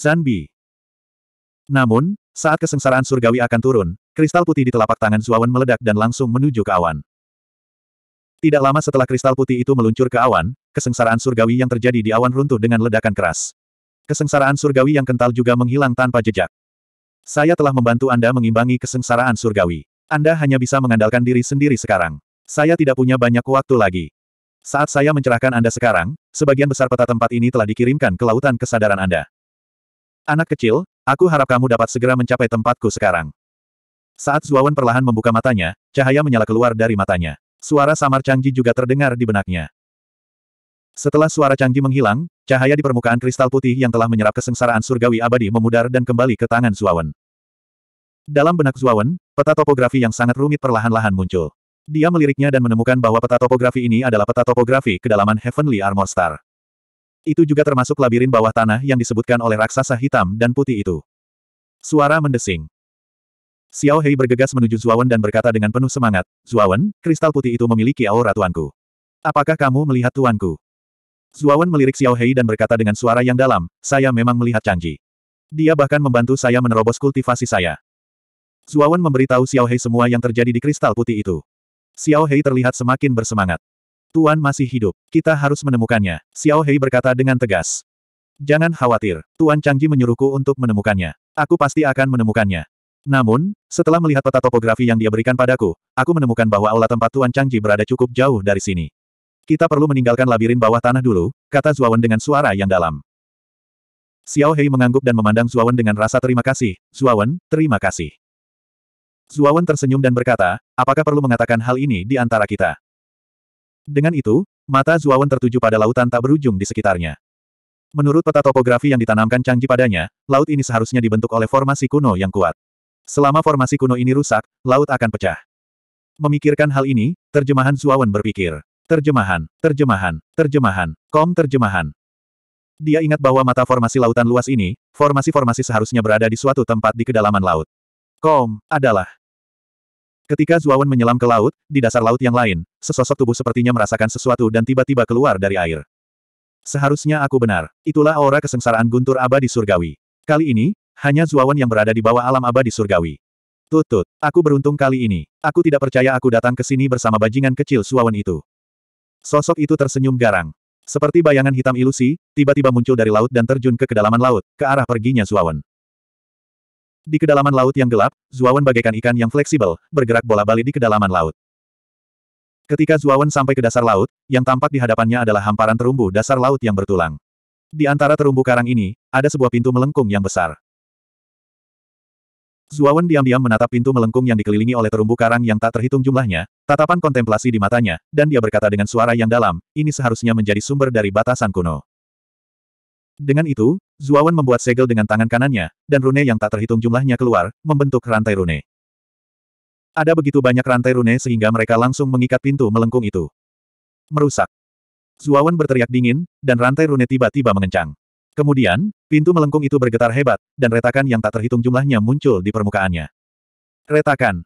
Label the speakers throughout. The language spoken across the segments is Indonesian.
Speaker 1: Zanbi. Namun, saat kesengsaraan surgawi akan turun, kristal putih di telapak tangan Zuawan meledak dan langsung menuju ke awan. Tidak lama setelah kristal putih itu meluncur ke awan, kesengsaraan surgawi yang terjadi di awan runtuh dengan ledakan keras. Kesengsaraan surgawi yang kental juga menghilang tanpa jejak. Saya telah membantu Anda mengimbangi kesengsaraan surgawi. Anda hanya bisa mengandalkan diri sendiri sekarang. Saya tidak punya banyak waktu lagi. Saat saya mencerahkan Anda sekarang, sebagian besar peta tempat ini telah dikirimkan ke lautan kesadaran Anda. Anak kecil, aku harap kamu dapat segera mencapai tempatku sekarang. Saat Zuawan perlahan membuka matanya, cahaya menyala keluar dari matanya. Suara samar Changji juga terdengar di benaknya. Setelah suara Changji menghilang, cahaya di permukaan kristal putih yang telah menyerap kesengsaraan surgawi abadi memudar dan kembali ke tangan Zuawan. Dalam benak Zuawan, peta topografi yang sangat rumit perlahan-lahan muncul. Dia meliriknya dan menemukan bahwa peta topografi ini adalah peta topografi kedalaman Heavenly Armor Star. Itu juga termasuk labirin bawah tanah yang disebutkan oleh raksasa hitam dan putih itu. Suara mendesing. Xiao Hei bergegas menuju Zuawan dan berkata dengan penuh semangat, Zuawan, kristal putih itu memiliki aura tuanku. Apakah kamu melihat tuanku? Zuawan melirik Xiao Hei dan berkata dengan suara yang dalam, saya memang melihat Changji. Dia bahkan membantu saya menerobos kultivasi saya. Zuawan memberitahu Xiao Hei semua yang terjadi di kristal putih itu. Xiao Hei terlihat semakin bersemangat. Tuan masih hidup. Kita harus menemukannya. Xiao Hei berkata dengan tegas. Jangan khawatir, Tuan Changji menyuruhku untuk menemukannya. Aku pasti akan menemukannya. Namun, setelah melihat peta topografi yang dia berikan padaku, aku menemukan bahwa aula tempat Tuan Changji berada cukup jauh dari sini. Kita perlu meninggalkan labirin bawah tanah dulu, kata Zuawan dengan suara yang dalam. Xiao Hei mengangguk dan memandang Zuawan dengan rasa terima kasih. Zuawan, terima kasih. Zuawan tersenyum dan berkata, apakah perlu mengatakan hal ini di antara kita? Dengan itu, mata Zuawan tertuju pada lautan tak berujung di sekitarnya. Menurut peta topografi yang ditanamkan canggih padanya, laut ini seharusnya dibentuk oleh formasi kuno yang kuat. Selama formasi kuno ini rusak, laut akan pecah. Memikirkan hal ini, terjemahan Zuawan berpikir. Terjemahan, terjemahan, terjemahan, kom terjemahan. Dia ingat bahwa mata formasi lautan luas ini, formasi-formasi seharusnya berada di suatu tempat di kedalaman laut. Kom, adalah Ketika Zuawan menyelam ke laut, di dasar laut yang lain, sesosok tubuh sepertinya merasakan sesuatu dan tiba-tiba keluar dari air. Seharusnya aku benar. Itulah aura kesengsaraan guntur abadi surgawi. Kali ini, hanya Zuawan yang berada di bawah alam abadi surgawi. Tutut, aku beruntung kali ini. Aku tidak percaya aku datang ke sini bersama bajingan kecil Zuawan itu. Sosok itu tersenyum garang. Seperti bayangan hitam ilusi, tiba-tiba muncul dari laut dan terjun ke kedalaman laut, ke arah perginya Zuawan. Di kedalaman laut yang gelap, Zuawan bagaikan ikan yang fleksibel, bergerak bola-balik di kedalaman laut. Ketika Zuawan sampai ke dasar laut, yang tampak di hadapannya adalah hamparan terumbu dasar laut yang bertulang. Di antara terumbu karang ini, ada sebuah pintu melengkung yang besar. Zuawan diam-diam menatap pintu melengkung yang dikelilingi oleh terumbu karang yang tak terhitung jumlahnya, tatapan kontemplasi di matanya, dan dia berkata dengan suara yang dalam, ini seharusnya menjadi sumber dari batasan kuno. Dengan itu, Zuawan membuat segel dengan tangan kanannya, dan rune yang tak terhitung jumlahnya keluar, membentuk rantai rune. Ada begitu banyak rantai rune sehingga mereka langsung mengikat pintu melengkung itu. Merusak. Zuawan berteriak dingin, dan rantai rune tiba-tiba mengencang. Kemudian, pintu melengkung itu bergetar hebat, dan retakan yang tak terhitung jumlahnya muncul di permukaannya. Retakan.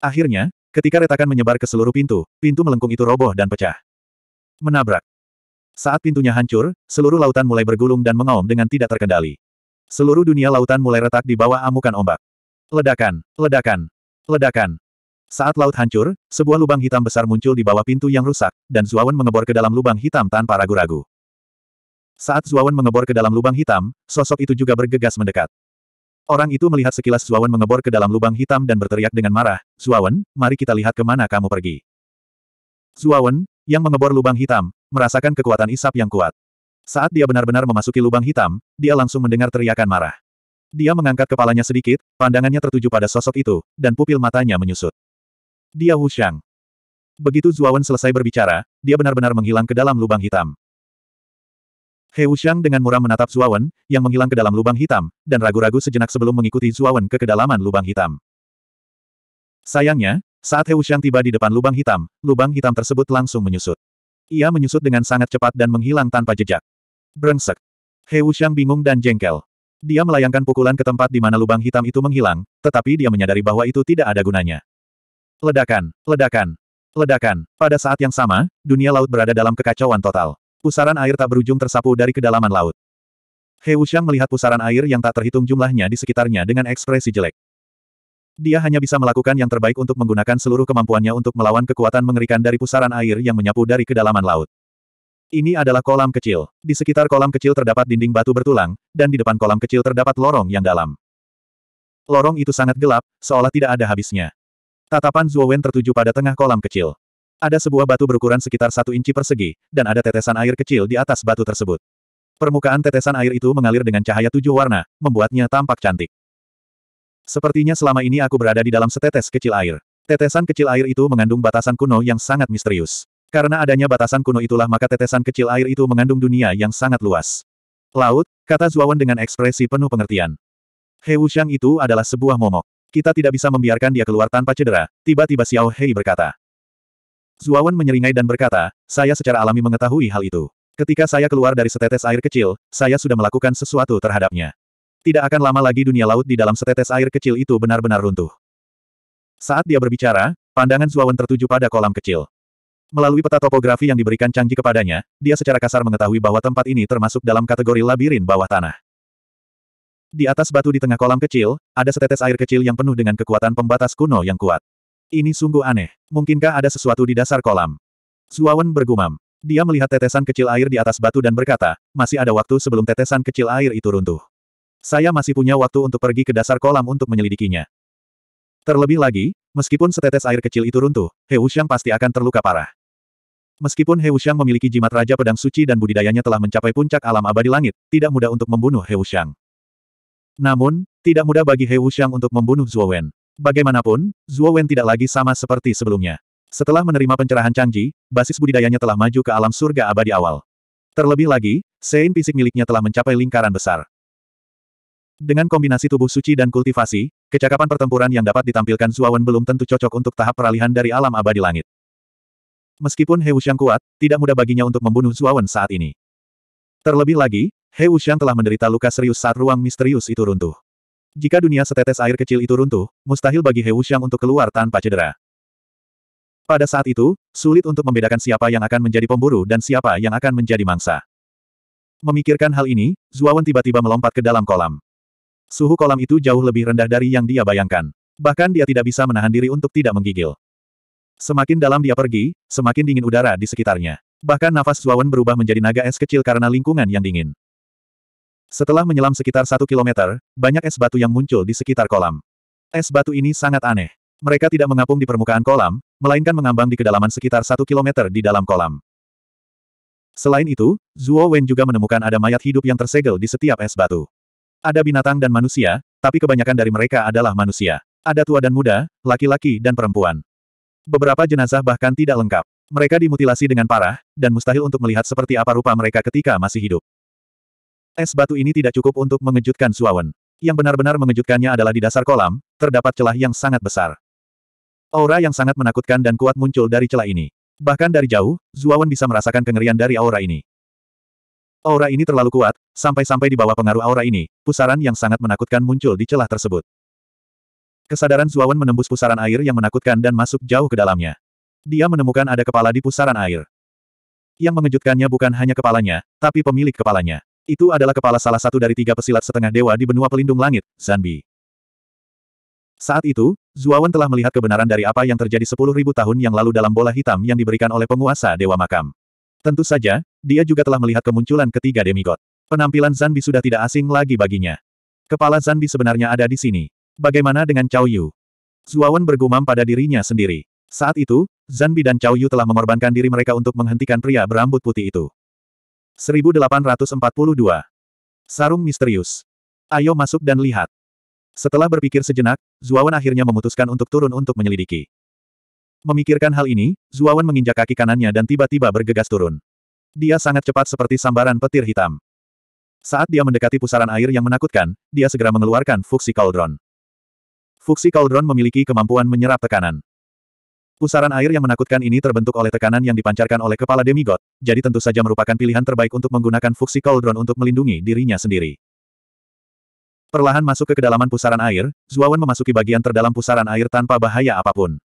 Speaker 1: Akhirnya, ketika retakan menyebar ke seluruh pintu, pintu melengkung itu roboh dan pecah. Menabrak. Saat pintunya hancur, seluruh lautan mulai bergulung dan mengaum dengan tidak terkendali. Seluruh dunia lautan mulai retak di bawah amukan ombak. Ledakan, ledakan, ledakan. Saat laut hancur, sebuah lubang hitam besar muncul di bawah pintu yang rusak, dan Zuawan mengebor ke dalam lubang hitam tanpa ragu-ragu. Saat Zuawan mengebor ke dalam lubang hitam, sosok itu juga bergegas mendekat. Orang itu melihat sekilas Zuawan mengebor ke dalam lubang hitam dan berteriak dengan marah, Zuawan, mari kita lihat kemana kamu pergi. Zuawan, yang mengebor lubang hitam, merasakan kekuatan isap yang kuat. Saat dia benar-benar memasuki lubang hitam, dia langsung mendengar teriakan marah. Dia mengangkat kepalanya sedikit, pandangannya tertuju pada sosok itu, dan pupil matanya menyusut. Dia Hushang. Begitu Zuawan selesai berbicara, dia benar-benar menghilang ke dalam lubang hitam. He Wuxiang dengan muram menatap Zuawan, yang menghilang ke dalam lubang hitam, dan ragu-ragu sejenak sebelum mengikuti Zuawan ke kedalaman lubang hitam. Sayangnya, saat He Wuxiang tiba di depan lubang hitam, lubang hitam tersebut langsung menyusut. Ia menyusut dengan sangat cepat dan menghilang tanpa jejak. Brengsek. He Wuxiang bingung dan jengkel. Dia melayangkan pukulan ke tempat di mana lubang hitam itu menghilang, tetapi dia menyadari bahwa itu tidak ada gunanya. Ledakan, ledakan, ledakan. Pada saat yang sama, dunia laut berada dalam kekacauan total. Pusaran air tak berujung tersapu dari kedalaman laut. He Wuxiang melihat pusaran air yang tak terhitung jumlahnya di sekitarnya dengan ekspresi jelek. Dia hanya bisa melakukan yang terbaik untuk menggunakan seluruh kemampuannya untuk melawan kekuatan mengerikan dari pusaran air yang menyapu dari kedalaman laut. Ini adalah kolam kecil. Di sekitar kolam kecil terdapat dinding batu bertulang, dan di depan kolam kecil terdapat lorong yang dalam. Lorong itu sangat gelap, seolah tidak ada habisnya. Tatapan Wen tertuju pada tengah kolam kecil. Ada sebuah batu berukuran sekitar satu inci persegi, dan ada tetesan air kecil di atas batu tersebut. Permukaan tetesan air itu mengalir dengan cahaya tujuh warna, membuatnya tampak cantik. Sepertinya selama ini aku berada di dalam setetes kecil air. Tetesan kecil air itu mengandung batasan kuno yang sangat misterius. Karena adanya batasan kuno itulah maka tetesan kecil air itu mengandung dunia yang sangat luas. Laut, kata Zuawan dengan ekspresi penuh pengertian. He Wuxiang itu adalah sebuah momok. Kita tidak bisa membiarkan dia keluar tanpa cedera, tiba-tiba Xiao Hei berkata. Zuawan menyeringai dan berkata, saya secara alami mengetahui hal itu. Ketika saya keluar dari setetes air kecil, saya sudah melakukan sesuatu terhadapnya. Tidak akan lama lagi dunia laut di dalam setetes air kecil itu benar-benar runtuh. Saat dia berbicara, pandangan Zuawan tertuju pada kolam kecil. Melalui peta topografi yang diberikan Cangji kepadanya, dia secara kasar mengetahui bahwa tempat ini termasuk dalam kategori labirin bawah tanah. Di atas batu di tengah kolam kecil, ada setetes air kecil yang penuh dengan kekuatan pembatas kuno yang kuat. Ini sungguh aneh. Mungkinkah ada sesuatu di dasar kolam? Zuawan bergumam. Dia melihat tetesan kecil air di atas batu dan berkata, masih ada waktu sebelum tetesan kecil air itu runtuh. Saya masih punya waktu untuk pergi ke dasar kolam untuk menyelidikinya. Terlebih lagi, meskipun setetes air kecil itu runtuh, He Wuxiang pasti akan terluka parah. Meskipun He Wuxiang memiliki jimat Raja Pedang Suci dan budidayanya telah mencapai puncak alam abadi langit, tidak mudah untuk membunuh He Wuxiang. Namun, tidak mudah bagi He Wuxiang untuk membunuh Zhuo Wen. Bagaimanapun, Zhuo Wen tidak lagi sama seperti sebelumnya. Setelah menerima pencerahan Changji, basis budidayanya telah maju ke alam surga abadi awal. Terlebih lagi, sein fisik miliknya telah mencapai lingkaran besar. Dengan kombinasi tubuh suci dan kultivasi, kecakapan pertempuran yang dapat ditampilkan Zuawan belum tentu cocok untuk tahap peralihan dari alam abadi langit. Meskipun He Wuxiang kuat, tidak mudah baginya untuk membunuh Zuawan saat ini. Terlebih lagi, He Wuxiang telah menderita luka serius saat ruang misterius itu runtuh. Jika dunia setetes air kecil itu runtuh, mustahil bagi He Wuxiang untuk keluar tanpa cedera. Pada saat itu, sulit untuk membedakan siapa yang akan menjadi pemburu dan siapa yang akan menjadi mangsa. Memikirkan hal ini, Zuawan tiba-tiba melompat ke dalam kolam. Suhu kolam itu jauh lebih rendah dari yang dia bayangkan. Bahkan dia tidak bisa menahan diri untuk tidak menggigil. Semakin dalam dia pergi, semakin dingin udara di sekitarnya. Bahkan nafas Zuawan berubah menjadi naga es kecil karena lingkungan yang dingin. Setelah menyelam sekitar satu kilometer, banyak es batu yang muncul di sekitar kolam. Es batu ini sangat aneh. Mereka tidak mengapung di permukaan kolam, melainkan mengambang di kedalaman sekitar satu kilometer di dalam kolam. Selain itu, Zuo Wen juga menemukan ada mayat hidup yang tersegel di setiap es batu. Ada binatang dan manusia, tapi kebanyakan dari mereka adalah manusia. Ada tua dan muda, laki-laki dan perempuan. Beberapa jenazah bahkan tidak lengkap. Mereka dimutilasi dengan parah, dan mustahil untuk melihat seperti apa rupa mereka ketika masih hidup. Es batu ini tidak cukup untuk mengejutkan Suawen. Yang benar-benar mengejutkannya adalah di dasar kolam, terdapat celah yang sangat besar. Aura yang sangat menakutkan dan kuat muncul dari celah ini. Bahkan dari jauh, Zuawan bisa merasakan kengerian dari aura ini. Aura ini terlalu kuat, sampai-sampai di bawah pengaruh aura ini, pusaran yang sangat menakutkan muncul di celah tersebut. Kesadaran Zuawan menembus pusaran air yang menakutkan dan masuk jauh ke dalamnya. Dia menemukan ada kepala di pusaran air. Yang mengejutkannya bukan hanya kepalanya, tapi pemilik kepalanya. Itu adalah kepala salah satu dari tiga pesilat setengah dewa di benua pelindung langit, Zanbi. Saat itu, Zuawan telah melihat kebenaran dari apa yang terjadi sepuluh ribu tahun yang lalu dalam bola hitam yang diberikan oleh penguasa Dewa Makam. Tentu saja, dia juga telah melihat kemunculan ketiga demigod. Penampilan Zanbi sudah tidak asing lagi baginya. Kepala Zanbi sebenarnya ada di sini. Bagaimana dengan Cao Yu? Zuawan bergumam pada dirinya sendiri. Saat itu, Zanbi dan Cao Yu telah mengorbankan diri mereka untuk menghentikan pria berambut putih itu. 1842. Sarung Misterius. Ayo masuk dan lihat. Setelah berpikir sejenak, Zuawan akhirnya memutuskan untuk turun untuk menyelidiki. Memikirkan hal ini, Zuawan menginjak kaki kanannya dan tiba-tiba bergegas turun. Dia sangat cepat seperti sambaran petir hitam. Saat dia mendekati pusaran air yang menakutkan, dia segera mengeluarkan Fuxi Cauldron. Fuxi Cauldron memiliki kemampuan menyerap tekanan. Pusaran air yang menakutkan ini terbentuk oleh tekanan yang dipancarkan oleh kepala demigod, jadi tentu saja merupakan pilihan terbaik untuk menggunakan Fuxi Cauldron untuk melindungi dirinya sendiri. Perlahan masuk ke kedalaman pusaran air, Zuawan memasuki bagian terdalam pusaran air tanpa bahaya apapun.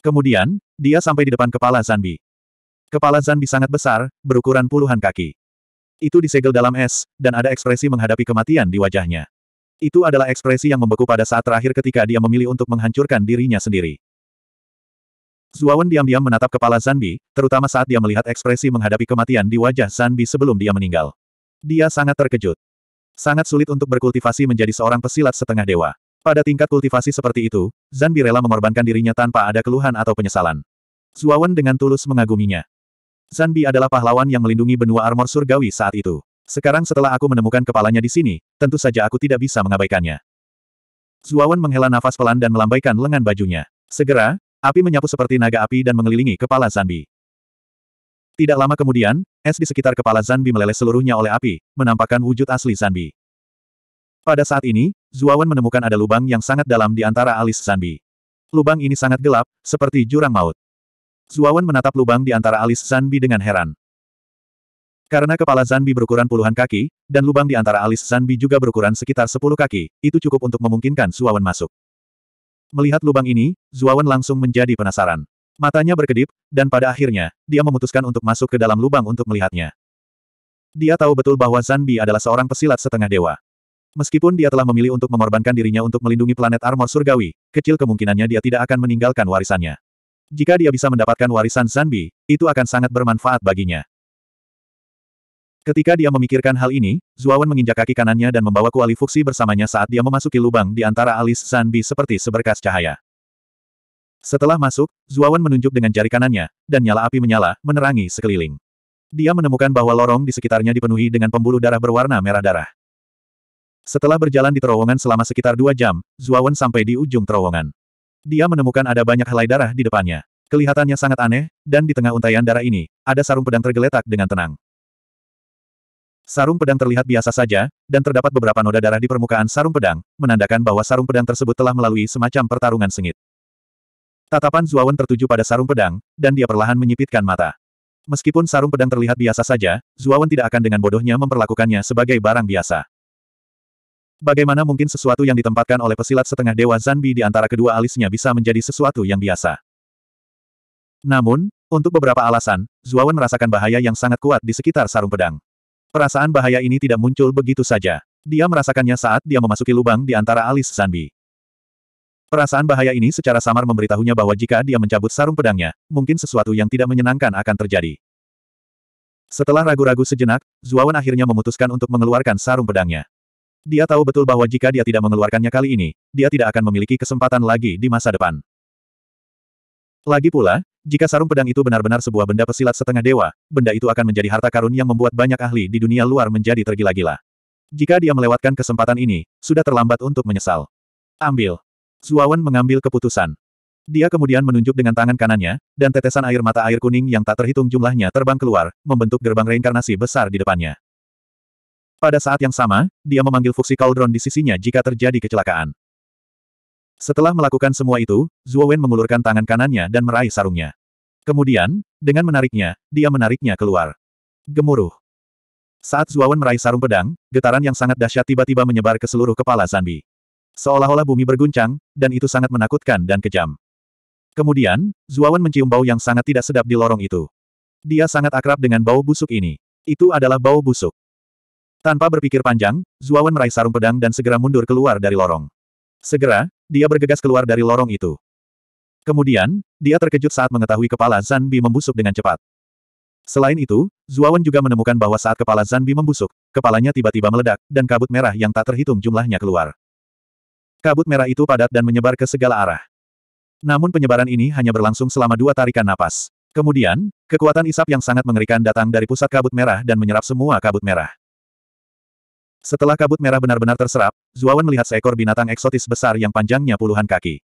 Speaker 1: Kemudian, dia sampai di depan kepala Zanbi. Kepala Zanbi sangat besar, berukuran puluhan kaki. Itu disegel dalam es, dan ada ekspresi menghadapi kematian di wajahnya. Itu adalah ekspresi yang membeku pada saat terakhir ketika dia memilih untuk menghancurkan dirinya sendiri. Zuawan diam-diam menatap kepala Zanbi, terutama saat dia melihat ekspresi menghadapi kematian di wajah Zanbi sebelum dia meninggal. Dia sangat terkejut. Sangat sulit untuk berkultivasi menjadi seorang pesilat setengah dewa. Pada tingkat kultivasi seperti itu, Zan Birela mengorbankan dirinya tanpa ada keluhan atau penyesalan. Zuawan dengan tulus mengaguminya. Zanbi adalah pahlawan yang melindungi benua armor surgawi saat itu. Sekarang setelah aku menemukan kepalanya di sini, tentu saja aku tidak bisa mengabaikannya. Zuawan menghela nafas pelan dan melambaikan lengan bajunya. Segera, api menyapu seperti naga api dan mengelilingi kepala Zanbi. Tidak lama kemudian, es di sekitar kepala Zanbi meleleh seluruhnya oleh api, menampakkan wujud asli Zanbi. Pada saat ini, Zuawan menemukan ada lubang yang sangat dalam di antara alis Zanbi. Lubang ini sangat gelap, seperti jurang maut. Zuawan menatap lubang di antara alis Zanbi dengan heran. Karena kepala Zanbi berukuran puluhan kaki, dan lubang di antara alis Zanbi juga berukuran sekitar sepuluh kaki, itu cukup untuk memungkinkan Zuawan masuk. Melihat lubang ini, Zuawan langsung menjadi penasaran. Matanya berkedip, dan pada akhirnya, dia memutuskan untuk masuk ke dalam lubang untuk melihatnya. Dia tahu betul bahwa Zanbi adalah seorang pesilat setengah dewa. Meskipun dia telah memilih untuk mengorbankan dirinya untuk melindungi planet armor surgawi, kecil kemungkinannya dia tidak akan meninggalkan warisannya. Jika dia bisa mendapatkan warisan Zanbi, itu akan sangat bermanfaat baginya. Ketika dia memikirkan hal ini, Zuawan menginjak kaki kanannya dan membawa kuali fuksi bersamanya saat dia memasuki lubang di antara alis Zanbi seperti seberkas cahaya. Setelah masuk, Zuawan menunjuk dengan jari kanannya, dan nyala api menyala, menerangi sekeliling. Dia menemukan bahwa lorong di sekitarnya dipenuhi dengan pembuluh darah berwarna merah darah. Setelah berjalan di terowongan selama sekitar dua jam, Zuawan sampai di ujung terowongan. Dia menemukan ada banyak helai darah di depannya. Kelihatannya sangat aneh, dan di tengah untaian darah ini, ada sarung pedang tergeletak dengan tenang. Sarung pedang terlihat biasa saja, dan terdapat beberapa noda darah di permukaan sarung pedang, menandakan bahwa sarung pedang tersebut telah melalui semacam pertarungan sengit. Tatapan Zuawan tertuju pada sarung pedang, dan dia perlahan menyipitkan mata. Meskipun sarung pedang terlihat biasa saja, Zuawan tidak akan dengan bodohnya memperlakukannya sebagai barang biasa. Bagaimana mungkin sesuatu yang ditempatkan oleh pesilat setengah dewa Zanbi di antara kedua alisnya bisa menjadi sesuatu yang biasa? Namun, untuk beberapa alasan, Zuawan merasakan bahaya yang sangat kuat di sekitar sarung pedang. Perasaan bahaya ini tidak muncul begitu saja. Dia merasakannya saat dia memasuki lubang di antara alis Zanbi. Perasaan bahaya ini secara samar memberitahunya bahwa jika dia mencabut sarung pedangnya, mungkin sesuatu yang tidak menyenangkan akan terjadi. Setelah ragu-ragu sejenak, Zuawan akhirnya memutuskan untuk mengeluarkan sarung pedangnya. Dia tahu betul bahwa jika dia tidak mengeluarkannya kali ini, dia tidak akan memiliki kesempatan lagi di masa depan. Lagi pula, jika sarung pedang itu benar-benar sebuah benda pesilat setengah dewa, benda itu akan menjadi harta karun yang membuat banyak ahli di dunia luar menjadi tergila-gila. Jika dia melewatkan kesempatan ini, sudah terlambat untuk menyesal. Ambil. Zuawan mengambil keputusan. Dia kemudian menunjuk dengan tangan kanannya, dan tetesan air mata air kuning yang tak terhitung jumlahnya terbang keluar, membentuk gerbang reinkarnasi besar di depannya. Pada saat yang sama, dia memanggil Fuxi Cauldron di sisinya jika terjadi kecelakaan. Setelah melakukan semua itu, Wen mengulurkan tangan kanannya dan meraih sarungnya. Kemudian, dengan menariknya, dia menariknya keluar. Gemuruh. Saat Wen meraih sarung pedang, getaran yang sangat dahsyat tiba-tiba menyebar ke seluruh kepala Zanbi. Seolah-olah bumi berguncang, dan itu sangat menakutkan dan kejam. Kemudian, Wen mencium bau yang sangat tidak sedap di lorong itu. Dia sangat akrab dengan bau busuk ini. Itu adalah bau busuk. Tanpa berpikir panjang, Zuawan meraih sarung pedang dan segera mundur keluar dari lorong. Segera, dia bergegas keluar dari lorong itu. Kemudian, dia terkejut saat mengetahui kepala Zanbi membusuk dengan cepat. Selain itu, Zuawan juga menemukan bahwa saat kepala Zanbi membusuk, kepalanya tiba-tiba meledak, dan kabut merah yang tak terhitung jumlahnya keluar. Kabut merah itu padat dan menyebar ke segala arah. Namun penyebaran ini hanya berlangsung selama dua tarikan napas. Kemudian, kekuatan isap yang sangat mengerikan datang dari pusat kabut merah dan menyerap semua kabut merah. Setelah kabut merah benar-benar terserap, Zuawan melihat seekor binatang eksotis besar yang panjangnya puluhan kaki.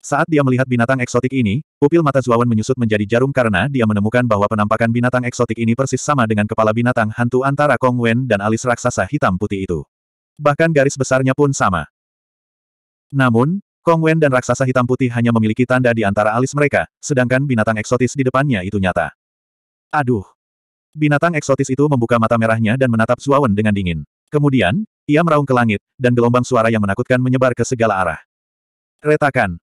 Speaker 1: Saat dia melihat binatang eksotik ini, pupil mata Zuawan menyusut menjadi jarum karena dia menemukan bahwa penampakan binatang eksotik ini persis sama dengan kepala binatang hantu antara Kong Wen dan alis raksasa hitam putih itu. Bahkan garis besarnya pun sama. Namun, Kong Wen dan raksasa hitam putih hanya memiliki tanda di antara alis mereka, sedangkan binatang eksotis di depannya itu nyata. Aduh, Binatang eksotis itu membuka mata merahnya dan menatap Zuawan dengan dingin. Kemudian, ia meraung ke langit, dan gelombang suara yang menakutkan menyebar ke segala arah. Retakan.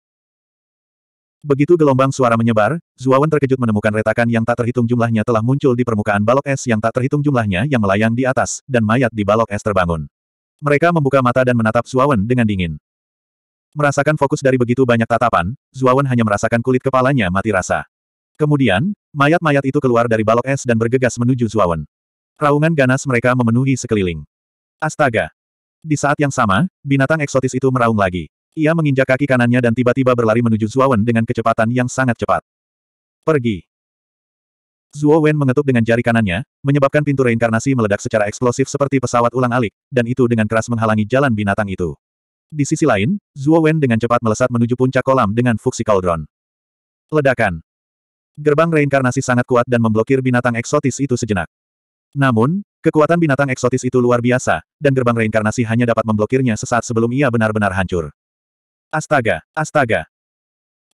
Speaker 1: Begitu gelombang suara menyebar, Zuawan terkejut menemukan retakan yang tak terhitung jumlahnya telah muncul di permukaan balok es yang tak terhitung jumlahnya yang melayang di atas, dan mayat di balok es terbangun. Mereka membuka mata dan menatap Zuawan dengan dingin. Merasakan fokus dari begitu banyak tatapan, Zuawan hanya merasakan kulit kepalanya mati rasa. Kemudian, mayat-mayat itu keluar dari balok es dan bergegas menuju Zuawan. Raungan ganas mereka memenuhi sekeliling. Astaga! Di saat yang sama, binatang eksotis itu meraung lagi. Ia menginjak kaki kanannya dan tiba-tiba berlari menuju Zuawan dengan kecepatan yang sangat cepat. Pergi! Zuo Wen mengetuk dengan jari kanannya, menyebabkan pintu reinkarnasi meledak secara eksplosif seperti pesawat ulang-alik, dan itu dengan keras menghalangi jalan binatang itu. Di sisi lain, Zuo Wen dengan cepat melesat menuju puncak kolam dengan fuksi cauldron. Ledakan! gerbang reinkarnasi sangat kuat dan memblokir binatang eksotis itu sejenak. Namun, kekuatan binatang eksotis itu luar biasa, dan gerbang reinkarnasi hanya dapat memblokirnya sesaat sebelum ia benar-benar hancur. Astaga, astaga.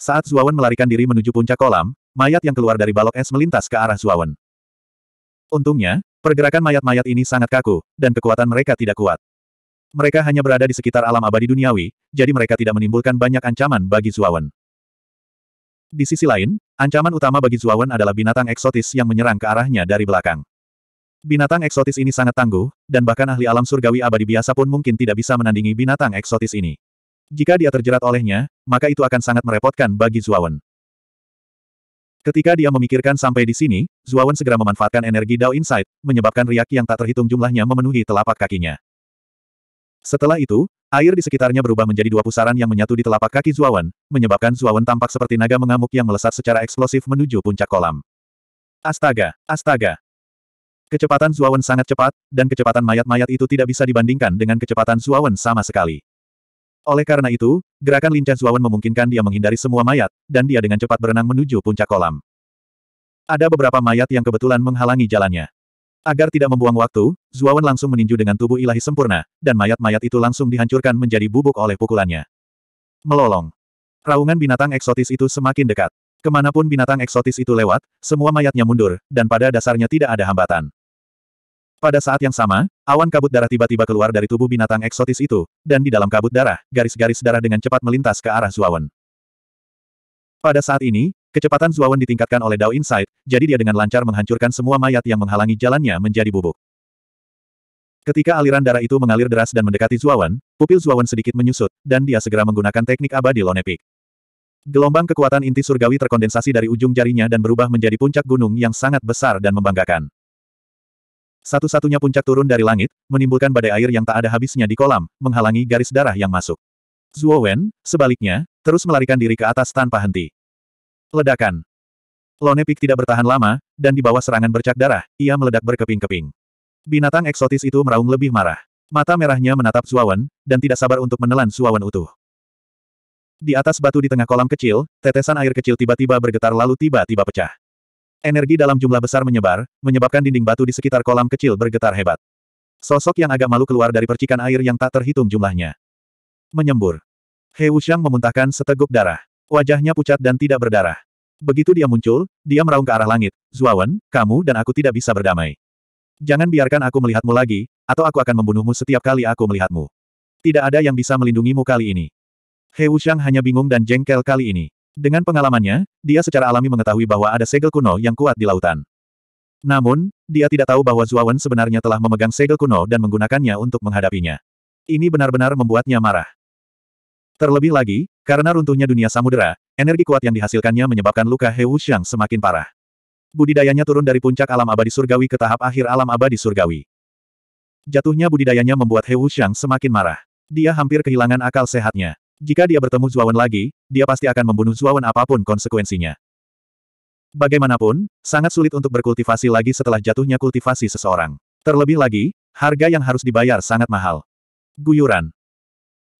Speaker 1: Saat Zuawan melarikan diri menuju puncak kolam, mayat yang keluar dari balok es melintas ke arah Zuawan. Untungnya, pergerakan mayat-mayat ini sangat kaku, dan kekuatan mereka tidak kuat. Mereka hanya berada di sekitar alam abadi duniawi, jadi mereka tidak menimbulkan banyak ancaman bagi Zuawan. Di sisi lain, ancaman utama bagi Zuawan adalah binatang eksotis yang menyerang ke arahnya dari belakang. Binatang eksotis ini sangat tangguh, dan bahkan ahli alam surgawi abadi biasa pun mungkin tidak bisa menandingi binatang eksotis ini. Jika dia terjerat olehnya, maka itu akan sangat merepotkan bagi Zuawan. Ketika dia memikirkan sampai di sini, Zuawan segera memanfaatkan energi Dao Insight, menyebabkan riak yang tak terhitung jumlahnya memenuhi telapak kakinya. Setelah itu, air di sekitarnya berubah menjadi dua pusaran yang menyatu di telapak kaki Zuawan, menyebabkan Zuawan tampak seperti naga mengamuk yang melesat secara eksplosif menuju puncak kolam. Astaga! Astaga! Kecepatan Zuawan sangat cepat, dan kecepatan mayat-mayat itu tidak bisa dibandingkan dengan kecepatan Zuawan sama sekali. Oleh karena itu, gerakan lincah Zuawan memungkinkan dia menghindari semua mayat, dan dia dengan cepat berenang menuju puncak kolam. Ada beberapa mayat yang kebetulan menghalangi jalannya. Agar tidak membuang waktu, Zuawan langsung meninju dengan tubuh ilahi sempurna, dan mayat-mayat itu langsung dihancurkan menjadi bubuk oleh pukulannya. Melolong. Raungan binatang eksotis itu semakin dekat. Kemanapun binatang eksotis itu lewat, semua mayatnya mundur, dan pada dasarnya tidak ada hambatan. Pada saat yang sama, awan kabut darah tiba-tiba keluar dari tubuh binatang eksotis itu, dan di dalam kabut darah, garis-garis darah dengan cepat melintas ke arah Zuawan. Pada saat ini, Kecepatan Zuawan ditingkatkan oleh Dao Insight, jadi dia dengan lancar menghancurkan semua mayat yang menghalangi jalannya menjadi bubuk. Ketika aliran darah itu mengalir deras dan mendekati Zuawan, pupil Zuawan sedikit menyusut, dan dia segera menggunakan teknik abadi Lonepik. Gelombang kekuatan inti surgawi terkondensasi dari ujung jarinya dan berubah menjadi puncak gunung yang sangat besar dan membanggakan. Satu-satunya puncak turun dari langit, menimbulkan badai air yang tak ada habisnya di kolam, menghalangi garis darah yang masuk. Zhuo sebaliknya, terus melarikan diri ke atas tanpa henti. Ledakan. Lonepik tidak bertahan lama, dan di bawah serangan bercak darah, ia meledak berkeping-keping. Binatang eksotis itu meraung lebih marah. Mata merahnya menatap Suawan, dan tidak sabar untuk menelan Suawan utuh. Di atas batu di tengah kolam kecil, tetesan air kecil tiba-tiba bergetar lalu tiba-tiba pecah. Energi dalam jumlah besar menyebar, menyebabkan dinding batu di sekitar kolam kecil bergetar hebat. Sosok yang agak malu keluar dari percikan air yang tak terhitung jumlahnya. Menyembur. He Wuxiang memuntahkan seteguk darah. Wajahnya pucat dan tidak berdarah. Begitu dia muncul, dia meraung ke arah langit. Zuawan, kamu dan aku tidak bisa berdamai. Jangan biarkan aku melihatmu lagi, atau aku akan membunuhmu setiap kali aku melihatmu. Tidak ada yang bisa melindungimu kali ini. He Wushang hanya bingung dan jengkel kali ini. Dengan pengalamannya, dia secara alami mengetahui bahwa ada segel kuno yang kuat di lautan. Namun, dia tidak tahu bahwa Zuawan sebenarnya telah memegang segel kuno dan menggunakannya untuk menghadapinya. Ini benar-benar membuatnya marah. Terlebih lagi, karena runtuhnya dunia samudera, Energi kuat yang dihasilkannya menyebabkan luka He Wuxiang semakin parah. Budidayanya turun dari puncak alam abadi surgawi ke tahap akhir alam abadi surgawi. Jatuhnya budidayanya membuat He Wuxiang semakin marah. Dia hampir kehilangan akal sehatnya. Jika dia bertemu Zuawan lagi, dia pasti akan membunuh Zuawan apapun konsekuensinya. Bagaimanapun, sangat sulit untuk berkultivasi lagi setelah jatuhnya kultivasi seseorang. Terlebih lagi, harga yang harus dibayar sangat mahal. Guyuran.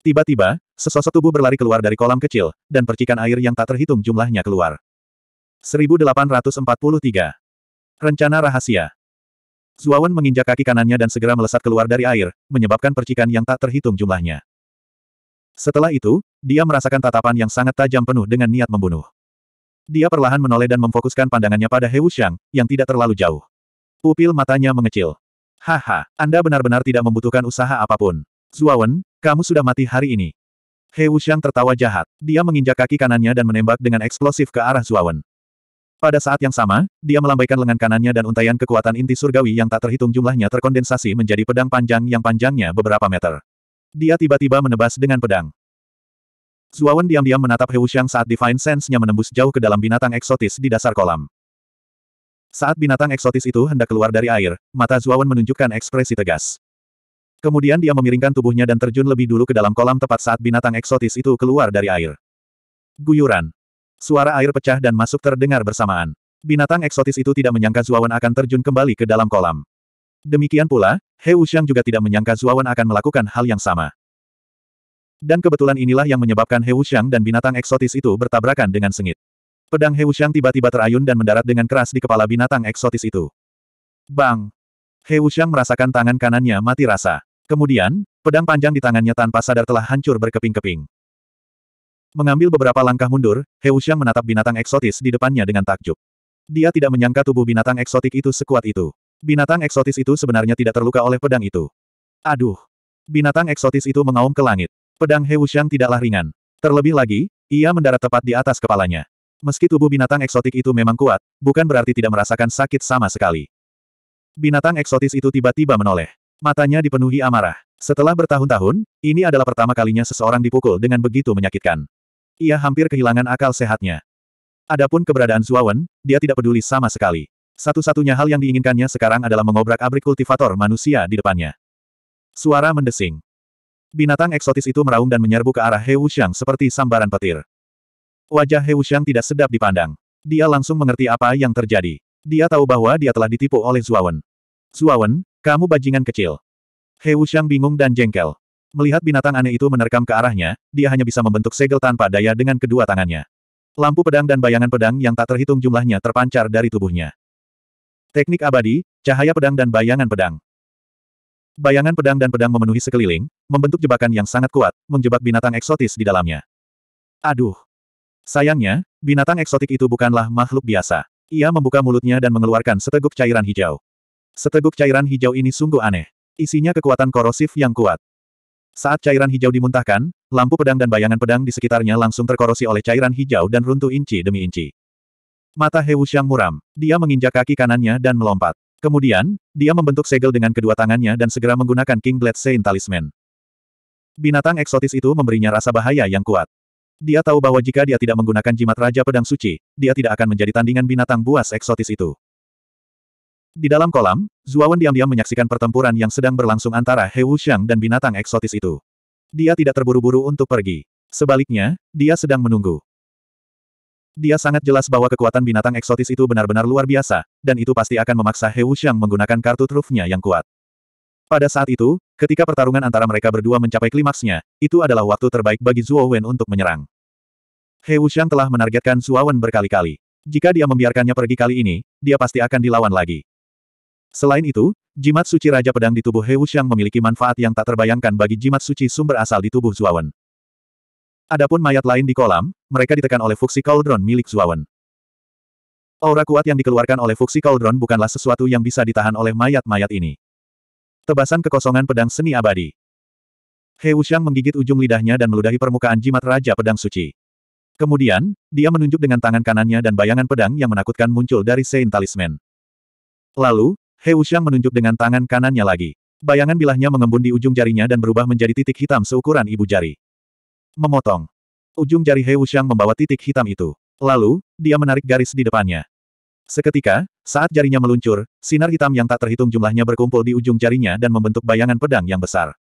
Speaker 1: Tiba-tiba, Sesosok tubuh berlari keluar dari kolam kecil, dan percikan air yang tak terhitung jumlahnya keluar. 1843. Rencana Rahasia Zuawan menginjak kaki kanannya dan segera melesat keluar dari air, menyebabkan percikan yang tak terhitung jumlahnya. Setelah itu, dia merasakan tatapan yang sangat tajam penuh dengan niat membunuh. Dia perlahan menoleh dan memfokuskan pandangannya pada He Wuxiang, yang tidak terlalu jauh. Pupil matanya mengecil. Haha, Anda benar-benar tidak membutuhkan usaha apapun. Zuawan, kamu sudah mati hari ini. He Wuxiang tertawa jahat. Dia menginjak kaki kanannya dan menembak dengan eksplosif ke arah Zuawan. Pada saat yang sama, dia melambaikan lengan kanannya dan untaian kekuatan inti surgawi yang tak terhitung jumlahnya terkondensasi menjadi pedang panjang yang panjangnya beberapa meter. Dia tiba-tiba menebas dengan pedang. Zuawan diam-diam menatap He Wuxiang saat Divine Sense-nya menembus jauh ke dalam binatang eksotis di dasar kolam. Saat binatang eksotis itu hendak keluar dari air, mata Zuawan menunjukkan ekspresi tegas. Kemudian dia memiringkan tubuhnya dan terjun lebih dulu ke dalam kolam tepat saat binatang eksotis itu keluar dari air. Guyuran. Suara air pecah dan masuk terdengar bersamaan. Binatang eksotis itu tidak menyangka Zuawan akan terjun kembali ke dalam kolam. Demikian pula, He Wuxiang juga tidak menyangka Zuawan akan melakukan hal yang sama. Dan kebetulan inilah yang menyebabkan He Wuxiang dan binatang eksotis itu bertabrakan dengan sengit. Pedang He Wuxiang tiba-tiba terayun dan mendarat dengan keras di kepala binatang eksotis itu. Bang! He Wuxiang merasakan tangan kanannya mati rasa. Kemudian, pedang panjang di tangannya tanpa sadar telah hancur berkeping-keping. Mengambil beberapa langkah mundur, He Wuxiang menatap binatang eksotis di depannya dengan takjub. Dia tidak menyangka tubuh binatang eksotik itu sekuat itu. Binatang eksotis itu sebenarnya tidak terluka oleh pedang itu. Aduh! Binatang eksotis itu mengaum ke langit. Pedang He Wuxiang tidaklah ringan. Terlebih lagi, ia mendarat tepat di atas kepalanya. Meski tubuh binatang eksotik itu memang kuat, bukan berarti tidak merasakan sakit sama sekali. Binatang eksotis itu tiba-tiba menoleh. Matanya dipenuhi amarah. Setelah bertahun-tahun, ini adalah pertama kalinya seseorang dipukul dengan begitu menyakitkan. Ia hampir kehilangan akal sehatnya. Adapun keberadaan Zuawan, dia tidak peduli sama sekali. Satu-satunya hal yang diinginkannya sekarang adalah mengobrak-abrik kultivator manusia di depannya. Suara mendesing. Binatang eksotis itu meraung dan menyerbu ke arah He Wuxiang seperti sambaran petir. Wajah He Wuxiang tidak sedap dipandang. Dia langsung mengerti apa yang terjadi. Dia tahu bahwa dia telah ditipu oleh Zuawan. Zuawan, kamu bajingan kecil. He Wuxiang bingung dan jengkel. Melihat binatang aneh itu menerkam ke arahnya, dia hanya bisa membentuk segel tanpa daya dengan kedua tangannya. Lampu pedang dan bayangan pedang yang tak terhitung jumlahnya terpancar dari tubuhnya. Teknik abadi, cahaya pedang dan bayangan pedang. Bayangan pedang dan pedang memenuhi sekeliling, membentuk jebakan yang sangat kuat, menjebak binatang eksotis di dalamnya. Aduh. Sayangnya, binatang eksotik itu bukanlah makhluk biasa. Ia membuka mulutnya dan mengeluarkan seteguk cairan hijau. Seteguk cairan hijau ini sungguh aneh. Isinya kekuatan korosif yang kuat. Saat cairan hijau dimuntahkan, lampu pedang dan bayangan pedang di sekitarnya langsung terkorosi oleh cairan hijau dan runtuh inci demi inci. Mata He Wuxiang muram. Dia menginjak kaki kanannya dan melompat. Kemudian, dia membentuk segel dengan kedua tangannya dan segera menggunakan King Blade Saint Talisman. Binatang eksotis itu memberinya rasa bahaya yang kuat. Dia tahu bahwa jika dia tidak menggunakan jimat Raja Pedang Suci, dia tidak akan menjadi tandingan binatang buas eksotis itu. Di dalam kolam, Zuawan diam-diam menyaksikan pertempuran yang sedang berlangsung antara He Wuxiang dan binatang eksotis itu. Dia tidak terburu-buru untuk pergi. Sebaliknya, dia sedang menunggu. Dia sangat jelas bahwa kekuatan binatang eksotis itu benar-benar luar biasa, dan itu pasti akan memaksa He Wuxiang menggunakan kartu trufnya yang kuat. Pada saat itu, ketika pertarungan antara mereka berdua mencapai klimaksnya, itu adalah waktu terbaik bagi Zuo Wen untuk menyerang. He Wuxiang telah menargetkan Zuo Wen berkali-kali. Jika dia membiarkannya pergi kali ini, dia pasti akan dilawan lagi. Selain itu, jimat suci Raja Pedang di tubuh He Wuxiang memiliki manfaat yang tak terbayangkan bagi jimat suci sumber asal di tubuh Zuawan. Adapun mayat lain di kolam, mereka ditekan oleh fuksi cauldron milik Zuawan. Aura kuat yang dikeluarkan oleh fuksi cauldron bukanlah sesuatu yang bisa ditahan oleh mayat-mayat ini. Tebasan kekosongan pedang seni abadi. He Wuxiang menggigit ujung lidahnya dan meludahi permukaan jimat Raja Pedang Suci. Kemudian, dia menunjuk dengan tangan kanannya dan bayangan pedang yang menakutkan muncul dari Sein Talisman. Lalu, He Wuxiang menunjuk dengan tangan kanannya lagi. Bayangan bilahnya mengembun di ujung jarinya dan berubah menjadi titik hitam seukuran ibu jari. Memotong. Ujung jari He Wuxiang membawa titik hitam itu. Lalu, dia menarik garis di depannya. Seketika, saat jarinya meluncur, sinar hitam yang tak terhitung jumlahnya berkumpul di ujung jarinya dan membentuk bayangan pedang yang besar.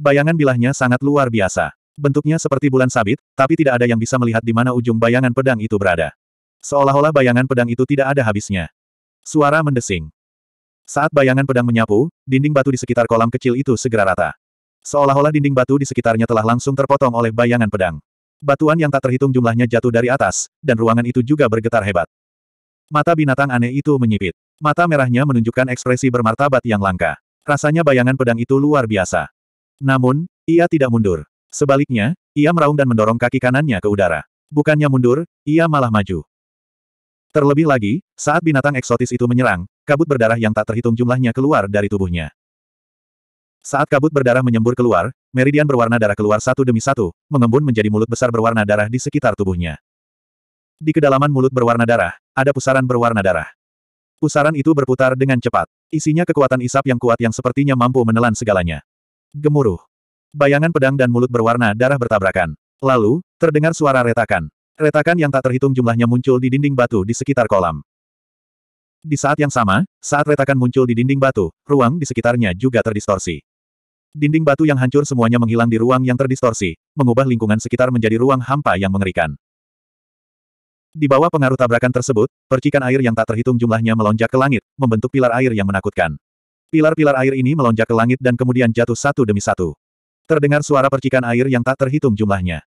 Speaker 1: Bayangan bilahnya sangat luar biasa. Bentuknya seperti bulan sabit, tapi tidak ada yang bisa melihat di mana ujung bayangan pedang itu berada. Seolah-olah bayangan pedang itu tidak ada habisnya. Suara mendesing. Saat bayangan pedang menyapu, dinding batu di sekitar kolam kecil itu segera rata. Seolah-olah dinding batu di sekitarnya telah langsung terpotong oleh bayangan pedang. Batuan yang tak terhitung jumlahnya jatuh dari atas, dan ruangan itu juga bergetar hebat. Mata binatang aneh itu menyipit. Mata merahnya menunjukkan ekspresi bermartabat yang langka. Rasanya bayangan pedang itu luar biasa. Namun, ia tidak mundur. Sebaliknya, ia meraung dan mendorong kaki kanannya ke udara. Bukannya mundur, ia malah maju. Terlebih lagi, saat binatang eksotis itu menyerang, kabut berdarah yang tak terhitung jumlahnya keluar dari tubuhnya. Saat kabut berdarah menyembur keluar, meridian berwarna darah keluar satu demi satu, mengembun menjadi mulut besar berwarna darah di sekitar tubuhnya. Di kedalaman mulut berwarna darah, ada pusaran berwarna darah. Pusaran itu berputar dengan cepat. Isinya kekuatan isap yang kuat yang sepertinya mampu menelan segalanya. Gemuruh. Bayangan pedang dan mulut berwarna darah bertabrakan. Lalu, terdengar suara retakan. Retakan yang tak terhitung jumlahnya muncul di dinding batu di sekitar kolam. Di saat yang sama, saat retakan muncul di dinding batu, ruang di sekitarnya juga terdistorsi. Dinding batu yang hancur semuanya menghilang di ruang yang terdistorsi, mengubah lingkungan sekitar menjadi ruang hampa yang mengerikan. Di bawah pengaruh tabrakan tersebut, percikan air yang tak terhitung jumlahnya melonjak ke langit, membentuk pilar air yang menakutkan. Pilar-pilar air ini melonjak ke langit dan kemudian jatuh satu demi satu. Terdengar suara percikan air yang tak terhitung jumlahnya.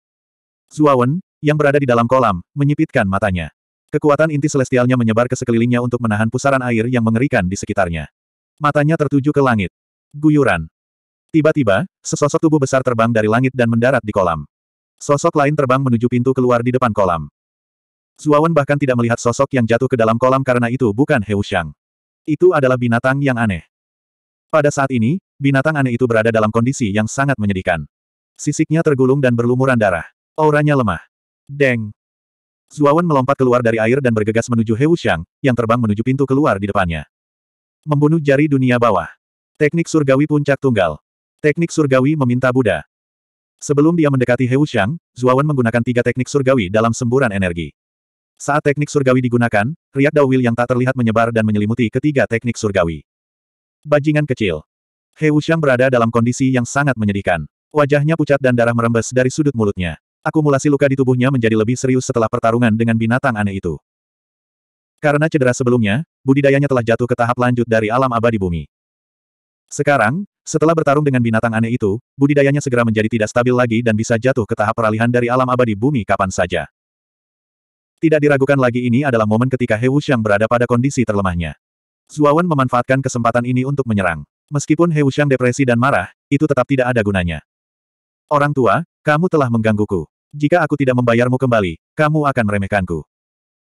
Speaker 1: Zuawan, yang berada di dalam kolam, menyipitkan matanya. Kekuatan inti selestialnya menyebar ke sekelilingnya untuk menahan pusaran air yang mengerikan di sekitarnya. Matanya tertuju ke langit. Guyuran. Tiba-tiba, sesosok tubuh besar terbang dari langit dan mendarat di kolam. Sosok lain terbang menuju pintu keluar di depan kolam. Zuawan bahkan tidak melihat sosok yang jatuh ke dalam kolam karena itu bukan Heushang. Itu adalah binatang yang aneh. Pada saat ini, binatang aneh itu berada dalam kondisi yang sangat menyedihkan. Sisiknya tergulung dan berlumuran darah. Auranya lemah. Deng! Zuawan melompat keluar dari air dan bergegas menuju He Wuxiang, yang terbang menuju pintu keluar di depannya. Membunuh jari dunia bawah. Teknik surgawi puncak tunggal. Teknik surgawi meminta Buddha. Sebelum dia mendekati He Wuxiang, Zuawan menggunakan tiga teknik surgawi dalam semburan energi. Saat teknik surgawi digunakan, riak dawil yang tak terlihat menyebar dan menyelimuti ketiga teknik surgawi. Bajingan kecil. He Wuxiang berada dalam kondisi yang sangat menyedihkan. Wajahnya pucat dan darah merembes dari sudut mulutnya akumulasi luka di tubuhnya menjadi lebih serius setelah pertarungan dengan binatang aneh itu. Karena cedera sebelumnya, budidayanya telah jatuh ke tahap lanjut dari alam abadi bumi. Sekarang, setelah bertarung dengan binatang aneh itu, budidayanya segera menjadi tidak stabil lagi dan bisa jatuh ke tahap peralihan dari alam abadi bumi kapan saja. Tidak diragukan lagi ini adalah momen ketika He Wuxiang berada pada kondisi terlemahnya. Zuawan memanfaatkan kesempatan ini untuk menyerang. Meskipun He Wuxiang depresi dan marah, itu tetap tidak ada gunanya. Orang tua, kamu telah menggangguku jika aku tidak membayarmu kembali, kamu akan meremehkanku.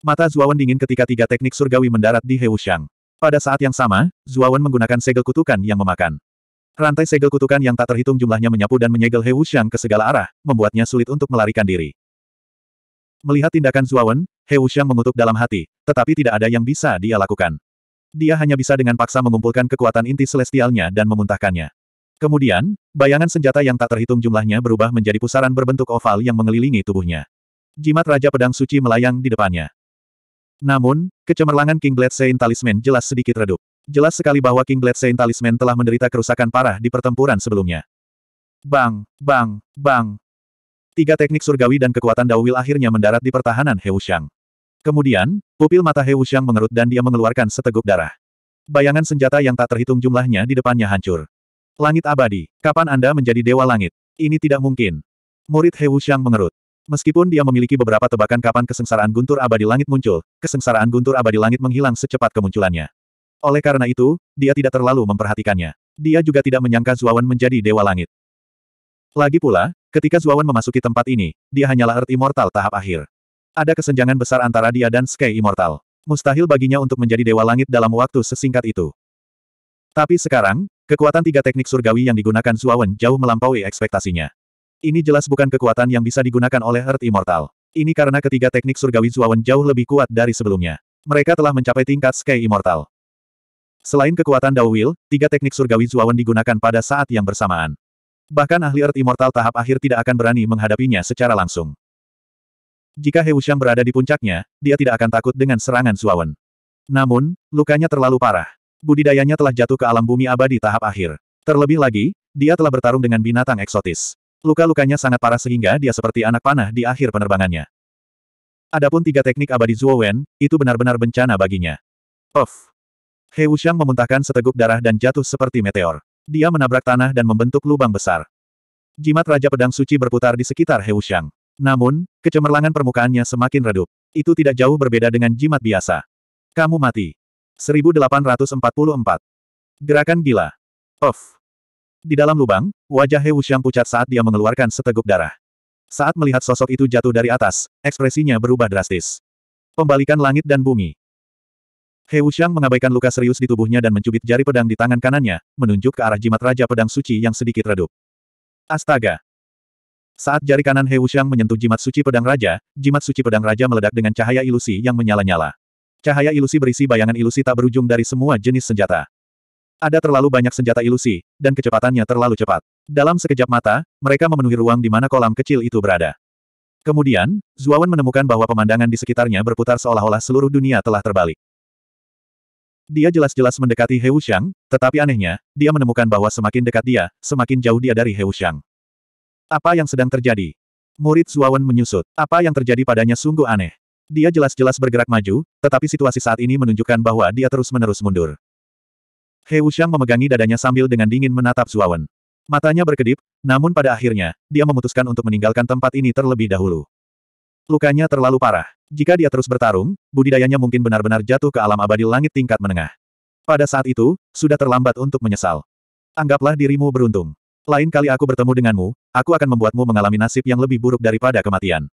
Speaker 1: Mata Zuawan dingin ketika tiga teknik surgawi mendarat di Heushang. Pada saat yang sama, Zuawan menggunakan segel kutukan yang memakan. Rantai segel kutukan yang tak terhitung jumlahnya menyapu dan menyegel Heushang ke segala arah, membuatnya sulit untuk melarikan diri. Melihat tindakan Zuawan, Heushang mengutuk dalam hati, tetapi tidak ada yang bisa dia lakukan. Dia hanya bisa dengan paksa mengumpulkan kekuatan inti celestialnya dan memuntahkannya. Kemudian, bayangan senjata yang tak terhitung jumlahnya berubah menjadi pusaran berbentuk oval yang mengelilingi tubuhnya. Jimat Raja Pedang Suci melayang di depannya. Namun, kecemerlangan King Blade Saint Talisman jelas sedikit redup. Jelas sekali bahwa King Blade Saint Talisman telah menderita kerusakan parah di pertempuran sebelumnya. Bang, bang, bang. Tiga teknik surgawi dan kekuatan Dawil akhirnya mendarat di pertahanan He Wuxiang. Kemudian, pupil mata He Wuxiang mengerut dan dia mengeluarkan seteguk darah. Bayangan senjata yang tak terhitung jumlahnya di depannya hancur. Langit abadi. Kapan Anda menjadi dewa langit? Ini tidak mungkin. Murid He Wuxiang mengerut. Meskipun dia memiliki beberapa tebakan kapan kesengsaraan guntur abadi langit muncul, kesengsaraan guntur abadi langit menghilang secepat kemunculannya. Oleh karena itu, dia tidak terlalu memperhatikannya. Dia juga tidak menyangka Zuawan menjadi dewa langit. Lagi pula, ketika Zuawan memasuki tempat ini, dia hanyalah Earth Immortal tahap akhir. Ada kesenjangan besar antara dia dan Sky Immortal. Mustahil baginya untuk menjadi dewa langit dalam waktu sesingkat itu. Tapi sekarang, Kekuatan tiga teknik surgawi yang digunakan Zuawan jauh melampaui ekspektasinya. Ini jelas bukan kekuatan yang bisa digunakan oleh Earth Immortal. Ini karena ketiga teknik surgawi Zuawan jauh lebih kuat dari sebelumnya. Mereka telah mencapai tingkat Sky Immortal. Selain kekuatan Dao Will, tiga teknik surgawi Zuawan digunakan pada saat yang bersamaan. Bahkan ahli Earth Immortal tahap akhir tidak akan berani menghadapinya secara langsung. Jika He Wuxian berada di puncaknya, dia tidak akan takut dengan serangan Zuawan. Namun, lukanya terlalu parah budidayanya telah jatuh ke alam bumi abadi tahap akhir. Terlebih lagi, dia telah bertarung dengan binatang eksotis. Luka-lukanya sangat parah sehingga dia seperti anak panah di akhir penerbangannya. Adapun tiga teknik abadi Zhuo Wen, itu benar-benar bencana baginya. Of. He Wuxiang memuntahkan seteguk darah dan jatuh seperti meteor. Dia menabrak tanah dan membentuk lubang besar. Jimat Raja Pedang Suci berputar di sekitar He Wuxiang. Namun, kecemerlangan permukaannya semakin redup. Itu tidak jauh berbeda dengan jimat biasa. Kamu mati. 1844. Gerakan gila. Of. Di dalam lubang, wajah He Wuxiang pucat saat dia mengeluarkan seteguk darah. Saat melihat sosok itu jatuh dari atas, ekspresinya berubah drastis. Pembalikan langit dan bumi. He Wuxiang mengabaikan luka serius di tubuhnya dan mencubit jari pedang di tangan kanannya, menunjuk ke arah jimat Raja Pedang Suci yang sedikit redup. Astaga! Saat jari kanan He Wuxiang menyentuh jimat suci pedang raja, jimat suci pedang raja meledak dengan cahaya ilusi yang menyala-nyala. Cahaya ilusi berisi bayangan ilusi tak berujung dari semua jenis senjata. Ada terlalu banyak senjata ilusi, dan kecepatannya terlalu cepat. Dalam sekejap mata, mereka memenuhi ruang di mana kolam kecil itu berada. Kemudian, Zuawan menemukan bahwa pemandangan di sekitarnya berputar seolah-olah seluruh dunia telah terbalik. Dia jelas-jelas mendekati He Wuxiang, tetapi anehnya, dia menemukan bahwa semakin dekat dia, semakin jauh dia dari He Wuxiang. Apa yang sedang terjadi? Murid Zuawan menyusut. Apa yang terjadi padanya sungguh aneh. Dia jelas-jelas bergerak maju, tetapi situasi saat ini menunjukkan bahwa dia terus-menerus mundur. He Wuxiang memegangi dadanya sambil dengan dingin menatap Zuawan. Matanya berkedip, namun pada akhirnya, dia memutuskan untuk meninggalkan tempat ini terlebih dahulu. Lukanya terlalu parah. Jika dia terus bertarung, budidayanya mungkin benar-benar jatuh ke alam abadi langit tingkat menengah. Pada saat itu, sudah terlambat untuk menyesal. Anggaplah dirimu beruntung. Lain kali aku bertemu denganmu, aku akan membuatmu mengalami nasib yang lebih buruk daripada kematian.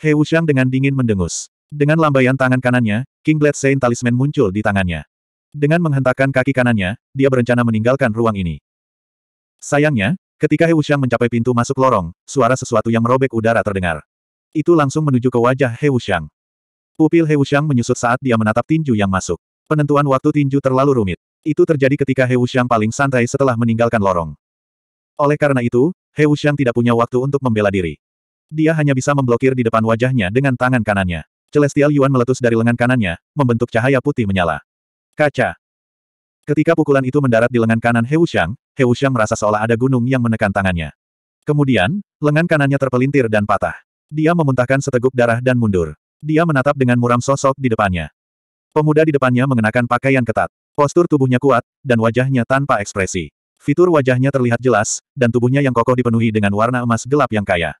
Speaker 1: He Wuxiang dengan dingin mendengus. Dengan lambaian tangan kanannya, King Blade Saint Talisman muncul di tangannya. Dengan menghentakkan kaki kanannya, dia berencana meninggalkan ruang ini. Sayangnya, ketika He Wuxiang mencapai pintu masuk lorong, suara sesuatu yang merobek udara terdengar. Itu langsung menuju ke wajah He Wuxiang. Pupil He Wuxiang menyusut saat dia menatap tinju yang masuk. Penentuan waktu tinju terlalu rumit. Itu terjadi ketika He Wuxiang paling santai setelah meninggalkan lorong. Oleh karena itu, He Wuxiang tidak punya waktu untuk membela diri. Dia hanya bisa memblokir di depan wajahnya dengan tangan kanannya. Celestial Yuan meletus dari lengan kanannya, membentuk cahaya putih menyala. Kaca. Ketika pukulan itu mendarat di lengan kanan He Wuxiang, He Wuxiang merasa seolah ada gunung yang menekan tangannya. Kemudian, lengan kanannya terpelintir dan patah. Dia memuntahkan seteguk darah dan mundur. Dia menatap dengan muram sosok di depannya. Pemuda di depannya mengenakan pakaian ketat. Postur tubuhnya kuat, dan wajahnya tanpa ekspresi. Fitur wajahnya terlihat jelas, dan tubuhnya yang kokoh dipenuhi dengan warna emas gelap yang kaya.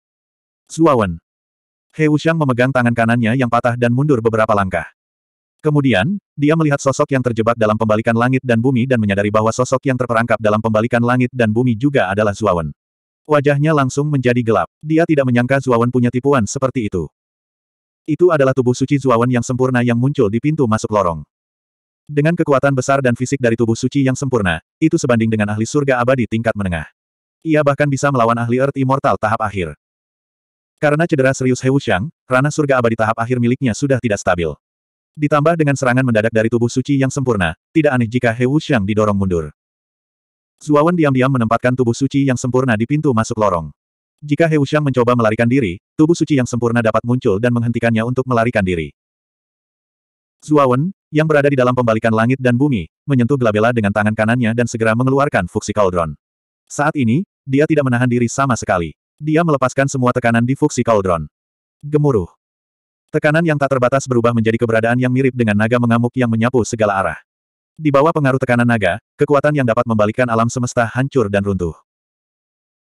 Speaker 1: Zuawan. He Wuxiang memegang tangan kanannya yang patah dan mundur beberapa langkah. Kemudian, dia melihat sosok yang terjebak dalam pembalikan langit dan bumi dan menyadari bahwa sosok yang terperangkap dalam pembalikan langit dan bumi juga adalah Zuawan. Wajahnya langsung menjadi gelap. Dia tidak menyangka Zuawan punya tipuan seperti itu. Itu adalah tubuh suci Zuawan yang sempurna yang muncul di pintu masuk lorong. Dengan kekuatan besar dan fisik dari tubuh suci yang sempurna, itu sebanding dengan ahli surga abadi tingkat menengah. Ia bahkan bisa melawan ahli Earth Immortal tahap akhir. Karena cedera serius Hewu Shang, ranah surga abadi tahap akhir miliknya sudah tidak stabil. Ditambah dengan serangan mendadak dari tubuh suci yang sempurna, tidak aneh jika Hewu Shang didorong mundur. Zuawan diam-diam menempatkan tubuh suci yang sempurna di pintu masuk lorong. Jika Hewu Shang mencoba melarikan diri, tubuh suci yang sempurna dapat muncul dan menghentikannya untuk melarikan diri. Zuawan, yang berada di dalam pembalikan langit dan bumi, menyentuh Glabella dengan tangan kanannya dan segera mengeluarkan Fuxi Cauldron. Saat ini, dia tidak menahan diri sama sekali. Dia melepaskan semua tekanan di Fuxi Cauldron. Gemuruh. Tekanan yang tak terbatas berubah menjadi keberadaan yang mirip dengan naga mengamuk yang menyapu segala arah. Di bawah pengaruh tekanan naga, kekuatan yang dapat membalikkan alam semesta hancur dan runtuh.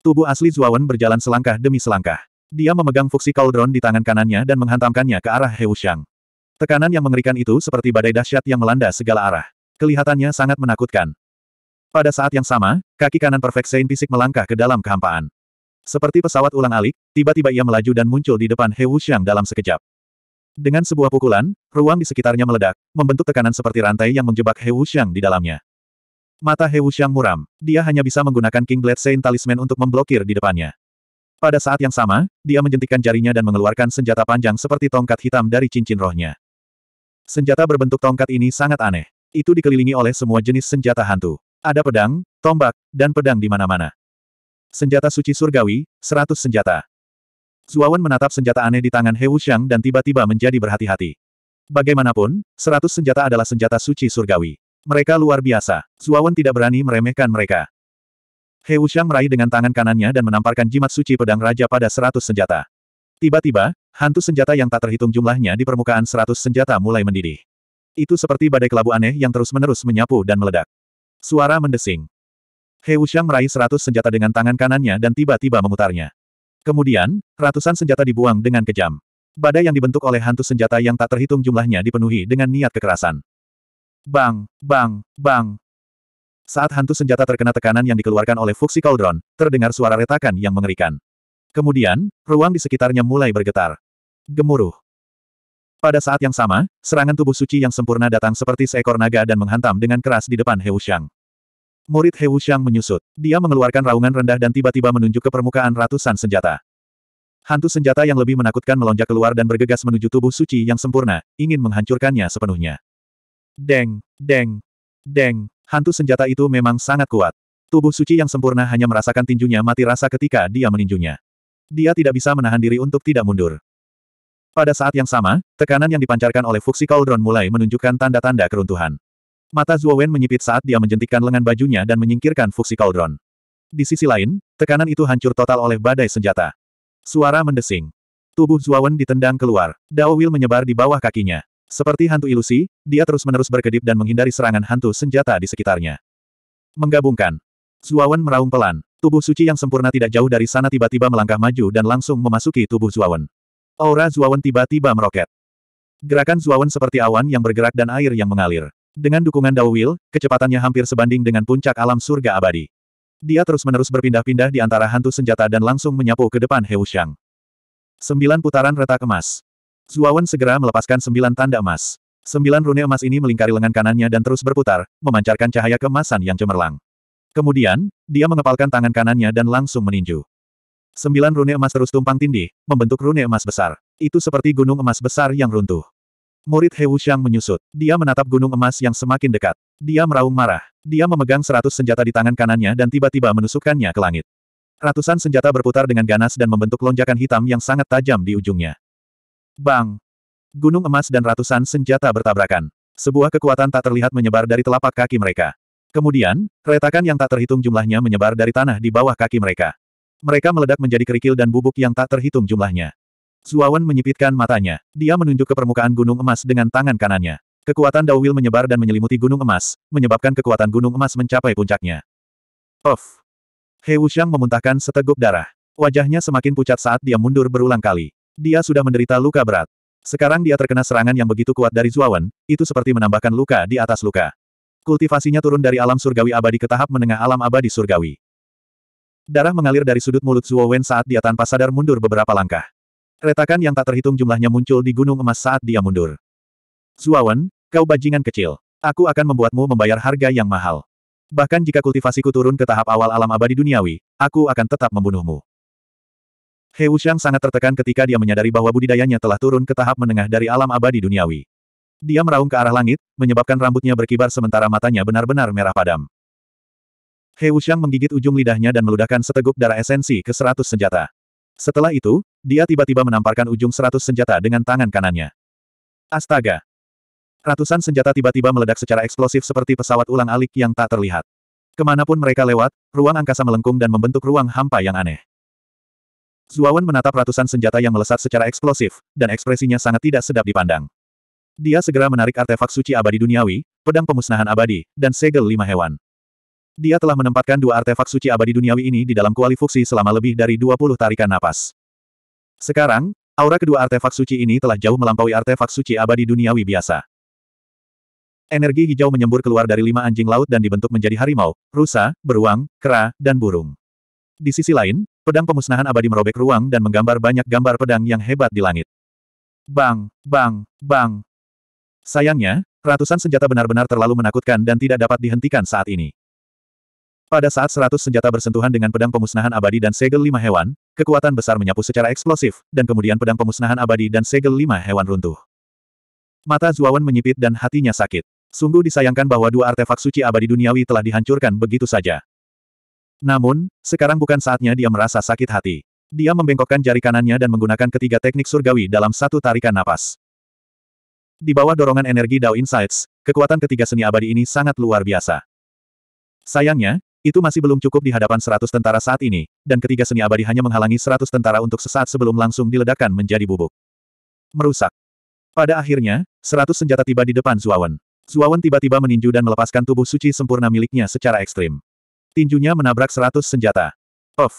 Speaker 1: Tubuh asli Zuawan berjalan selangkah demi selangkah. Dia memegang Fuxi Cauldron di tangan kanannya dan menghantamkannya ke arah He Tekanan yang mengerikan itu seperti badai dahsyat yang melanda segala arah. Kelihatannya sangat menakutkan. Pada saat yang sama, kaki kanan Perfect Saint Fisik melangkah ke dalam kehampaan. Seperti pesawat ulang-alik, tiba-tiba ia melaju dan muncul di depan He Wuxiang dalam sekejap. Dengan sebuah pukulan, ruang di sekitarnya meledak, membentuk tekanan seperti rantai yang menjebak He Wuxiang di dalamnya. Mata He Wuxiang muram, dia hanya bisa menggunakan King Blade Saint Talisman untuk memblokir di depannya. Pada saat yang sama, dia menjentikkan jarinya dan mengeluarkan senjata panjang seperti tongkat hitam dari cincin rohnya. Senjata berbentuk tongkat ini sangat aneh. Itu dikelilingi oleh semua jenis senjata hantu. Ada pedang, tombak, dan pedang di mana-mana. Senjata suci surgawi, seratus senjata. Zuawan menatap senjata aneh di tangan He Wuxiang dan tiba-tiba menjadi berhati-hati. Bagaimanapun, seratus senjata adalah senjata suci surgawi. Mereka luar biasa. Zuawan tidak berani meremehkan mereka. He Wuxiang meraih dengan tangan kanannya dan menamparkan jimat suci pedang raja pada seratus senjata. Tiba-tiba, hantu senjata yang tak terhitung jumlahnya di permukaan seratus senjata mulai mendidih. Itu seperti badai kelabu aneh yang terus-menerus menyapu dan meledak. Suara mendesing. He Wuxiang meraih seratus senjata dengan tangan kanannya dan tiba-tiba memutarnya. Kemudian, ratusan senjata dibuang dengan kejam. Badai yang dibentuk oleh hantu senjata yang tak terhitung jumlahnya dipenuhi dengan niat kekerasan. Bang, bang, bang. Saat hantu senjata terkena tekanan yang dikeluarkan oleh Fuxi Cauldron, terdengar suara retakan yang mengerikan. Kemudian, ruang di sekitarnya mulai bergetar. Gemuruh. Pada saat yang sama, serangan tubuh suci yang sempurna datang seperti seekor naga dan menghantam dengan keras di depan He Wuxiang. Murid He Shang menyusut. Dia mengeluarkan raungan rendah dan tiba-tiba menunjuk ke permukaan ratusan senjata. Hantu senjata yang lebih menakutkan melonjak keluar dan bergegas menuju tubuh suci yang sempurna, ingin menghancurkannya sepenuhnya. Deng, deng, deng, hantu senjata itu memang sangat kuat. Tubuh suci yang sempurna hanya merasakan tinjunya mati rasa ketika dia meninjunya. Dia tidak bisa menahan diri untuk tidak mundur. Pada saat yang sama, tekanan yang dipancarkan oleh Fuxi Cauldron mulai menunjukkan tanda-tanda keruntuhan. Mata Zuo Wen menyipit saat dia menjentikkan lengan bajunya dan menyingkirkan fuksi Cauldron. Di sisi lain, tekanan itu hancur total oleh badai senjata. Suara mendesing. Tubuh Zuo Wen ditendang keluar. Dao Will menyebar di bawah kakinya. Seperti hantu ilusi, dia terus-menerus berkedip dan menghindari serangan hantu senjata di sekitarnya. Menggabungkan. Zuo Wen meraung pelan. Tubuh suci yang sempurna tidak jauh dari sana tiba-tiba melangkah maju dan langsung memasuki tubuh Zuo Wen. Aura Zuo Wen tiba-tiba meroket. Gerakan Zuo Wen seperti awan yang bergerak dan air yang mengalir. Dengan dukungan Dao Will, kecepatannya hampir sebanding dengan puncak alam surga abadi. Dia terus-menerus berpindah-pindah di antara hantu senjata dan langsung menyapu ke depan He Sembilan putaran retak emas. Zuawan segera melepaskan sembilan tanda emas. Sembilan rune emas ini melingkari lengan kanannya dan terus berputar, memancarkan cahaya kemasan yang cemerlang. Kemudian, dia mengepalkan tangan kanannya dan langsung meninju. Sembilan rune emas terus tumpang tindih, membentuk rune emas besar. Itu seperti gunung emas besar yang runtuh. Murid He Wuxiang menyusut. Dia menatap gunung emas yang semakin dekat. Dia meraung marah. Dia memegang seratus senjata di tangan kanannya dan tiba-tiba menusukkannya ke langit. Ratusan senjata berputar dengan ganas dan membentuk lonjakan hitam yang sangat tajam di ujungnya. Bang! Gunung emas dan ratusan senjata bertabrakan. Sebuah kekuatan tak terlihat menyebar dari telapak kaki mereka. Kemudian, retakan yang tak terhitung jumlahnya menyebar dari tanah di bawah kaki mereka. Mereka meledak menjadi kerikil dan bubuk yang tak terhitung jumlahnya. Zuawan menyipitkan matanya. Dia menunjuk ke permukaan gunung emas dengan tangan kanannya. Kekuatan Dawil menyebar dan menyelimuti gunung emas, menyebabkan kekuatan gunung emas mencapai puncaknya. Of, He Wuxiang memuntahkan seteguk darah. Wajahnya semakin pucat saat dia mundur berulang kali. Dia sudah menderita luka berat. Sekarang dia terkena serangan yang begitu kuat dari Zuawan, itu seperti menambahkan luka di atas luka. Kultivasinya turun dari alam surgawi abadi ke tahap menengah alam abadi surgawi. Darah mengalir dari sudut mulut Zuo saat dia tanpa sadar mundur beberapa langkah. Retakan yang tak terhitung jumlahnya muncul di gunung emas saat dia mundur. Zuawan, kau bajingan kecil. Aku akan membuatmu membayar harga yang mahal. Bahkan jika kultivasiku turun ke tahap awal alam abadi duniawi, aku akan tetap membunuhmu. He Wuxiang sangat tertekan ketika dia menyadari bahwa budidayanya telah turun ke tahap menengah dari alam abadi duniawi. Dia meraung ke arah langit, menyebabkan rambutnya berkibar sementara matanya benar-benar merah padam. He Wuxiang menggigit ujung lidahnya dan meludahkan seteguk darah esensi ke seratus senjata. Setelah itu, dia tiba-tiba menamparkan ujung seratus senjata dengan tangan kanannya. Astaga! Ratusan senjata tiba-tiba meledak secara eksplosif seperti pesawat ulang alik yang tak terlihat. Kemanapun mereka lewat, ruang angkasa melengkung dan membentuk ruang hampa yang aneh. Zuawan menatap ratusan senjata yang melesat secara eksplosif, dan ekspresinya sangat tidak sedap dipandang. Dia segera menarik artefak suci abadi duniawi, pedang pemusnahan abadi, dan segel lima hewan. Dia telah menempatkan dua artefak suci abadi duniawi ini di dalam kuali fuksi selama lebih dari 20 tarikan napas. Sekarang, aura kedua artefak suci ini telah jauh melampaui artefak suci abadi duniawi biasa. Energi hijau menyembur keluar dari lima anjing laut dan dibentuk menjadi harimau, rusa, beruang, kera, dan burung. Di sisi lain, pedang pemusnahan abadi merobek ruang dan menggambar banyak gambar pedang yang hebat di langit. Bang, bang, bang. Sayangnya, ratusan senjata benar-benar terlalu menakutkan dan tidak dapat dihentikan saat ini. Pada saat seratus senjata bersentuhan dengan pedang pemusnahan abadi dan segel lima hewan, kekuatan besar menyapu secara eksplosif, dan kemudian pedang pemusnahan abadi dan segel lima hewan runtuh. Mata Zuawan menyipit dan hatinya sakit. Sungguh disayangkan bahwa dua artefak suci abadi duniawi telah dihancurkan begitu saja. Namun, sekarang bukan saatnya dia merasa sakit hati. Dia membengkokkan jari kanannya dan menggunakan ketiga teknik surgawi dalam satu tarikan napas. Di bawah dorongan energi Dao Insights, kekuatan ketiga seni abadi ini sangat luar biasa. Sayangnya, itu masih belum cukup di hadapan seratus tentara saat ini, dan ketiga seni abadi hanya menghalangi seratus tentara untuk sesaat sebelum langsung diledakkan menjadi bubuk. Merusak. Pada akhirnya, seratus senjata tiba di depan Zuawan. Zuawan tiba-tiba meninju dan melepaskan tubuh suci sempurna miliknya secara ekstrim. Tinjunya menabrak seratus senjata. Of.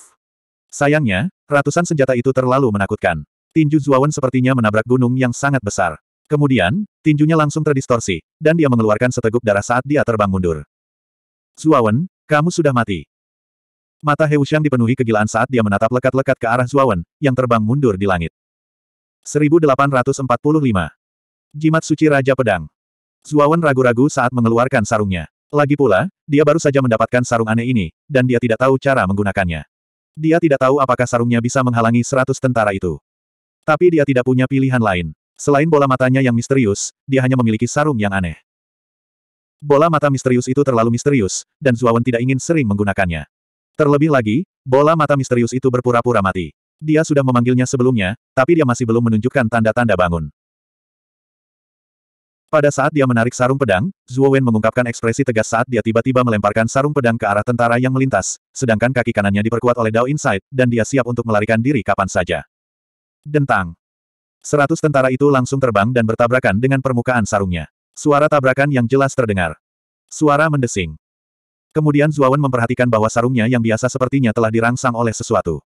Speaker 1: Sayangnya, ratusan senjata itu terlalu menakutkan. Tinju Zuawan sepertinya menabrak gunung yang sangat besar. Kemudian, tinjunya langsung terdistorsi, dan dia mengeluarkan seteguk darah saat dia terbang mundur. Zuawan, kamu sudah mati. Mata Hewushang dipenuhi kegilaan saat dia menatap lekat-lekat ke arah Zuawan, yang terbang mundur di langit. 1845. Jimat Suci Raja Pedang. Zuawan ragu-ragu saat mengeluarkan sarungnya. Lagi pula, dia baru saja mendapatkan sarung aneh ini, dan dia tidak tahu cara menggunakannya. Dia tidak tahu apakah sarungnya bisa menghalangi seratus tentara itu. Tapi dia tidak punya pilihan lain. Selain bola matanya yang misterius, dia hanya memiliki sarung yang aneh. Bola mata misterius itu terlalu misterius, dan Zuawan tidak ingin sering menggunakannya. Terlebih lagi, bola mata misterius itu berpura-pura mati. Dia sudah memanggilnya sebelumnya, tapi dia masih belum menunjukkan tanda-tanda bangun. Pada saat dia menarik sarung pedang, Zuo Wen mengungkapkan ekspresi tegas saat dia tiba-tiba melemparkan sarung pedang ke arah tentara yang melintas, sedangkan kaki kanannya diperkuat oleh Dao Insight, dan dia siap untuk melarikan diri kapan saja. Dentang. Seratus tentara itu langsung terbang dan bertabrakan dengan permukaan sarungnya. Suara tabrakan yang jelas terdengar. Suara mendesing. Kemudian Zuawan memperhatikan bahwa sarungnya yang biasa sepertinya telah dirangsang oleh sesuatu.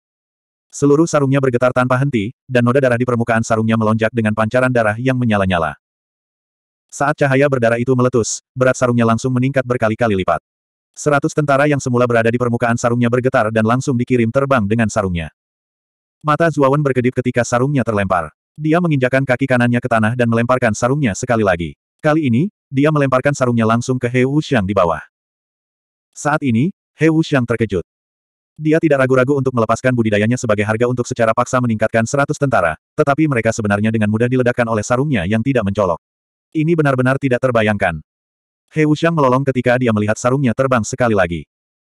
Speaker 1: Seluruh sarungnya bergetar tanpa henti, dan noda darah di permukaan sarungnya melonjak dengan pancaran darah yang menyala-nyala. Saat cahaya berdarah itu meletus, berat sarungnya langsung meningkat berkali-kali lipat. Seratus tentara yang semula berada di permukaan sarungnya bergetar dan langsung dikirim terbang dengan sarungnya. Mata Zuawan berkedip ketika sarungnya terlempar. Dia menginjakan kaki kanannya ke tanah dan melemparkan sarungnya sekali lagi. Kali ini, dia melemparkan sarungnya langsung ke He Wuxiang di bawah. Saat ini, He Wuxiang terkejut. Dia tidak ragu-ragu untuk melepaskan budidayanya sebagai harga untuk secara paksa meningkatkan seratus tentara, tetapi mereka sebenarnya dengan mudah diledakkan oleh sarungnya yang tidak mencolok. Ini benar-benar tidak terbayangkan. He Wuxiang melolong ketika dia melihat sarungnya terbang sekali lagi.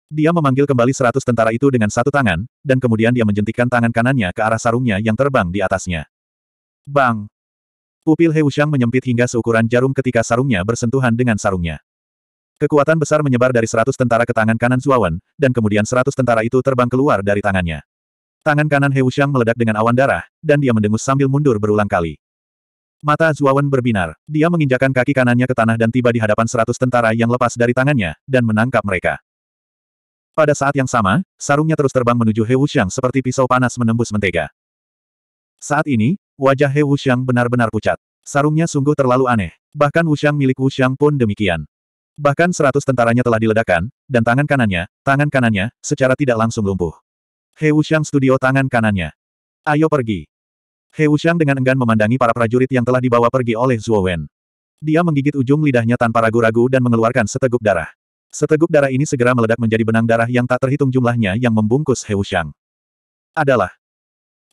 Speaker 1: Dia memanggil kembali seratus tentara itu dengan satu tangan, dan kemudian dia menjentikkan tangan kanannya ke arah sarungnya yang terbang di atasnya. Bang! Pupil He menyempit hingga seukuran jarum ketika sarungnya bersentuhan dengan sarungnya. Kekuatan besar menyebar dari seratus tentara ke tangan kanan Zuawan, dan kemudian seratus tentara itu terbang keluar dari tangannya. Tangan kanan He meledak dengan awan darah, dan dia mendengus sambil mundur berulang kali. Mata Zuawan berbinar. Dia menginjakan kaki kanannya ke tanah dan tiba di hadapan seratus tentara yang lepas dari tangannya, dan menangkap mereka. Pada saat yang sama, sarungnya terus terbang menuju He seperti pisau panas menembus mentega. Saat ini, Wajah He Wuxiang benar-benar pucat. Sarungnya sungguh terlalu aneh. Bahkan Wuxiang milik Wuxiang pun demikian. Bahkan seratus tentaranya telah diledakkan, dan tangan kanannya, tangan kanannya, secara tidak langsung lumpuh. He Wuxiang studio tangan kanannya. Ayo pergi. He Wuxiang dengan enggan memandangi para prajurit yang telah dibawa pergi oleh Zhuo Wen. Dia menggigit ujung lidahnya tanpa ragu-ragu dan mengeluarkan seteguk darah. Seteguk darah ini segera meledak menjadi benang darah yang tak terhitung jumlahnya yang membungkus He Wuxiang. Adalah.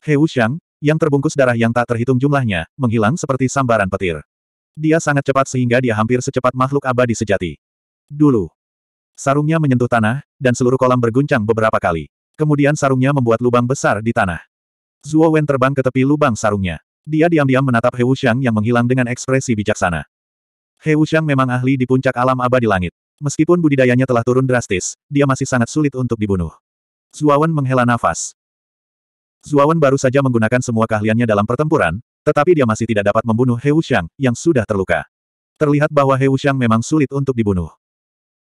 Speaker 1: He Wuxiang, yang terbungkus darah yang tak terhitung jumlahnya, menghilang seperti sambaran petir. Dia sangat cepat sehingga dia hampir secepat makhluk abadi sejati. Dulu. Sarungnya menyentuh tanah, dan seluruh kolam berguncang beberapa kali. Kemudian sarungnya membuat lubang besar di tanah. Zuo Wen terbang ke tepi lubang sarungnya. Dia diam-diam menatap He Wuxiang yang menghilang dengan ekspresi bijaksana. He Wuxiang memang ahli di puncak alam abadi langit. Meskipun budidayanya telah turun drastis, dia masih sangat sulit untuk dibunuh. Zuo Wen menghela nafas. Zuawan baru saja menggunakan semua keahliannya dalam pertempuran, tetapi dia masih tidak dapat membunuh He Wuxiang, yang sudah terluka. Terlihat bahwa He Wuxiang memang sulit untuk dibunuh.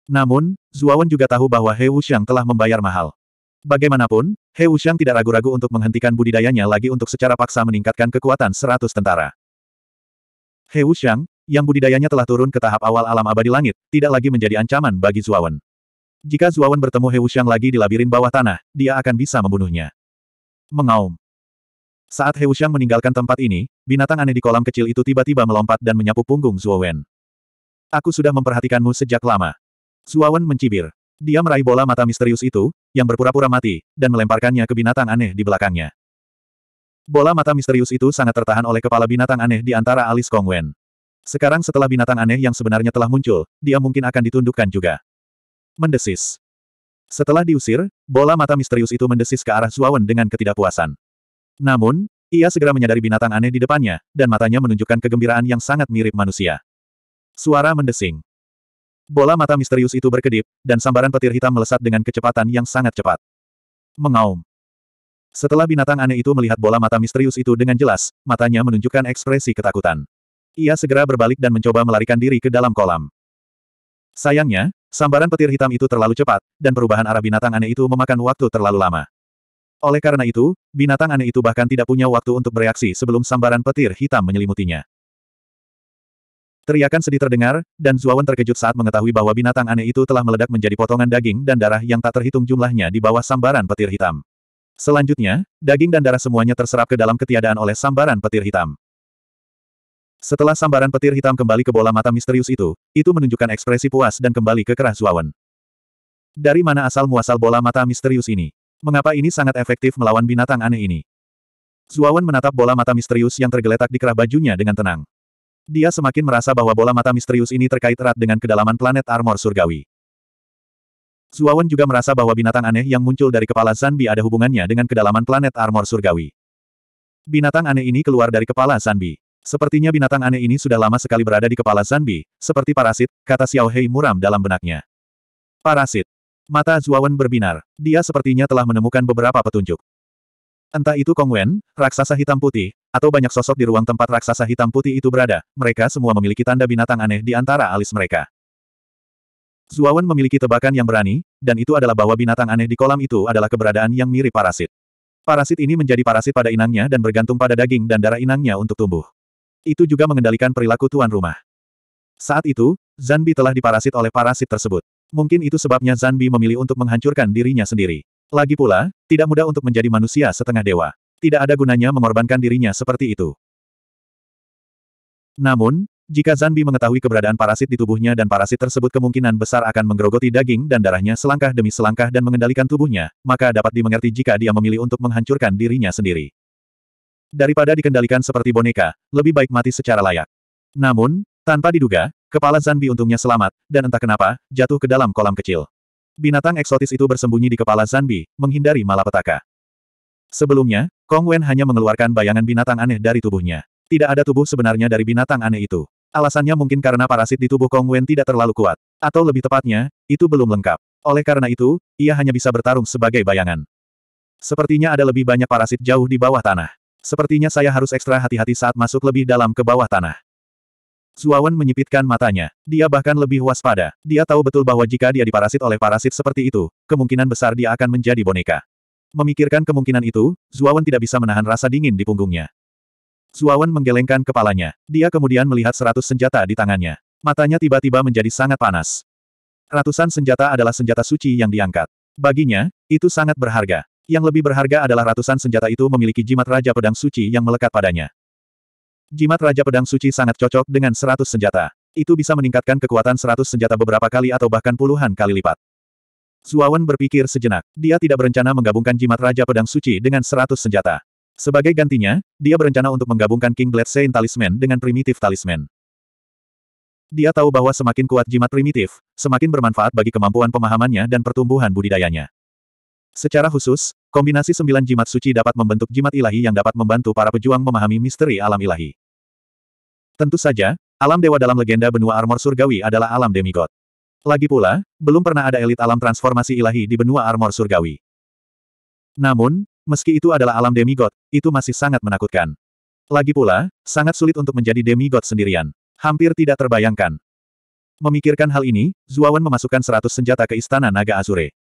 Speaker 1: Namun, Zuawan juga tahu bahwa He Wuxiang telah membayar mahal. Bagaimanapun, He Wuxiang tidak ragu-ragu untuk menghentikan budidayanya lagi untuk secara paksa meningkatkan kekuatan seratus tentara. He Wuxiang, yang budidayanya telah turun ke tahap awal alam abadi langit, tidak lagi menjadi ancaman bagi Zuawan. Jika Zuawan bertemu He Wuxiang lagi di labirin bawah tanah, dia akan bisa membunuhnya. Mengaum. Saat He Wuxiang meninggalkan tempat ini, binatang aneh di kolam kecil itu tiba-tiba melompat dan menyapu punggung Zuo Wen. Aku sudah memperhatikanmu sejak lama. Zuo Wen mencibir. Dia meraih bola mata misterius itu, yang berpura-pura mati, dan melemparkannya ke binatang aneh di belakangnya. Bola mata misterius itu sangat tertahan oleh kepala binatang aneh di antara alis Kong Wen. Sekarang setelah binatang aneh yang sebenarnya telah muncul, dia mungkin akan ditundukkan juga. Mendesis. Setelah diusir, bola mata misterius itu mendesis ke arah Zuawan dengan ketidakpuasan. Namun, ia segera menyadari binatang aneh di depannya, dan matanya menunjukkan kegembiraan yang sangat mirip manusia. Suara mendesing. Bola mata misterius itu berkedip, dan sambaran petir hitam melesat dengan kecepatan yang sangat cepat. Mengaum. Setelah binatang aneh itu melihat bola mata misterius itu dengan jelas, matanya menunjukkan ekspresi ketakutan. Ia segera berbalik dan mencoba melarikan diri ke dalam kolam. Sayangnya, sambaran petir hitam itu terlalu cepat, dan perubahan arah binatang aneh itu memakan waktu terlalu lama. Oleh karena itu, binatang aneh itu bahkan tidak punya waktu untuk bereaksi sebelum sambaran petir hitam menyelimutinya. Teriakan sedih terdengar, dan Zuawan terkejut saat mengetahui bahwa binatang aneh itu telah meledak menjadi potongan daging dan darah yang tak terhitung jumlahnya di bawah sambaran petir hitam. Selanjutnya, daging dan darah semuanya terserap ke dalam ketiadaan oleh sambaran petir hitam. Setelah sambaran petir hitam kembali ke bola mata misterius itu, itu menunjukkan ekspresi puas dan kembali ke kerah Zuawan. Dari mana asal-muasal bola mata misterius ini? Mengapa ini sangat efektif melawan binatang aneh ini? Zuawan menatap bola mata misterius yang tergeletak di kerah bajunya dengan tenang. Dia semakin merasa bahwa bola mata misterius ini terkait erat dengan kedalaman planet armor surgawi. Zuawan juga merasa bahwa binatang aneh yang muncul dari kepala Zanbi ada hubungannya dengan kedalaman planet armor surgawi. Binatang aneh ini keluar dari kepala Zanbi. Sepertinya binatang aneh ini sudah lama sekali berada di kepala Zanbi, seperti parasit, kata Xiao Hei muram dalam benaknya. Parasit. Mata Zuawan berbinar. Dia sepertinya telah menemukan beberapa petunjuk. Entah itu Kong Wen, raksasa hitam putih, atau banyak sosok di ruang tempat raksasa hitam putih itu berada, mereka semua memiliki tanda binatang aneh di antara alis mereka. Zuawan memiliki tebakan yang berani, dan itu adalah bahwa binatang aneh di kolam itu adalah keberadaan yang mirip parasit. Parasit ini menjadi parasit pada inangnya dan bergantung pada daging dan darah inangnya untuk tumbuh. Itu juga mengendalikan perilaku tuan rumah. Saat itu, Zanbi telah diparasit oleh parasit tersebut. Mungkin itu sebabnya Zanbi memilih untuk menghancurkan dirinya sendiri. Lagi pula, tidak mudah untuk menjadi manusia setengah dewa. Tidak ada gunanya mengorbankan dirinya seperti itu. Namun, jika Zanbi mengetahui keberadaan parasit di tubuhnya dan parasit tersebut kemungkinan besar akan menggerogoti daging dan darahnya selangkah demi selangkah dan mengendalikan tubuhnya, maka dapat dimengerti jika dia memilih untuk menghancurkan dirinya sendiri. Daripada dikendalikan seperti boneka, lebih baik mati secara layak. Namun, tanpa diduga, kepala Zanbi untungnya selamat, dan entah kenapa, jatuh ke dalam kolam kecil. Binatang eksotis itu bersembunyi di kepala Zanbi, menghindari malapetaka. Sebelumnya, Kong Wen hanya mengeluarkan bayangan binatang aneh dari tubuhnya. Tidak ada tubuh sebenarnya dari binatang aneh itu. Alasannya mungkin karena parasit di tubuh Kong Wen tidak terlalu kuat. Atau lebih tepatnya, itu belum lengkap. Oleh karena itu, ia hanya bisa bertarung sebagai bayangan. Sepertinya ada lebih banyak parasit jauh di bawah tanah. Sepertinya saya harus ekstra hati-hati saat masuk lebih dalam ke bawah tanah. Zuawan menyipitkan matanya. Dia bahkan lebih waspada. Dia tahu betul bahwa jika dia diparasit oleh parasit seperti itu, kemungkinan besar dia akan menjadi boneka. Memikirkan kemungkinan itu, Zuawan tidak bisa menahan rasa dingin di punggungnya. Zuawan menggelengkan kepalanya. Dia kemudian melihat seratus senjata di tangannya. Matanya tiba-tiba menjadi sangat panas. Ratusan senjata adalah senjata suci yang diangkat. Baginya, itu sangat berharga. Yang lebih berharga adalah ratusan senjata itu memiliki jimat Raja Pedang Suci yang melekat padanya. Jimat Raja Pedang Suci sangat cocok dengan seratus senjata. Itu bisa meningkatkan kekuatan seratus senjata beberapa kali atau bahkan puluhan kali lipat. Zuawan berpikir sejenak. Dia tidak berencana menggabungkan jimat Raja Pedang Suci dengan seratus senjata. Sebagai gantinya, dia berencana untuk menggabungkan King Blade Saint Talisman dengan primitif talisman. Dia tahu bahwa semakin kuat jimat primitif, semakin bermanfaat bagi kemampuan pemahamannya dan pertumbuhan budidayanya. Secara khusus, kombinasi sembilan jimat suci dapat membentuk jimat ilahi yang dapat membantu para pejuang memahami misteri alam ilahi. Tentu saja, alam dewa dalam legenda benua armor surgawi adalah alam demigod. Lagi pula, belum pernah ada elit alam transformasi ilahi di benua armor surgawi. Namun, meski itu adalah alam demigod, itu masih sangat menakutkan. Lagi pula, sangat sulit untuk menjadi demigod sendirian. Hampir tidak terbayangkan. Memikirkan hal ini, Zuawan memasukkan seratus senjata ke istana naga Azure.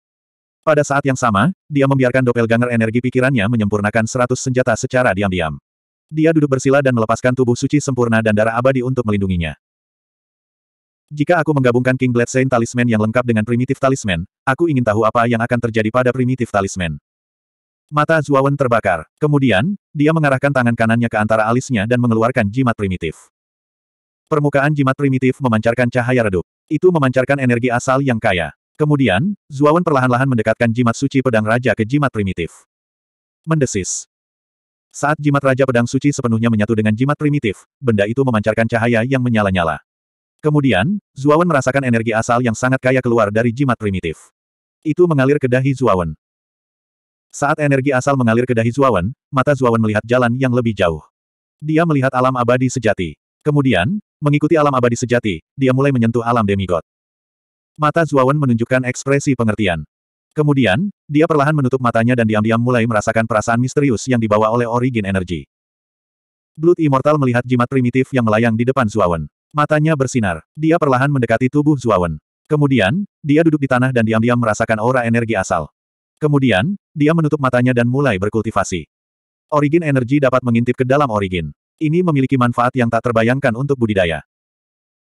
Speaker 1: Pada saat yang sama, dia membiarkan doppelganger energi pikirannya menyempurnakan seratus senjata secara diam-diam. Dia duduk bersila dan melepaskan tubuh suci sempurna dan darah abadi untuk melindunginya. Jika aku menggabungkan King Blade Saint Talisman yang lengkap dengan primitif talisman, aku ingin tahu apa yang akan terjadi pada primitif talisman. Mata Zuawan terbakar. Kemudian, dia mengarahkan tangan kanannya ke antara alisnya dan mengeluarkan jimat primitif. Permukaan jimat primitif memancarkan cahaya redup. Itu memancarkan energi asal yang kaya. Kemudian, Zuawan perlahan-lahan mendekatkan jimat suci pedang raja ke jimat primitif. Mendesis. Saat jimat raja pedang suci sepenuhnya menyatu dengan jimat primitif, benda itu memancarkan cahaya yang menyala-nyala. Kemudian, Zuawan merasakan energi asal yang sangat kaya keluar dari jimat primitif. Itu mengalir ke dahi Zuawan. Saat energi asal mengalir ke dahi Zuawan, mata Zuawan melihat jalan yang lebih jauh. Dia melihat alam abadi sejati. Kemudian, mengikuti alam abadi sejati, dia mulai menyentuh alam demigod. Mata Zuawan menunjukkan ekspresi pengertian. Kemudian, dia perlahan menutup matanya dan diam-diam mulai merasakan perasaan misterius yang dibawa oleh origin Energy. Blood Immortal melihat jimat primitif yang melayang di depan Zuawan. Matanya bersinar. Dia perlahan mendekati tubuh Zuawan. Kemudian, dia duduk di tanah dan diam-diam merasakan aura energi asal. Kemudian, dia menutup matanya dan mulai berkultivasi. Origin Energy dapat mengintip ke dalam origin. Ini memiliki manfaat yang tak terbayangkan untuk budidaya.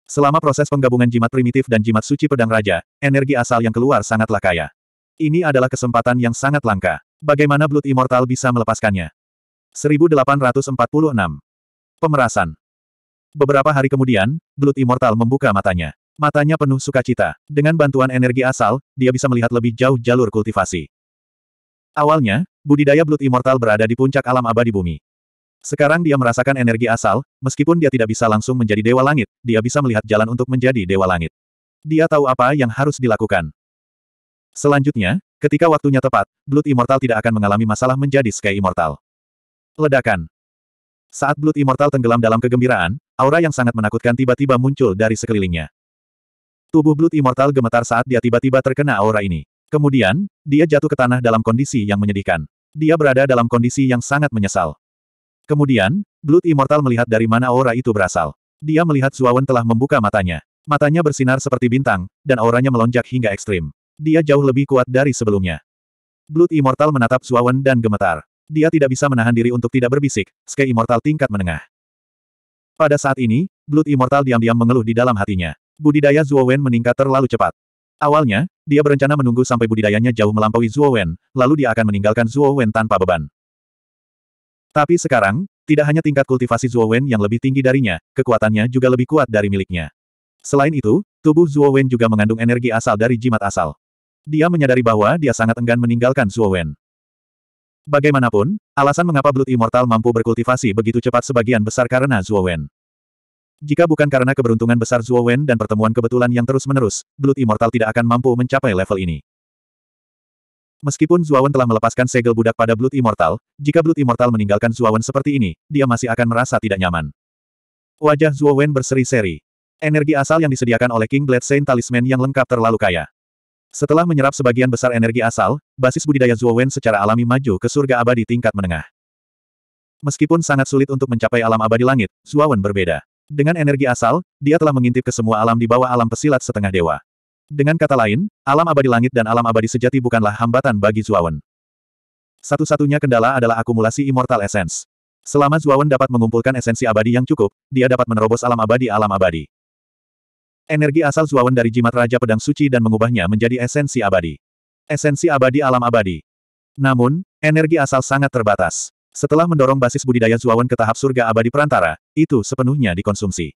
Speaker 1: Selama proses penggabungan jimat primitif dan jimat suci pedang raja, energi asal yang keluar sangatlah kaya. Ini adalah kesempatan yang sangat langka. Bagaimana Blood Immortal bisa melepaskannya? 1846. Pemerasan. Beberapa hari kemudian, Blood Immortal membuka matanya. Matanya penuh sukacita. Dengan bantuan energi asal, dia bisa melihat lebih jauh jalur kultivasi. Awalnya, budidaya Blood Immortal berada di puncak alam abadi bumi. Sekarang dia merasakan energi asal, meskipun dia tidak bisa langsung menjadi Dewa Langit, dia bisa melihat jalan untuk menjadi Dewa Langit. Dia tahu apa yang harus dilakukan. Selanjutnya, ketika waktunya tepat, Blood Immortal tidak akan mengalami masalah menjadi Sky Immortal. Ledakan. Saat Blood Immortal tenggelam dalam kegembiraan, aura yang sangat menakutkan tiba-tiba muncul dari sekelilingnya. Tubuh Blood Immortal gemetar saat dia tiba-tiba terkena aura ini. Kemudian, dia jatuh ke tanah dalam kondisi yang menyedihkan. Dia berada dalam kondisi yang sangat menyesal. Kemudian, Blood Immortal melihat dari mana aura itu berasal. Dia melihat Zuawan telah membuka matanya. Matanya bersinar seperti bintang, dan auranya melonjak hingga ekstrim. Dia jauh lebih kuat dari sebelumnya. Blood Immortal menatap Zuawan dan gemetar. Dia tidak bisa menahan diri untuk tidak berbisik, Ske Immortal tingkat menengah. Pada saat ini, Blood Immortal diam-diam mengeluh di dalam hatinya. Budidaya Zuowen meningkat terlalu cepat. Awalnya, dia berencana menunggu sampai budidayanya jauh melampaui Zuowen, lalu dia akan meninggalkan Zuowen tanpa beban. Tapi sekarang, tidak hanya tingkat kultivasi Zhuo Wen yang lebih tinggi darinya, kekuatannya juga lebih kuat dari miliknya. Selain itu, tubuh Zhuo Wen juga mengandung energi asal dari jimat asal. Dia menyadari bahwa dia sangat enggan meninggalkan Zhuo Wen. Bagaimanapun, alasan mengapa Blood Immortal mampu berkultivasi begitu cepat sebagian besar karena Zhuo Wen. Jika bukan karena keberuntungan besar Zhuo Wen dan pertemuan kebetulan yang terus-menerus, Blood Immortal tidak akan mampu mencapai level ini. Meskipun Zuawan telah melepaskan segel budak pada Blood Immortal, jika Blood Immortal meninggalkan Zuawan seperti ini, dia masih akan merasa tidak nyaman. Wajah Zuawan berseri-seri. Energi asal yang disediakan oleh King Blade Saint Talisman yang lengkap terlalu kaya. Setelah menyerap sebagian besar energi asal, basis budidaya Zuowen secara alami maju ke surga abadi tingkat menengah. Meskipun sangat sulit untuk mencapai alam abadi langit, Zuowen berbeda. Dengan energi asal, dia telah mengintip ke semua alam di bawah alam pesilat setengah dewa. Dengan kata lain, alam abadi langit dan alam abadi sejati bukanlah hambatan bagi Zuawan. Satu-satunya kendala adalah akumulasi immortal essence. Selama Zuawan dapat mengumpulkan esensi abadi yang cukup, dia dapat menerobos alam abadi alam abadi. Energi asal Zuawan dari jimat Raja Pedang Suci dan mengubahnya menjadi esensi abadi. Esensi abadi alam abadi. Namun, energi asal sangat terbatas. Setelah mendorong basis budidaya Zuawan ke tahap surga abadi perantara, itu sepenuhnya dikonsumsi.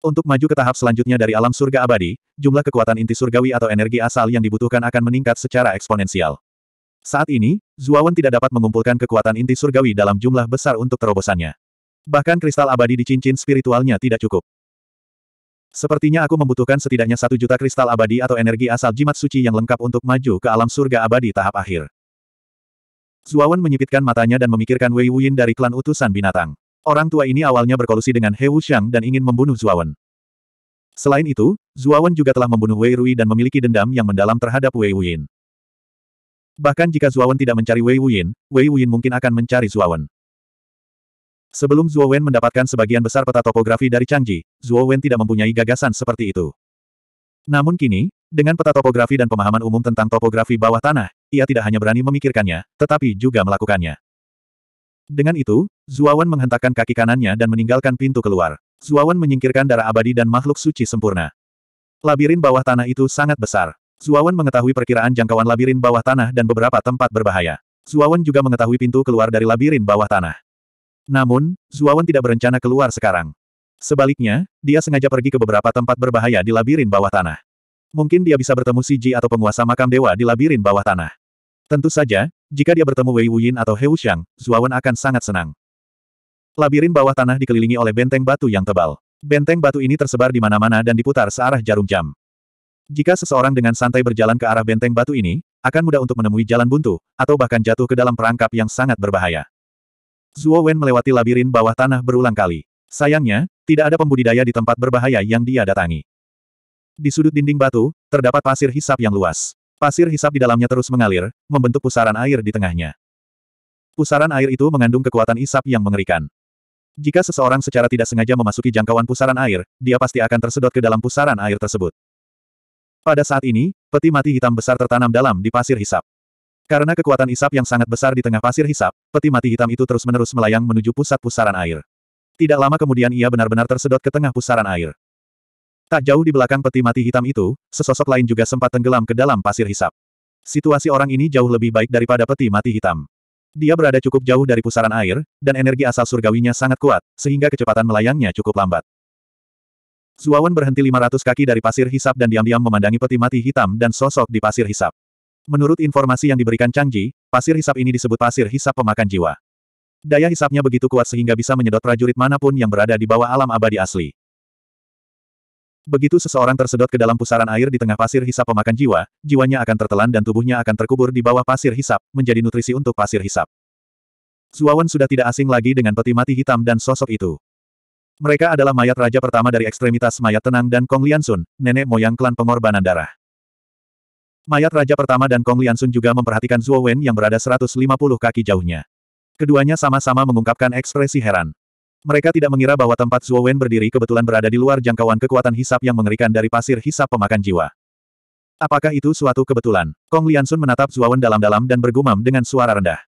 Speaker 1: Untuk maju ke tahap selanjutnya dari alam surga abadi, jumlah kekuatan inti surgawi atau energi asal yang dibutuhkan akan meningkat secara eksponensial. Saat ini, Zuawan tidak dapat mengumpulkan kekuatan inti surgawi dalam jumlah besar untuk terobosannya. Bahkan kristal abadi di cincin spiritualnya tidak cukup. Sepertinya aku membutuhkan setidaknya satu juta kristal abadi atau energi asal jimat suci yang lengkap untuk maju ke alam surga abadi tahap akhir. Zuawan menyipitkan matanya dan memikirkan Wei Wuyin dari klan utusan binatang. Orang tua ini awalnya berkolusi dengan He Wuxiang dan ingin membunuh Zuawan. Selain itu, Zuawan juga telah membunuh Wei Rui dan memiliki dendam yang mendalam terhadap Wei Wuyin. Bahkan jika Zuawan tidak mencari Wei Wuyin, Wei Wuyin mungkin akan mencari Zuawan. Sebelum Zuawan mendapatkan sebagian besar peta topografi dari Changji, Zuawan tidak mempunyai gagasan seperti itu. Namun kini, dengan peta topografi dan pemahaman umum tentang topografi bawah tanah, ia tidak hanya berani memikirkannya, tetapi juga melakukannya. Dengan itu, Zuawan menghentakkan kaki kanannya dan meninggalkan pintu keluar. Zuawan menyingkirkan darah abadi dan makhluk suci sempurna. Labirin bawah tanah itu sangat besar. Zuawan mengetahui perkiraan jangkauan labirin bawah tanah dan beberapa tempat berbahaya. Zuawan juga mengetahui pintu keluar dari labirin bawah tanah. Namun, Zuawan tidak berencana keluar sekarang. Sebaliknya, dia sengaja pergi ke beberapa tempat berbahaya di labirin bawah tanah. Mungkin dia bisa bertemu Siji atau penguasa makam dewa di labirin bawah tanah. Tentu saja, jika dia bertemu Wei Wuyin atau He Wuxiang, Zuawan akan sangat senang. Labirin bawah tanah dikelilingi oleh benteng batu yang tebal. Benteng batu ini tersebar di mana-mana dan diputar searah jarum jam. Jika seseorang dengan santai berjalan ke arah benteng batu ini, akan mudah untuk menemui jalan buntu, atau bahkan jatuh ke dalam perangkap yang sangat berbahaya. Zuo Wen melewati labirin bawah tanah berulang kali. Sayangnya, tidak ada pembudidaya di tempat berbahaya yang dia datangi. Di sudut dinding batu, terdapat pasir hisap yang luas. Pasir hisap di dalamnya terus mengalir, membentuk pusaran air di tengahnya. Pusaran air itu mengandung kekuatan isap yang mengerikan. Jika seseorang secara tidak sengaja memasuki jangkauan pusaran air, dia pasti akan tersedot ke dalam pusaran air tersebut. Pada saat ini, peti mati hitam besar tertanam dalam di pasir hisap. Karena kekuatan isap yang sangat besar di tengah pasir hisap, peti mati hitam itu terus-menerus melayang menuju pusat pusaran air. Tidak lama kemudian ia benar-benar tersedot ke tengah pusaran air. Tak jauh di belakang peti mati hitam itu, sesosok lain juga sempat tenggelam ke dalam pasir hisap. Situasi orang ini jauh lebih baik daripada peti mati hitam. Dia berada cukup jauh dari pusaran air, dan energi asal surgawinya sangat kuat, sehingga kecepatan melayangnya cukup lambat. Zuawan berhenti 500 kaki dari pasir hisap dan diam-diam memandangi peti mati hitam dan sosok di pasir hisap. Menurut informasi yang diberikan Changji, pasir hisap ini disebut pasir hisap pemakan jiwa. Daya hisapnya begitu kuat sehingga bisa menyedot prajurit manapun yang berada di bawah alam abadi asli. Begitu seseorang tersedot ke dalam pusaran air di tengah pasir hisap pemakan jiwa, jiwanya akan tertelan dan tubuhnya akan terkubur di bawah pasir hisap, menjadi nutrisi untuk pasir hisap. Zuawan sudah tidak asing lagi dengan peti mati hitam dan sosok itu. Mereka adalah mayat raja pertama dari ekstremitas mayat tenang dan Kong Liansun, nenek moyang klan pengorbanan darah. Mayat raja pertama dan Kong Liansun juga memperhatikan Zuo Wen yang berada 150 kaki jauhnya. Keduanya sama-sama mengungkapkan ekspresi heran. Mereka tidak mengira bahwa tempat Zuo Wen berdiri kebetulan berada di luar jangkauan kekuatan hisap yang mengerikan dari pasir hisap pemakan jiwa. Apakah itu suatu kebetulan? Kong Liansun menatap Zuo Wen dalam-dalam dan bergumam dengan suara rendah.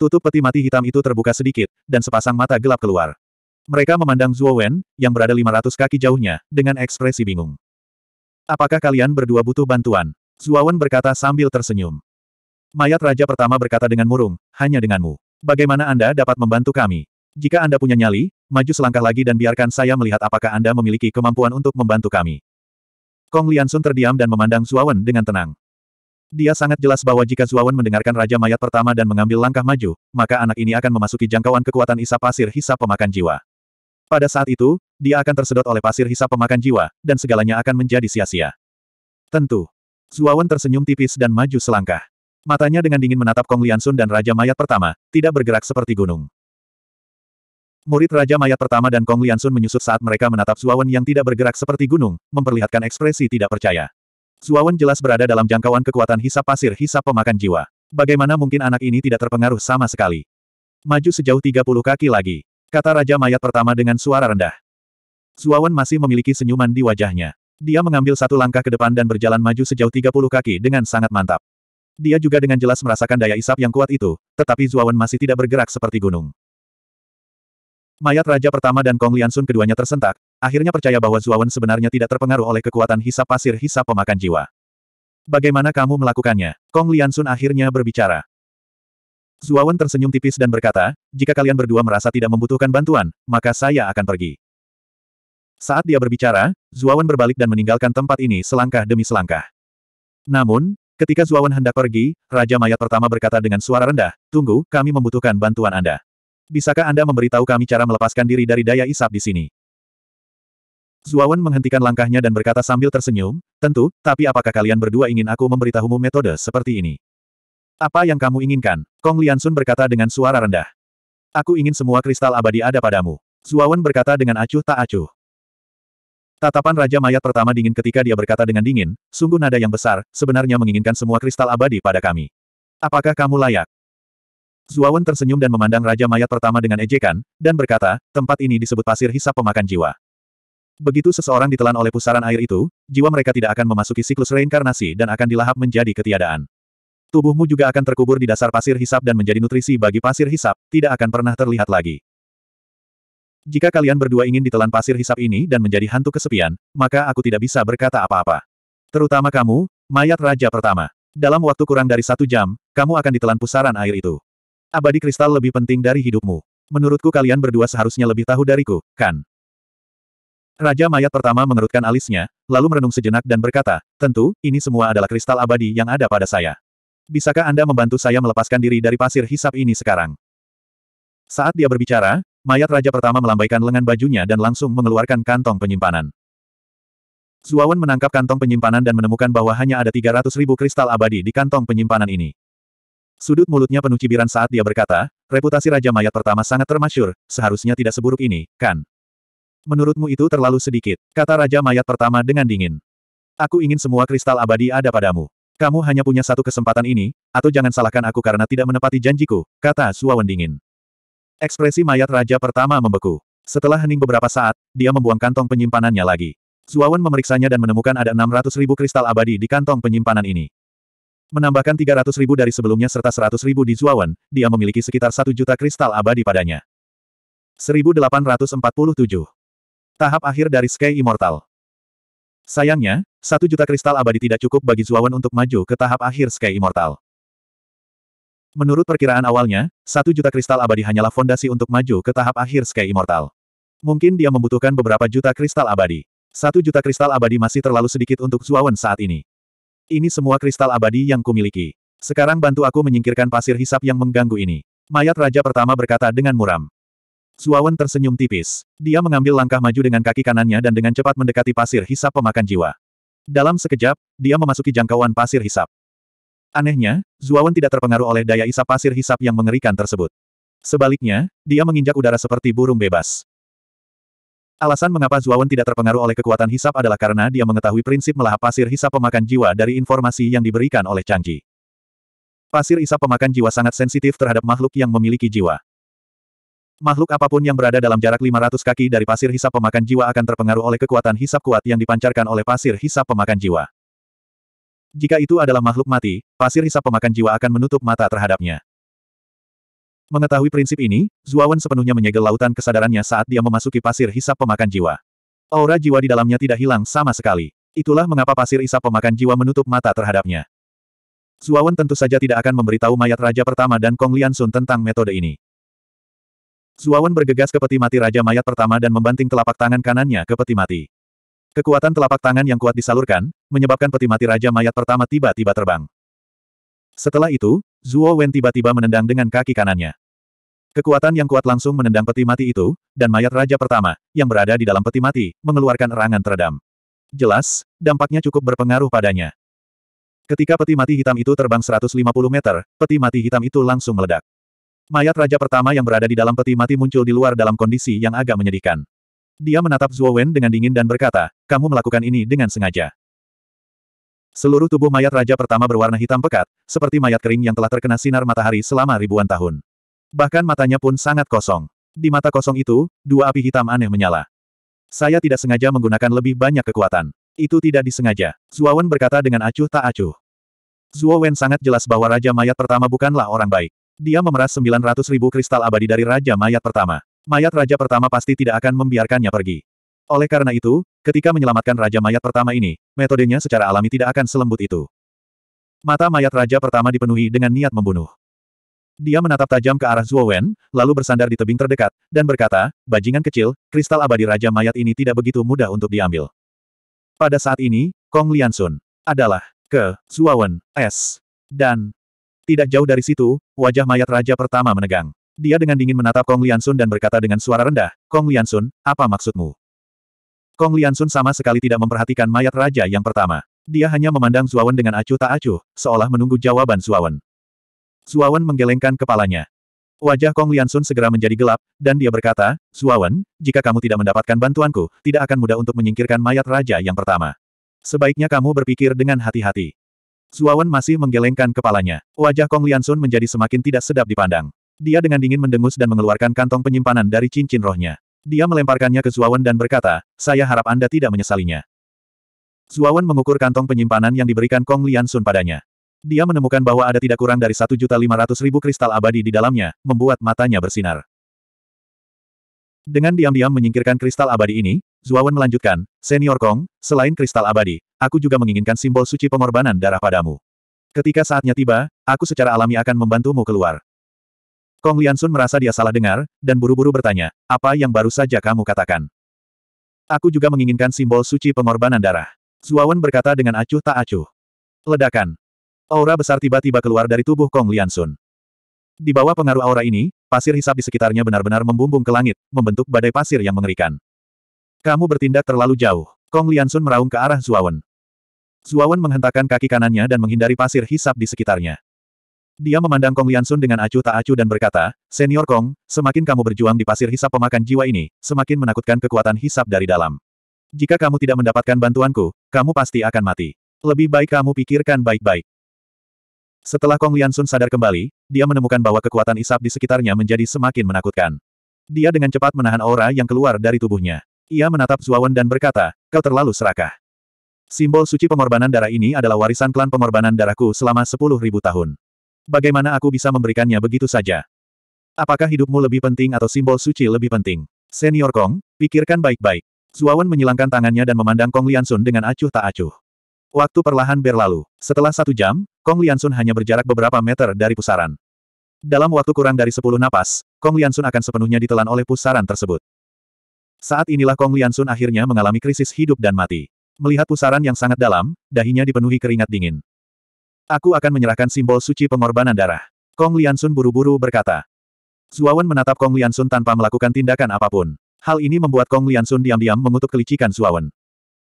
Speaker 1: Tutup peti mati hitam itu terbuka sedikit, dan sepasang mata gelap keluar. Mereka memandang Zuo Wen, yang berada 500 kaki jauhnya, dengan ekspresi bingung. Apakah kalian berdua butuh bantuan? Zuo Wen berkata sambil tersenyum. Mayat Raja pertama berkata dengan murung, hanya denganmu. Bagaimana Anda dapat membantu kami? Jika Anda punya nyali, maju selangkah lagi dan biarkan saya melihat apakah Anda memiliki kemampuan untuk membantu kami. Kong Liansun terdiam dan memandang Zuawan dengan tenang. Dia sangat jelas bahwa jika Zuawan mendengarkan Raja Mayat pertama dan mengambil langkah maju, maka anak ini akan memasuki jangkauan kekuatan isap pasir hisap pemakan jiwa. Pada saat itu, dia akan tersedot oleh pasir hisap pemakan jiwa, dan segalanya akan menjadi sia-sia. Tentu. Zuawan tersenyum tipis dan maju selangkah. Matanya dengan dingin menatap Kong Liansun dan Raja Mayat pertama, tidak bergerak seperti gunung. Murid Raja Mayat pertama dan Kong Liansun menyusut saat mereka menatap Zuawan yang tidak bergerak seperti gunung, memperlihatkan ekspresi tidak percaya. Zuawan jelas berada dalam jangkauan kekuatan hisap pasir hisap pemakan jiwa. Bagaimana mungkin anak ini tidak terpengaruh sama sekali? Maju sejauh 30 kaki lagi, kata Raja Mayat pertama dengan suara rendah. Zuawan masih memiliki senyuman di wajahnya. Dia mengambil satu langkah ke depan dan berjalan maju sejauh 30 kaki dengan sangat mantap. Dia juga dengan jelas merasakan daya isap yang kuat itu, tetapi Zuawan masih tidak bergerak seperti gunung. Mayat Raja Pertama dan Kong Liansun keduanya tersentak, akhirnya percaya bahwa Zuawan sebenarnya tidak terpengaruh oleh kekuatan hisap pasir hisap pemakan jiwa. Bagaimana kamu melakukannya? Kong Liansun akhirnya berbicara. Zuawan tersenyum tipis dan berkata, jika kalian berdua merasa tidak membutuhkan bantuan, maka saya akan pergi. Saat dia berbicara, Zuawan berbalik dan meninggalkan tempat ini selangkah demi selangkah. Namun, ketika Zuawan hendak pergi, Raja Mayat Pertama berkata dengan suara rendah, Tunggu, kami membutuhkan bantuan Anda. Bisakah Anda memberitahu kami cara melepaskan diri dari daya isap di sini? Zuawan menghentikan langkahnya dan berkata sambil tersenyum, tentu, tapi apakah kalian berdua ingin aku memberitahumu metode seperti ini? Apa yang kamu inginkan? Kong Liansun berkata dengan suara rendah. Aku ingin semua kristal abadi ada padamu. Zuawan berkata dengan acuh tak acuh. Tatapan Raja Mayat pertama dingin ketika dia berkata dengan dingin, sungguh nada yang besar, sebenarnya menginginkan semua kristal abadi pada kami. Apakah kamu layak? Zuawan tersenyum dan memandang Raja Mayat pertama dengan ejekan, dan berkata, tempat ini disebut pasir hisap pemakan jiwa. Begitu seseorang ditelan oleh pusaran air itu, jiwa mereka tidak akan memasuki siklus reinkarnasi dan akan dilahap menjadi ketiadaan. Tubuhmu juga akan terkubur di dasar pasir hisap dan menjadi nutrisi bagi pasir hisap, tidak akan pernah terlihat lagi. Jika kalian berdua ingin ditelan pasir hisap ini dan menjadi hantu kesepian, maka aku tidak bisa berkata apa-apa. Terutama kamu, mayat raja pertama. Dalam waktu kurang dari satu jam, kamu akan ditelan pusaran air itu. Abadi kristal lebih penting dari hidupmu. Menurutku kalian berdua seharusnya lebih tahu dariku, kan? Raja mayat pertama mengerutkan alisnya, lalu merenung sejenak dan berkata, tentu, ini semua adalah kristal abadi yang ada pada saya. Bisakah Anda membantu saya melepaskan diri dari pasir hisap ini sekarang? Saat dia berbicara, mayat raja pertama melambaikan lengan bajunya dan langsung mengeluarkan kantong penyimpanan. Zuawan menangkap kantong penyimpanan dan menemukan bahwa hanya ada 300 ribu kristal abadi di kantong penyimpanan ini. Sudut mulutnya penuh cibiran saat dia berkata, reputasi Raja Mayat pertama sangat termasyur, seharusnya tidak seburuk ini, kan? Menurutmu itu terlalu sedikit, kata Raja Mayat pertama dengan dingin. Aku ingin semua kristal abadi ada padamu. Kamu hanya punya satu kesempatan ini, atau jangan salahkan aku karena tidak menepati janjiku, kata Suawan dingin. Ekspresi mayat raja pertama membeku. Setelah hening beberapa saat, dia membuang kantong penyimpanannya lagi. Suawan memeriksanya dan menemukan ada 600 ribu kristal abadi di kantong penyimpanan ini. Menambahkan 300 ribu dari sebelumnya serta 100 ribu di Zuawan, dia memiliki sekitar 1 juta kristal abadi padanya. 1847. Tahap akhir dari Sky Immortal. Sayangnya, 1 juta kristal abadi tidak cukup bagi Zuawan untuk maju ke tahap akhir Sky Immortal. Menurut perkiraan awalnya, 1 juta kristal abadi hanyalah fondasi untuk maju ke tahap akhir Sky Immortal. Mungkin dia membutuhkan beberapa juta kristal abadi. Satu juta kristal abadi masih terlalu sedikit untuk Zuawan saat ini. Ini semua kristal abadi yang kumiliki. Sekarang bantu aku menyingkirkan pasir hisap yang mengganggu ini. Mayat Raja pertama berkata dengan muram. Suawan tersenyum tipis. Dia mengambil langkah maju dengan kaki kanannya dan dengan cepat mendekati pasir hisap pemakan jiwa. Dalam sekejap, dia memasuki jangkauan pasir hisap. Anehnya, Zuawan tidak terpengaruh oleh daya isap pasir hisap yang mengerikan tersebut. Sebaliknya, dia menginjak udara seperti burung bebas. Alasan mengapa Zuawan tidak terpengaruh oleh kekuatan hisap adalah karena dia mengetahui prinsip melahap pasir hisap pemakan jiwa dari informasi yang diberikan oleh Changji. Pasir hisap pemakan jiwa sangat sensitif terhadap makhluk yang memiliki jiwa. Makhluk apapun yang berada dalam jarak 500 kaki dari pasir hisap pemakan jiwa akan terpengaruh oleh kekuatan hisap kuat yang dipancarkan oleh pasir hisap pemakan jiwa. Jika itu adalah makhluk mati, pasir hisap pemakan jiwa akan menutup mata terhadapnya. Mengetahui prinsip ini, Zuawan sepenuhnya menyegel lautan kesadarannya saat dia memasuki pasir hisap pemakan jiwa. Aura jiwa di dalamnya tidak hilang sama sekali. Itulah mengapa pasir hisap pemakan jiwa menutup mata terhadapnya. Zuawan tentu saja tidak akan memberitahu mayat Raja Pertama dan Kong Lian Sun tentang metode ini. Zuawan bergegas ke peti mati Raja Mayat Pertama dan membanting telapak tangan kanannya ke peti mati. Kekuatan telapak tangan yang kuat disalurkan, menyebabkan peti mati Raja Mayat Pertama tiba-tiba terbang. Setelah itu, Zuo Wen tiba-tiba menendang dengan kaki kanannya. Kekuatan yang kuat langsung menendang peti mati itu, dan mayat raja pertama, yang berada di dalam peti mati, mengeluarkan erangan teredam. Jelas, dampaknya cukup berpengaruh padanya. Ketika peti mati hitam itu terbang 150 meter, peti mati hitam itu langsung meledak. Mayat raja pertama yang berada di dalam peti mati muncul di luar dalam kondisi yang agak menyedihkan. Dia menatap Zuo Wen dengan dingin dan berkata, kamu melakukan ini dengan sengaja. Seluruh tubuh mayat raja pertama berwarna hitam pekat, seperti mayat kering yang telah terkena sinar matahari selama ribuan tahun. Bahkan matanya pun sangat kosong. Di mata kosong itu, dua api hitam aneh menyala. Saya tidak sengaja menggunakan lebih banyak kekuatan. Itu tidak disengaja. Wen berkata dengan acuh tak acuh. Wen sangat jelas bahwa Raja Mayat Pertama bukanlah orang baik. Dia memeras 900 ribu kristal abadi dari Raja Mayat Pertama. Mayat Raja Pertama pasti tidak akan membiarkannya pergi. Oleh karena itu, ketika menyelamatkan Raja Mayat pertama ini, metodenya secara alami tidak akan selembut itu. Mata mayat Raja pertama dipenuhi dengan niat membunuh. Dia menatap tajam ke arah Zhuo Wen, lalu bersandar di tebing terdekat, dan berkata, bajingan kecil, kristal abadi Raja Mayat ini tidak begitu mudah untuk diambil. Pada saat ini, Kong Liansun adalah ke Wen S. Dan tidak jauh dari situ, wajah mayat Raja pertama menegang. Dia dengan dingin menatap Kong Liansun dan berkata dengan suara rendah, Kong Liansun, apa maksudmu? Kong Liansun sama sekali tidak memperhatikan mayat raja yang pertama. Dia hanya memandang Zuawan dengan acuh tak acuh, seolah menunggu jawaban Zuawan. Zuawan menggelengkan kepalanya. Wajah Kong Liansun segera menjadi gelap, dan dia berkata, Zuawan, jika kamu tidak mendapatkan bantuanku, tidak akan mudah untuk menyingkirkan mayat raja yang pertama. Sebaiknya kamu berpikir dengan hati-hati. Zuawan masih menggelengkan kepalanya. Wajah Kong Liansun menjadi semakin tidak sedap dipandang. Dia dengan dingin mendengus dan mengeluarkan kantong penyimpanan dari cincin rohnya. Dia melemparkannya ke Zuawan dan berkata, saya harap Anda tidak menyesalinya. Zuawan mengukur kantong penyimpanan yang diberikan Kong Lian Sun padanya. Dia menemukan bahwa ada tidak kurang dari 1.500.000 kristal abadi di dalamnya, membuat matanya bersinar. Dengan diam-diam menyingkirkan kristal abadi ini, Zuawan melanjutkan, Senior Kong, selain kristal abadi, aku juga menginginkan simbol suci pengorbanan darah padamu. Ketika saatnya tiba, aku secara alami akan membantumu keluar. Kong Liansun merasa dia salah dengar, dan buru-buru bertanya, apa yang baru saja kamu katakan? Aku juga menginginkan simbol suci pengorbanan darah. Zuawan berkata dengan acuh tak acuh. Ledakan. Aura besar tiba-tiba keluar dari tubuh Kong Liansun. Di bawah pengaruh aura ini, pasir hisap di sekitarnya benar-benar membumbung ke langit, membentuk badai pasir yang mengerikan. Kamu bertindak terlalu jauh. Kong Liansun meraung ke arah Zuawan. Zuawan menghentakkan kaki kanannya dan menghindari pasir hisap di sekitarnya. Dia memandang Kong Liansun dengan acuh tak acuh dan berkata, Senior Kong, semakin kamu berjuang di pasir hisap pemakan jiwa ini, semakin menakutkan kekuatan hisap dari dalam. Jika kamu tidak mendapatkan bantuanku, kamu pasti akan mati. Lebih baik kamu pikirkan baik-baik. Setelah Kong Liansun sadar kembali, dia menemukan bahwa kekuatan hisap di sekitarnya menjadi semakin menakutkan. Dia dengan cepat menahan aura yang keluar dari tubuhnya. Ia menatap Zuawan dan berkata, kau terlalu serakah. Simbol suci pengorbanan darah ini adalah warisan klan pengorbanan darahku selama sepuluh ribu tahun. Bagaimana aku bisa memberikannya begitu saja? Apakah hidupmu lebih penting atau simbol suci lebih penting? Senior Kong, pikirkan baik-baik. Zuawan menyilangkan tangannya dan memandang Kong Liansun dengan acuh tak acuh. Waktu perlahan berlalu. Setelah satu jam, Kong Liansun hanya berjarak beberapa meter dari pusaran. Dalam waktu kurang dari sepuluh napas, Kong Liansun akan sepenuhnya ditelan oleh pusaran tersebut. Saat inilah Kong Liansun akhirnya mengalami krisis hidup dan mati. Melihat pusaran yang sangat dalam, dahinya dipenuhi keringat dingin. Aku akan menyerahkan simbol suci pengorbanan darah. Kong Liansun buru-buru berkata. Zuawan menatap Kong Liansun tanpa melakukan tindakan apapun. Hal ini membuat Kong Liansun diam-diam mengutuk kelicikan Zuawan.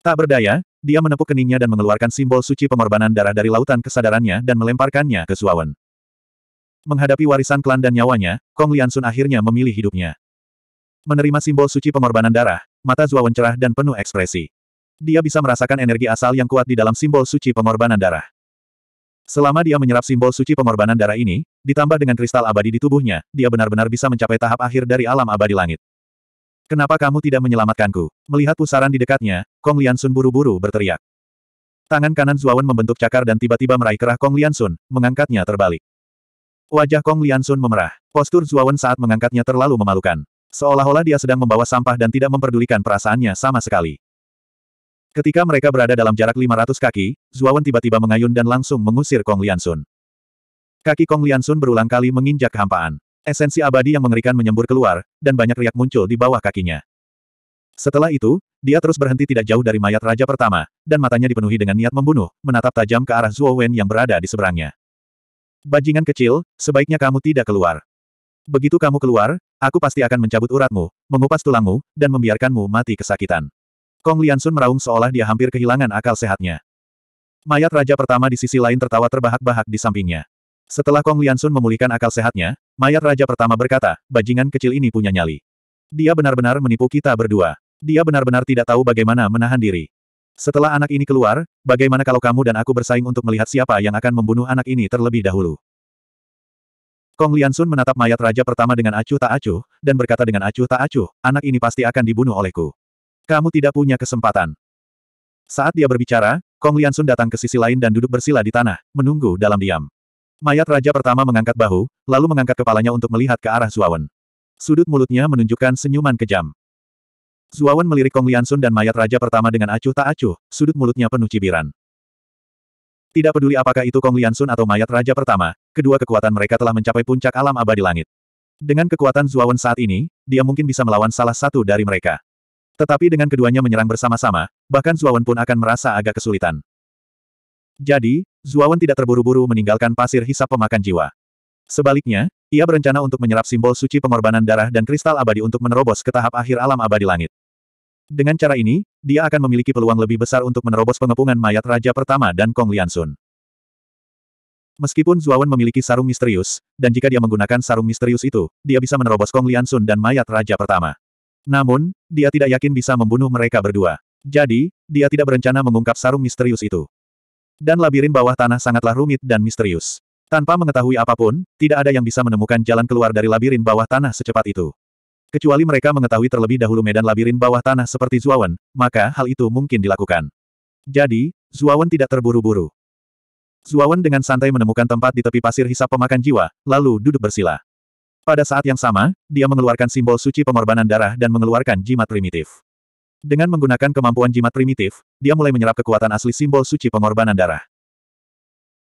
Speaker 1: Tak berdaya, dia menepuk keningnya dan mengeluarkan simbol suci pengorbanan darah dari lautan kesadarannya dan melemparkannya ke Zuawan. Menghadapi warisan klan dan nyawanya, Kong Liansun akhirnya memilih hidupnya. Menerima simbol suci pengorbanan darah, mata Zuawan cerah dan penuh ekspresi. Dia bisa merasakan energi asal yang kuat di dalam simbol suci pengorbanan darah. Selama dia menyerap simbol suci pengorbanan darah ini, ditambah dengan kristal abadi di tubuhnya, dia benar-benar bisa mencapai tahap akhir dari alam abadi langit. Kenapa kamu tidak menyelamatkanku? Melihat pusaran di dekatnya, Kong Lian Sun buru-buru berteriak. Tangan kanan Zuawan membentuk cakar dan tiba-tiba meraih kerah Kong Lian Sun, mengangkatnya terbalik. Wajah Kong Lian Sun memerah. Postur Zuawan saat mengangkatnya terlalu memalukan. Seolah-olah dia sedang membawa sampah dan tidak memperdulikan perasaannya sama sekali. Ketika mereka berada dalam jarak 500 kaki, Zuawan tiba-tiba mengayun dan langsung mengusir Kong Liansun. Kaki Kong Liansun berulang kali menginjak kehampaan. Esensi abadi yang mengerikan menyembur keluar, dan banyak riak muncul di bawah kakinya. Setelah itu, dia terus berhenti tidak jauh dari mayat raja pertama, dan matanya dipenuhi dengan niat membunuh, menatap tajam ke arah Zuo Wen yang berada di seberangnya. Bajingan kecil, sebaiknya kamu tidak keluar. Begitu kamu keluar, aku pasti akan mencabut uratmu, mengupas tulangmu, dan membiarkanmu mati kesakitan. Kong Liansun meraung seolah dia hampir kehilangan akal sehatnya. Mayat raja pertama di sisi lain tertawa terbahak-bahak di sampingnya. Setelah Kong Liansun memulihkan akal sehatnya, mayat raja pertama berkata, bajingan kecil ini punya nyali. Dia benar-benar menipu kita berdua. Dia benar-benar tidak tahu bagaimana menahan diri. Setelah anak ini keluar, bagaimana kalau kamu dan aku bersaing untuk melihat siapa yang akan membunuh anak ini terlebih dahulu? Kong Liansun menatap mayat raja pertama dengan acuh tak acuh, dan berkata dengan acuh tak acuh, anak ini pasti akan dibunuh olehku. Kamu tidak punya kesempatan. Saat dia berbicara, Kong Liansun datang ke sisi lain dan duduk bersila di tanah, menunggu dalam diam. Mayat Raja pertama mengangkat bahu, lalu mengangkat kepalanya untuk melihat ke arah Zuawan. Sudut mulutnya menunjukkan senyuman kejam. Zuawan melirik Kong Liansun dan mayat Raja pertama dengan acuh tak acuh, sudut mulutnya penuh cibiran. Tidak peduli apakah itu Kong Liansun atau mayat Raja pertama, kedua kekuatan mereka telah mencapai puncak alam abadi langit. Dengan kekuatan Zuawan saat ini, dia mungkin bisa melawan salah satu dari mereka. Tetapi dengan keduanya menyerang bersama-sama, bahkan Zuawan pun akan merasa agak kesulitan. Jadi, Zuawan tidak terburu-buru meninggalkan pasir hisap pemakan jiwa. Sebaliknya, ia berencana untuk menyerap simbol suci pengorbanan darah dan kristal abadi untuk menerobos ke tahap akhir alam abadi langit. Dengan cara ini, dia akan memiliki peluang lebih besar untuk menerobos pengepungan mayat Raja Pertama dan Kong Liansun. Meskipun Zuawan memiliki sarung misterius, dan jika dia menggunakan sarung misterius itu, dia bisa menerobos Kong Liansun dan mayat Raja Pertama. Namun, dia tidak yakin bisa membunuh mereka berdua. Jadi, dia tidak berencana mengungkap sarung misterius itu. Dan labirin bawah tanah sangatlah rumit dan misterius. Tanpa mengetahui apapun, tidak ada yang bisa menemukan jalan keluar dari labirin bawah tanah secepat itu. Kecuali mereka mengetahui terlebih dahulu medan labirin bawah tanah seperti Zuawan, maka hal itu mungkin dilakukan. Jadi, Zuawan tidak terburu-buru. Zuawan dengan santai menemukan tempat di tepi pasir hisap pemakan jiwa, lalu duduk bersila. Pada saat yang sama, dia mengeluarkan simbol suci pengorbanan darah dan mengeluarkan jimat primitif. Dengan menggunakan kemampuan jimat primitif, dia mulai menyerap kekuatan asli simbol suci pengorbanan darah.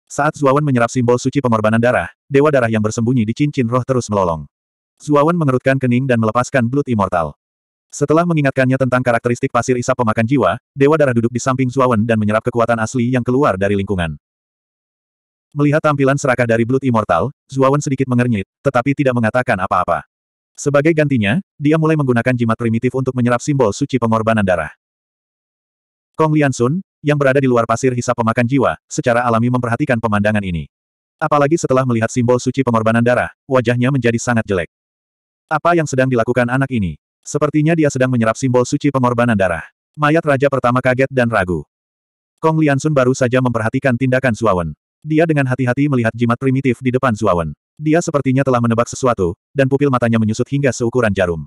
Speaker 1: Saat Zuawan menyerap simbol suci pengorbanan darah, dewa darah yang bersembunyi di cincin roh terus melolong. Zuawan mengerutkan kening dan melepaskan Blood Immortal. Setelah mengingatkannya tentang karakteristik pasir isap pemakan jiwa, dewa darah duduk di samping Zuawan dan menyerap kekuatan asli yang keluar dari lingkungan. Melihat tampilan serakah dari Blood Immortal, Zuawan sedikit mengernyit, tetapi tidak mengatakan apa-apa. Sebagai gantinya, dia mulai menggunakan jimat primitif untuk menyerap simbol suci pengorbanan darah. Kong Liansun, yang berada di luar pasir hisap pemakan jiwa, secara alami memperhatikan pemandangan ini. Apalagi setelah melihat simbol suci pengorbanan darah, wajahnya menjadi sangat jelek. Apa yang sedang dilakukan anak ini? Sepertinya dia sedang menyerap simbol suci pengorbanan darah. Mayat raja pertama kaget dan ragu. Kong Liansun baru saja memperhatikan tindakan Zuawan. Dia dengan hati-hati melihat jimat primitif di depan Zuawan. Dia sepertinya telah menebak sesuatu, dan pupil matanya menyusut hingga seukuran jarum.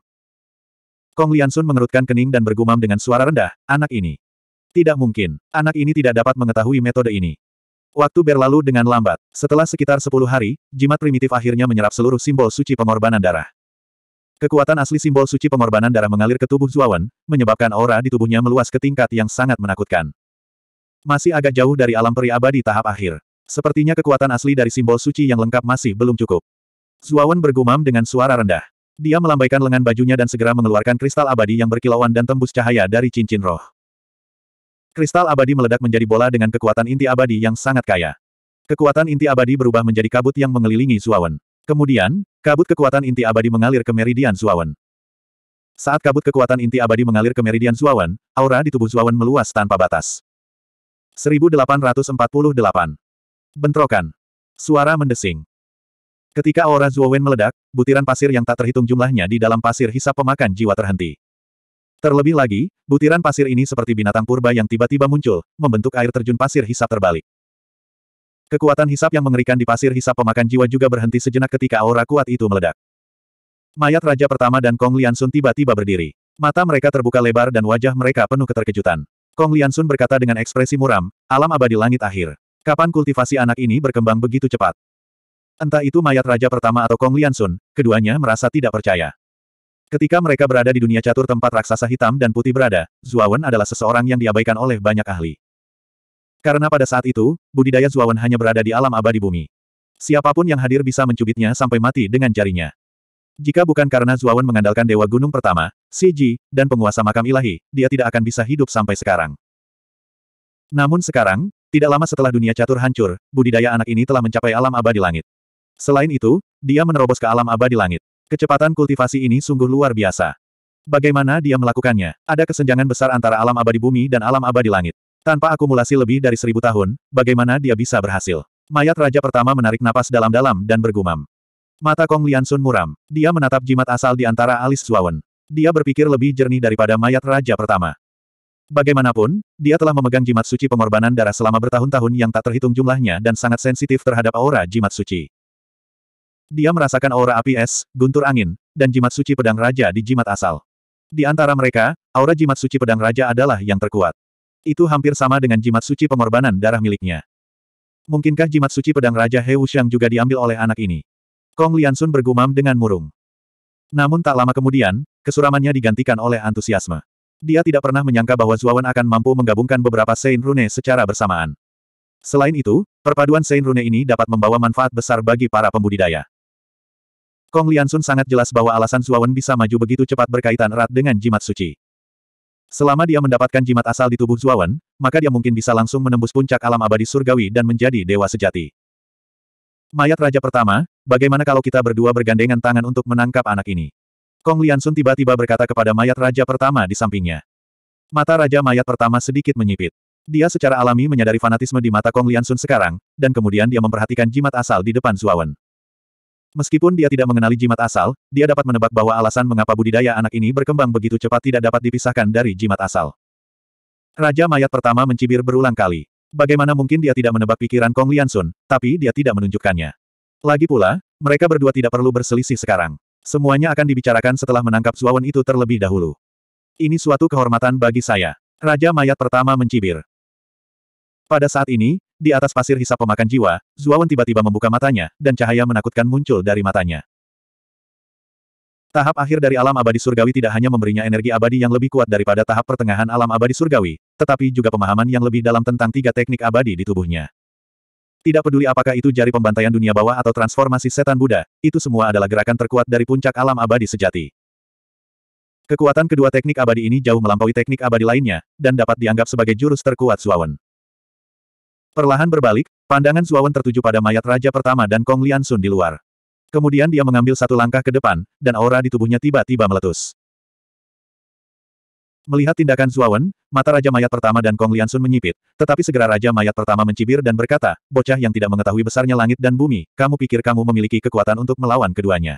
Speaker 1: Kong Liansun mengerutkan kening dan bergumam dengan suara rendah, anak ini. Tidak mungkin, anak ini tidak dapat mengetahui metode ini. Waktu berlalu dengan lambat. Setelah sekitar 10 hari, jimat primitif akhirnya menyerap seluruh simbol suci pengorbanan darah. Kekuatan asli simbol suci pengorbanan darah mengalir ke tubuh Zuawan, menyebabkan aura di tubuhnya meluas ke tingkat yang sangat menakutkan. Masih agak jauh dari alam peri abadi tahap akhir. Sepertinya kekuatan asli dari simbol suci yang lengkap masih belum cukup. Zuawan bergumam dengan suara rendah. Dia melambaikan lengan bajunya dan segera mengeluarkan kristal abadi yang berkilauan dan tembus cahaya dari cincin roh. Kristal abadi meledak menjadi bola dengan kekuatan inti abadi yang sangat kaya. Kekuatan inti abadi berubah menjadi kabut yang mengelilingi Zuawan. Kemudian, kabut kekuatan inti abadi mengalir ke meridian Zuawan. Saat kabut kekuatan inti abadi mengalir ke meridian Zuawan, aura di tubuh Zuawan meluas tanpa batas. 1848 Bentrokan. Suara mendesing. Ketika aura Zuowen meledak, butiran pasir yang tak terhitung jumlahnya di dalam pasir hisap pemakan jiwa terhenti. Terlebih lagi, butiran pasir ini seperti binatang purba yang tiba-tiba muncul, membentuk air terjun pasir hisap terbalik. Kekuatan hisap yang mengerikan di pasir hisap pemakan jiwa juga berhenti sejenak ketika aura kuat itu meledak. Mayat Raja Pertama dan Kong Liansun tiba-tiba berdiri. Mata mereka terbuka lebar dan wajah mereka penuh keterkejutan. Kong Liansun berkata dengan ekspresi muram, alam abadi langit akhir. Kapan kultivasi anak ini berkembang begitu cepat? Entah itu mayat raja pertama atau Kong Liansun, keduanya merasa tidak percaya. Ketika mereka berada di dunia catur tempat raksasa hitam dan putih berada, Zuawan adalah seseorang yang diabaikan oleh banyak ahli. Karena pada saat itu, budidaya Zuawan hanya berada di alam abadi bumi. Siapapun yang hadir bisa mencubitnya sampai mati dengan jarinya. Jika bukan karena Zuawan mengandalkan Dewa Gunung pertama, Siji, dan penguasa makam ilahi, dia tidak akan bisa hidup sampai sekarang. Namun sekarang, tidak lama setelah dunia catur hancur, budidaya anak ini telah mencapai alam abadi langit. Selain itu, dia menerobos ke alam abadi langit. Kecepatan kultivasi ini sungguh luar biasa. Bagaimana dia melakukannya? Ada kesenjangan besar antara alam abadi bumi dan alam abadi langit. Tanpa akumulasi lebih dari seribu tahun, bagaimana dia bisa berhasil? Mayat Raja pertama menarik napas dalam-dalam dan bergumam. Mata Kong Lian Sun muram. Dia menatap jimat asal di antara alis Zuawan. Dia berpikir lebih jernih daripada mayat Raja pertama. Bagaimanapun, dia telah memegang jimat suci pengorbanan darah selama bertahun-tahun yang tak terhitung jumlahnya dan sangat sensitif terhadap aura jimat suci. Dia merasakan aura api es, guntur angin, dan jimat suci pedang raja di jimat asal. Di antara mereka, aura jimat suci pedang raja adalah yang terkuat. Itu hampir sama dengan jimat suci pengorbanan darah miliknya. Mungkinkah jimat suci pedang Raja He Wuxiang juga diambil oleh anak ini? Kong Liansun bergumam dengan murung. Namun tak lama kemudian, kesuramannya digantikan oleh antusiasme. Dia tidak pernah menyangka bahwa Zuawan akan mampu menggabungkan beberapa Saint Rune secara bersamaan. Selain itu, perpaduan Saint Rune ini dapat membawa manfaat besar bagi para pembudidaya. Kong Liansun sangat jelas bahwa alasan Zuawan bisa maju begitu cepat berkaitan erat dengan jimat suci. Selama dia mendapatkan jimat asal di tubuh Zuawan, maka dia mungkin bisa langsung menembus puncak alam abadi surgawi dan menjadi dewa sejati. Mayat Raja Pertama, bagaimana kalau kita berdua bergandengan tangan untuk menangkap anak ini? Kong Liansun tiba-tiba berkata kepada mayat raja pertama di sampingnya. Mata raja mayat pertama sedikit menyipit. Dia secara alami menyadari fanatisme di mata Kong Liansun sekarang, dan kemudian dia memperhatikan jimat asal di depan Zuawan. Meskipun dia tidak mengenali jimat asal, dia dapat menebak bahwa alasan mengapa budidaya anak ini berkembang begitu cepat tidak dapat dipisahkan dari jimat asal. Raja mayat pertama mencibir berulang kali. Bagaimana mungkin dia tidak menebak pikiran Kong Liansun, tapi dia tidak menunjukkannya. Lagi pula, mereka berdua tidak perlu berselisih sekarang. Semuanya akan dibicarakan setelah menangkap Zuawan itu terlebih dahulu. Ini suatu kehormatan bagi saya. Raja mayat pertama mencibir. Pada saat ini, di atas pasir hisap pemakan jiwa, Zuawan tiba-tiba membuka matanya, dan cahaya menakutkan muncul dari matanya. Tahap akhir dari alam abadi surgawi tidak hanya memberinya energi abadi yang lebih kuat daripada tahap pertengahan alam abadi surgawi, tetapi juga pemahaman yang lebih dalam tentang tiga teknik abadi di tubuhnya. Tidak peduli apakah itu jari pembantaian dunia bawah atau transformasi setan Buddha, itu semua adalah gerakan terkuat dari puncak alam abadi sejati. Kekuatan kedua teknik abadi ini jauh melampaui teknik abadi lainnya, dan dapat dianggap sebagai jurus terkuat Zuawan. Perlahan berbalik, pandangan Zuawan tertuju pada mayat raja pertama dan Kong Lian Sun di luar. Kemudian dia mengambil satu langkah ke depan, dan aura di tubuhnya tiba-tiba meletus. Melihat tindakan Zuawan, mata Raja Mayat Pertama dan Kong Liansun menyipit, tetapi segera Raja Mayat Pertama mencibir dan berkata, bocah yang tidak mengetahui besarnya langit dan bumi, kamu pikir kamu memiliki kekuatan untuk melawan keduanya.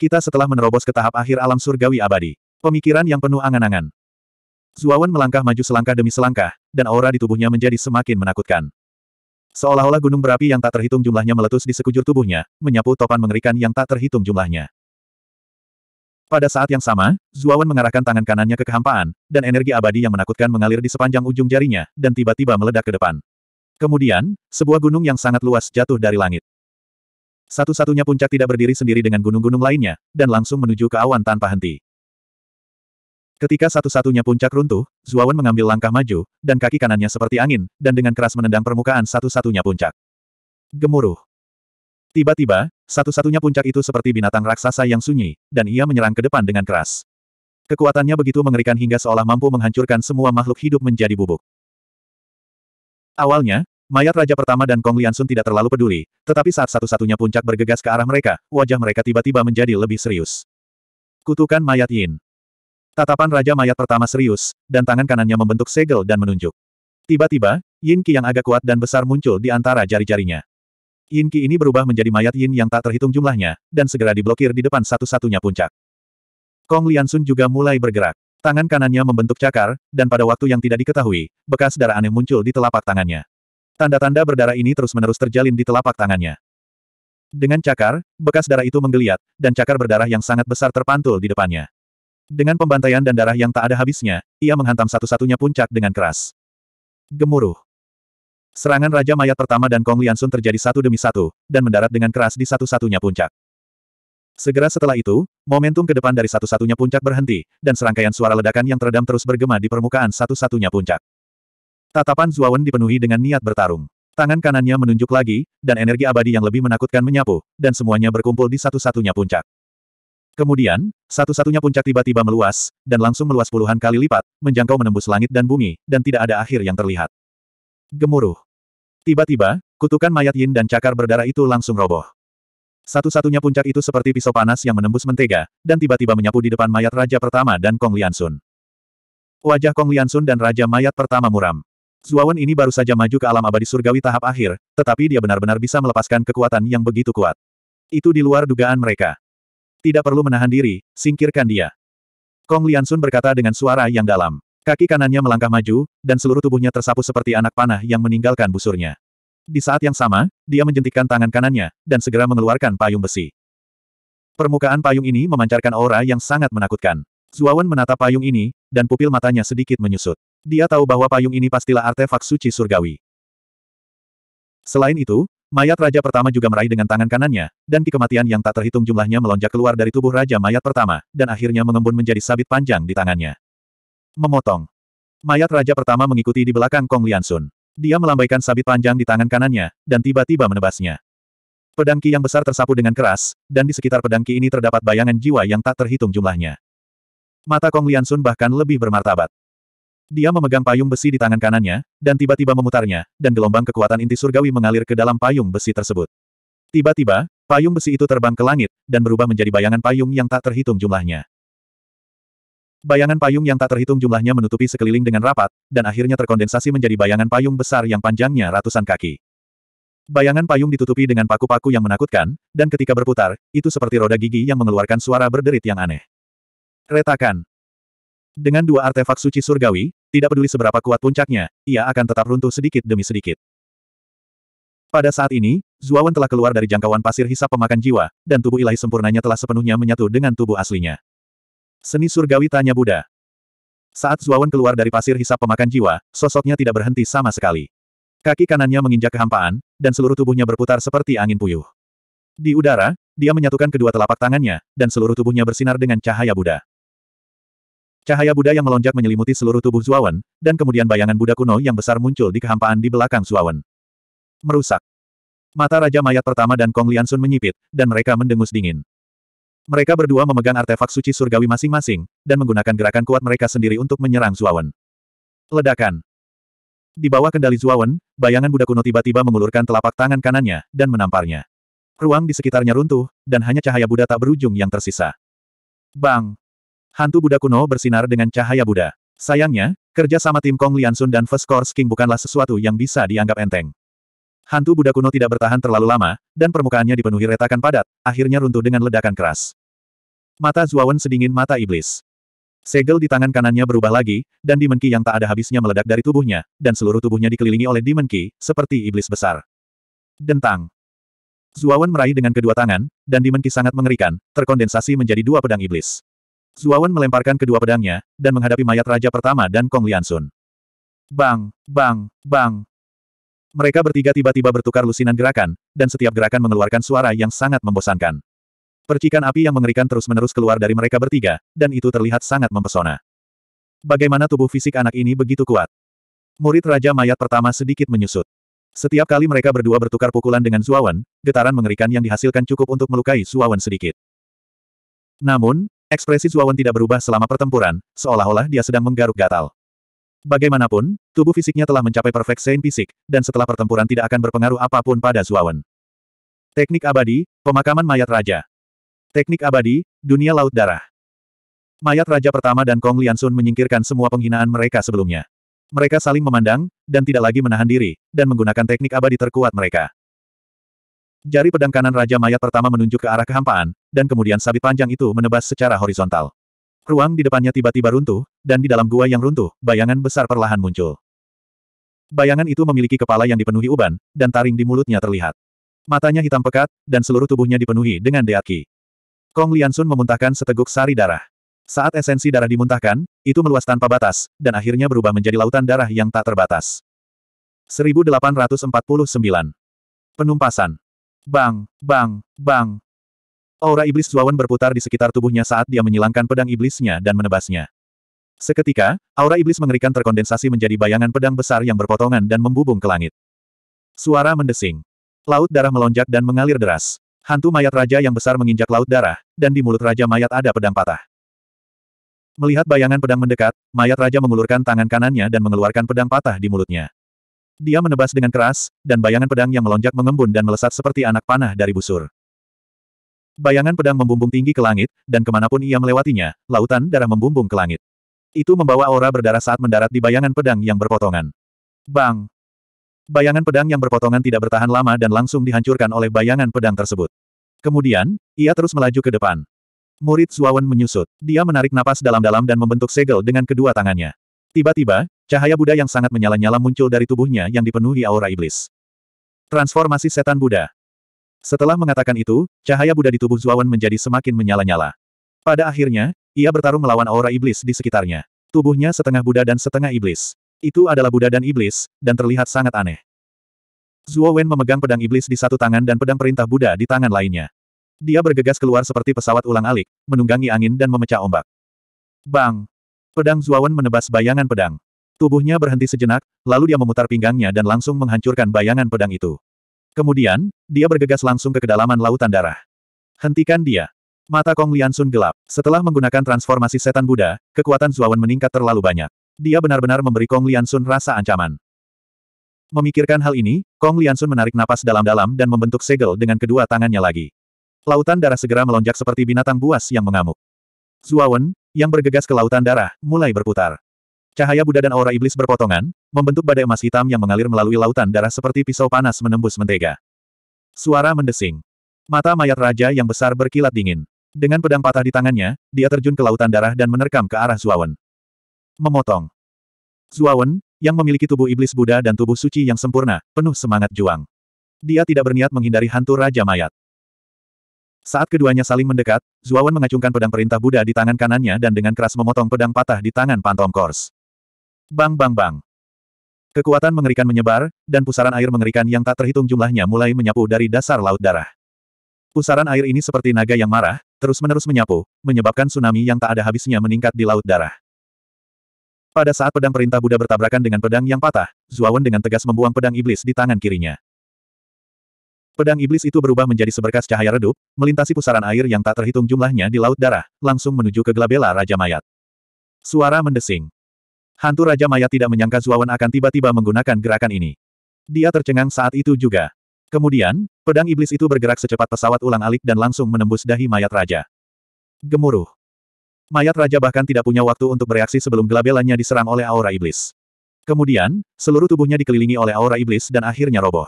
Speaker 1: Kita setelah menerobos ke tahap akhir alam surgawi abadi. Pemikiran yang penuh angan-angan. Zuawan melangkah maju selangkah demi selangkah, dan aura di tubuhnya menjadi semakin menakutkan. Seolah-olah gunung berapi yang tak terhitung jumlahnya meletus di sekujur tubuhnya, menyapu topan mengerikan yang tak terhitung jumlahnya. Pada saat yang sama, Zuawan mengarahkan tangan kanannya ke kehampaan, dan energi abadi yang menakutkan mengalir di sepanjang ujung jarinya, dan tiba-tiba meledak ke depan. Kemudian, sebuah gunung yang sangat luas jatuh dari langit. Satu-satunya puncak tidak berdiri sendiri dengan gunung-gunung lainnya, dan langsung menuju ke awan tanpa henti. Ketika satu-satunya puncak runtuh, Zuawan mengambil langkah maju, dan kaki kanannya seperti angin, dan dengan keras menendang permukaan satu-satunya puncak. Gemuruh. Tiba-tiba, satu-satunya puncak itu seperti binatang raksasa yang sunyi, dan ia menyerang ke depan dengan keras. Kekuatannya begitu mengerikan hingga seolah mampu menghancurkan semua makhluk hidup menjadi bubuk. Awalnya, mayat Raja Pertama dan Kong Liansun tidak terlalu peduli, tetapi saat satu-satunya puncak bergegas ke arah mereka, wajah mereka tiba-tiba menjadi lebih serius. Kutukan mayat Yin. Tatapan Raja Mayat Pertama serius, dan tangan kanannya membentuk segel dan menunjuk. Tiba-tiba, Yin Qi yang agak kuat dan besar muncul di antara jari-jarinya. Yin Qi ini berubah menjadi mayat Yin yang tak terhitung jumlahnya, dan segera diblokir di depan satu-satunya puncak. Kong Liansun juga mulai bergerak. Tangan kanannya membentuk cakar, dan pada waktu yang tidak diketahui, bekas darah aneh muncul di telapak tangannya. Tanda-tanda berdarah ini terus-menerus terjalin di telapak tangannya. Dengan cakar, bekas darah itu menggeliat, dan cakar berdarah yang sangat besar terpantul di depannya. Dengan pembantaian dan darah yang tak ada habisnya, ia menghantam satu-satunya puncak dengan keras. Gemuruh. Serangan Raja Mayat pertama dan Kong Liansun terjadi satu demi satu, dan mendarat dengan keras di satu-satunya puncak. Segera setelah itu, momentum ke depan dari satu-satunya puncak berhenti, dan serangkaian suara ledakan yang teredam terus bergema di permukaan satu-satunya puncak. Tatapan Zuawan dipenuhi dengan niat bertarung. Tangan kanannya menunjuk lagi, dan energi abadi yang lebih menakutkan menyapu, dan semuanya berkumpul di satu-satunya puncak. Kemudian, satu-satunya puncak tiba-tiba meluas, dan langsung meluas puluhan kali lipat, menjangkau menembus langit dan bumi, dan tidak ada akhir yang terlihat. Gemuruh. Tiba-tiba, kutukan mayat Yin dan cakar berdarah itu langsung roboh. Satu-satunya puncak itu seperti pisau panas yang menembus mentega, dan tiba-tiba menyapu di depan mayat Raja Pertama dan Kong Liansun. Wajah Kong Liansun dan Raja Mayat Pertama muram. Zuawan ini baru saja maju ke alam abadi surgawi tahap akhir, tetapi dia benar-benar bisa melepaskan kekuatan yang begitu kuat. Itu di luar dugaan mereka. Tidak perlu menahan diri, singkirkan dia. Kong Liansun berkata dengan suara yang dalam. Kaki kanannya melangkah maju, dan seluruh tubuhnya tersapu seperti anak panah yang meninggalkan busurnya. Di saat yang sama, dia menjentikkan tangan kanannya, dan segera mengeluarkan payung besi. Permukaan payung ini memancarkan aura yang sangat menakutkan. Zuawan menatap payung ini, dan pupil matanya sedikit menyusut. Dia tahu bahwa payung ini pastilah artefak suci surgawi. Selain itu, mayat raja pertama juga meraih dengan tangan kanannya, dan di kematian yang tak terhitung jumlahnya melonjak keluar dari tubuh raja mayat pertama, dan akhirnya mengembun menjadi sabit panjang di tangannya. Memotong. Mayat raja pertama mengikuti di belakang Kong Liansun. Dia melambaikan sabit panjang di tangan kanannya, dan tiba-tiba menebasnya. Pedangki yang besar tersapu dengan keras, dan di sekitar pedangki ini terdapat bayangan jiwa yang tak terhitung jumlahnya. Mata Kong Liansun bahkan lebih bermartabat. Dia memegang payung besi di tangan kanannya, dan tiba-tiba memutarnya, dan gelombang kekuatan inti surgawi mengalir ke dalam payung besi tersebut. Tiba-tiba, payung besi itu terbang ke langit, dan berubah menjadi bayangan payung yang tak terhitung jumlahnya. Bayangan payung yang tak terhitung jumlahnya menutupi sekeliling dengan rapat, dan akhirnya terkondensasi menjadi bayangan payung besar yang panjangnya ratusan kaki. Bayangan payung ditutupi dengan paku-paku yang menakutkan, dan ketika berputar, itu seperti roda gigi yang mengeluarkan suara berderit yang aneh. Retakan. Dengan dua artefak suci surgawi, tidak peduli seberapa kuat puncaknya, ia akan tetap runtuh sedikit demi sedikit. Pada saat ini, Zuawan telah keluar dari jangkauan pasir hisap pemakan jiwa, dan tubuh ilahi sempurnanya telah sepenuhnya menyatu dengan tubuh aslinya. Seni surgawi tanya Buddha. Saat Zuawan keluar dari pasir hisap pemakan jiwa, sosoknya tidak berhenti sama sekali. Kaki kanannya menginjak kehampaan, dan seluruh tubuhnya berputar seperti angin puyuh. Di udara, dia menyatukan kedua telapak tangannya, dan seluruh tubuhnya bersinar dengan cahaya Buddha. Cahaya Buddha yang melonjak menyelimuti seluruh tubuh Zuawan, dan kemudian bayangan Buddha kuno yang besar muncul di kehampaan di belakang Zuawan. Merusak. Mata Raja Mayat pertama dan Kong Liansun menyipit, dan mereka mendengus dingin. Mereka berdua memegang artefak suci surgawi masing-masing, dan menggunakan gerakan kuat mereka sendiri untuk menyerang Zuawan. Ledakan. Di bawah kendali Zuawan, bayangan Buddha kuno tiba-tiba mengulurkan telapak tangan kanannya, dan menamparnya. Ruang di sekitarnya runtuh, dan hanya cahaya Buddha tak berujung yang tersisa. Bang! Hantu Buddha kuno bersinar dengan cahaya Buddha. Sayangnya, kerja sama tim Kong Liansun dan First Course King bukanlah sesuatu yang bisa dianggap enteng. Hantu Buddha kuno tidak bertahan terlalu lama, dan permukaannya dipenuhi retakan padat, akhirnya runtuh dengan ledakan keras. Mata Zuawan sedingin mata iblis. Segel di tangan kanannya berubah lagi, dan Demon Ki yang tak ada habisnya meledak dari tubuhnya, dan seluruh tubuhnya dikelilingi oleh Demon Ki, seperti iblis besar. Dentang. Zuawan meraih dengan kedua tangan, dan Demon Ki sangat mengerikan, terkondensasi menjadi dua pedang iblis. Zuawan melemparkan kedua pedangnya, dan menghadapi mayat Raja Pertama dan Kong Liansun. Bang, bang, bang. Mereka bertiga tiba-tiba bertukar lusinan gerakan, dan setiap gerakan mengeluarkan suara yang sangat membosankan. Percikan api yang mengerikan terus-menerus keluar dari mereka bertiga, dan itu terlihat sangat mempesona. Bagaimana tubuh fisik anak ini begitu kuat? Murid Raja Mayat pertama sedikit menyusut. Setiap kali mereka berdua bertukar pukulan dengan Zuawan, getaran mengerikan yang dihasilkan cukup untuk melukai Zuawan sedikit. Namun, ekspresi Zuawan tidak berubah selama pertempuran, seolah-olah dia sedang menggaruk gatal. Bagaimanapun, tubuh fisiknya telah mencapai perfect sein fisik, dan setelah pertempuran tidak akan berpengaruh apapun pada Zuawan. Teknik abadi, pemakaman mayat raja. Teknik abadi, dunia laut darah. Mayat Raja Pertama dan Kong Liansun menyingkirkan semua penghinaan mereka sebelumnya. Mereka saling memandang, dan tidak lagi menahan diri, dan menggunakan teknik abadi terkuat mereka. Jari pedang kanan Raja Mayat Pertama menunjuk ke arah kehampaan, dan kemudian sabit panjang itu menebas secara horizontal. Ruang di depannya tiba-tiba runtuh, dan di dalam gua yang runtuh, bayangan besar perlahan muncul. Bayangan itu memiliki kepala yang dipenuhi uban, dan taring di mulutnya terlihat. Matanya hitam pekat, dan seluruh tubuhnya dipenuhi dengan deaki. Kong Liansun memuntahkan seteguk sari darah. Saat esensi darah dimuntahkan, itu meluas tanpa batas, dan akhirnya berubah menjadi lautan darah yang tak terbatas. 1849. Penumpasan. Bang, bang, bang. Aura iblis Zuawan berputar di sekitar tubuhnya saat dia menyilangkan pedang iblisnya dan menebasnya. Seketika, aura iblis mengerikan terkondensasi menjadi bayangan pedang besar yang berpotongan dan membubung ke langit. Suara mendesing. Laut darah melonjak dan mengalir deras. Hantu mayat raja yang besar menginjak laut darah, dan di mulut raja mayat ada pedang patah. Melihat bayangan pedang mendekat, mayat raja mengulurkan tangan kanannya dan mengeluarkan pedang patah di mulutnya. Dia menebas dengan keras, dan bayangan pedang yang melonjak mengembun dan melesat seperti anak panah dari busur. Bayangan pedang membumbung tinggi ke langit, dan kemanapun ia melewatinya, lautan darah membumbung ke langit. Itu membawa aura berdarah saat mendarat di bayangan pedang yang berpotongan. Bang! Bayangan pedang yang berpotongan tidak bertahan lama dan langsung dihancurkan oleh bayangan pedang tersebut. Kemudian, ia terus melaju ke depan. Murid Zuawan menyusut. Dia menarik napas dalam-dalam dan membentuk segel dengan kedua tangannya. Tiba-tiba, cahaya Buddha yang sangat menyala-nyala muncul dari tubuhnya yang dipenuhi aura iblis. Transformasi Setan Buddha Setelah mengatakan itu, cahaya Buddha di tubuh Zuawan menjadi semakin menyala-nyala. Pada akhirnya, ia bertarung melawan aura iblis di sekitarnya. Tubuhnya setengah Buddha dan setengah iblis. Itu adalah Buddha dan Iblis, dan terlihat sangat aneh. Zuo Wen memegang pedang Iblis di satu tangan dan pedang perintah Buddha di tangan lainnya. Dia bergegas keluar seperti pesawat ulang-alik, menunggangi angin dan memecah ombak. Bang! Pedang Zuo Wen menebas bayangan pedang. Tubuhnya berhenti sejenak, lalu dia memutar pinggangnya dan langsung menghancurkan bayangan pedang itu. Kemudian, dia bergegas langsung ke kedalaman lautan darah. Hentikan dia. Mata Kong Lian gelap. Setelah menggunakan transformasi setan Buddha, kekuatan Zuawan meningkat terlalu banyak. Dia benar-benar memberi Kong Liansun rasa ancaman. Memikirkan hal ini, Kong Liansun menarik napas dalam-dalam dan membentuk segel dengan kedua tangannya lagi. Lautan darah segera melonjak seperti binatang buas yang mengamuk. Zuawan, yang bergegas ke lautan darah, mulai berputar. Cahaya Buddha dan aura iblis berpotongan, membentuk badai emas hitam yang mengalir melalui lautan darah seperti pisau panas menembus mentega. Suara mendesing. Mata mayat raja yang besar berkilat dingin. Dengan pedang patah di tangannya, dia terjun ke lautan darah dan menerkam ke arah Zuawan. Memotong. Zuawan, yang memiliki tubuh iblis Buddha dan tubuh suci yang sempurna, penuh semangat juang. Dia tidak berniat menghindari hantu Raja Mayat. Saat keduanya saling mendekat, Zuawan mengacungkan pedang perintah Buddha di tangan kanannya dan dengan keras memotong pedang patah di tangan Pantom Kors. Bang bang bang. Kekuatan mengerikan menyebar, dan pusaran air mengerikan yang tak terhitung jumlahnya mulai menyapu dari dasar laut darah. Pusaran air ini seperti naga yang marah, terus-menerus menyapu, menyebabkan tsunami yang tak ada habisnya meningkat di laut darah. Pada saat pedang perintah Buddha bertabrakan dengan pedang yang patah, Zuawan dengan tegas membuang pedang iblis di tangan kirinya. Pedang iblis itu berubah menjadi seberkas cahaya redup, melintasi pusaran air yang tak terhitung jumlahnya di Laut Darah, langsung menuju ke Glabella Raja Mayat. Suara mendesing. Hantu Raja Mayat tidak menyangka Zuawan akan tiba-tiba menggunakan gerakan ini. Dia tercengang saat itu juga. Kemudian, pedang iblis itu bergerak secepat pesawat ulang alik dan langsung menembus dahi mayat raja. Gemuruh. Mayat raja bahkan tidak punya waktu untuk bereaksi sebelum gelabelannya diserang oleh aura iblis. Kemudian, seluruh tubuhnya dikelilingi oleh aura iblis dan akhirnya roboh.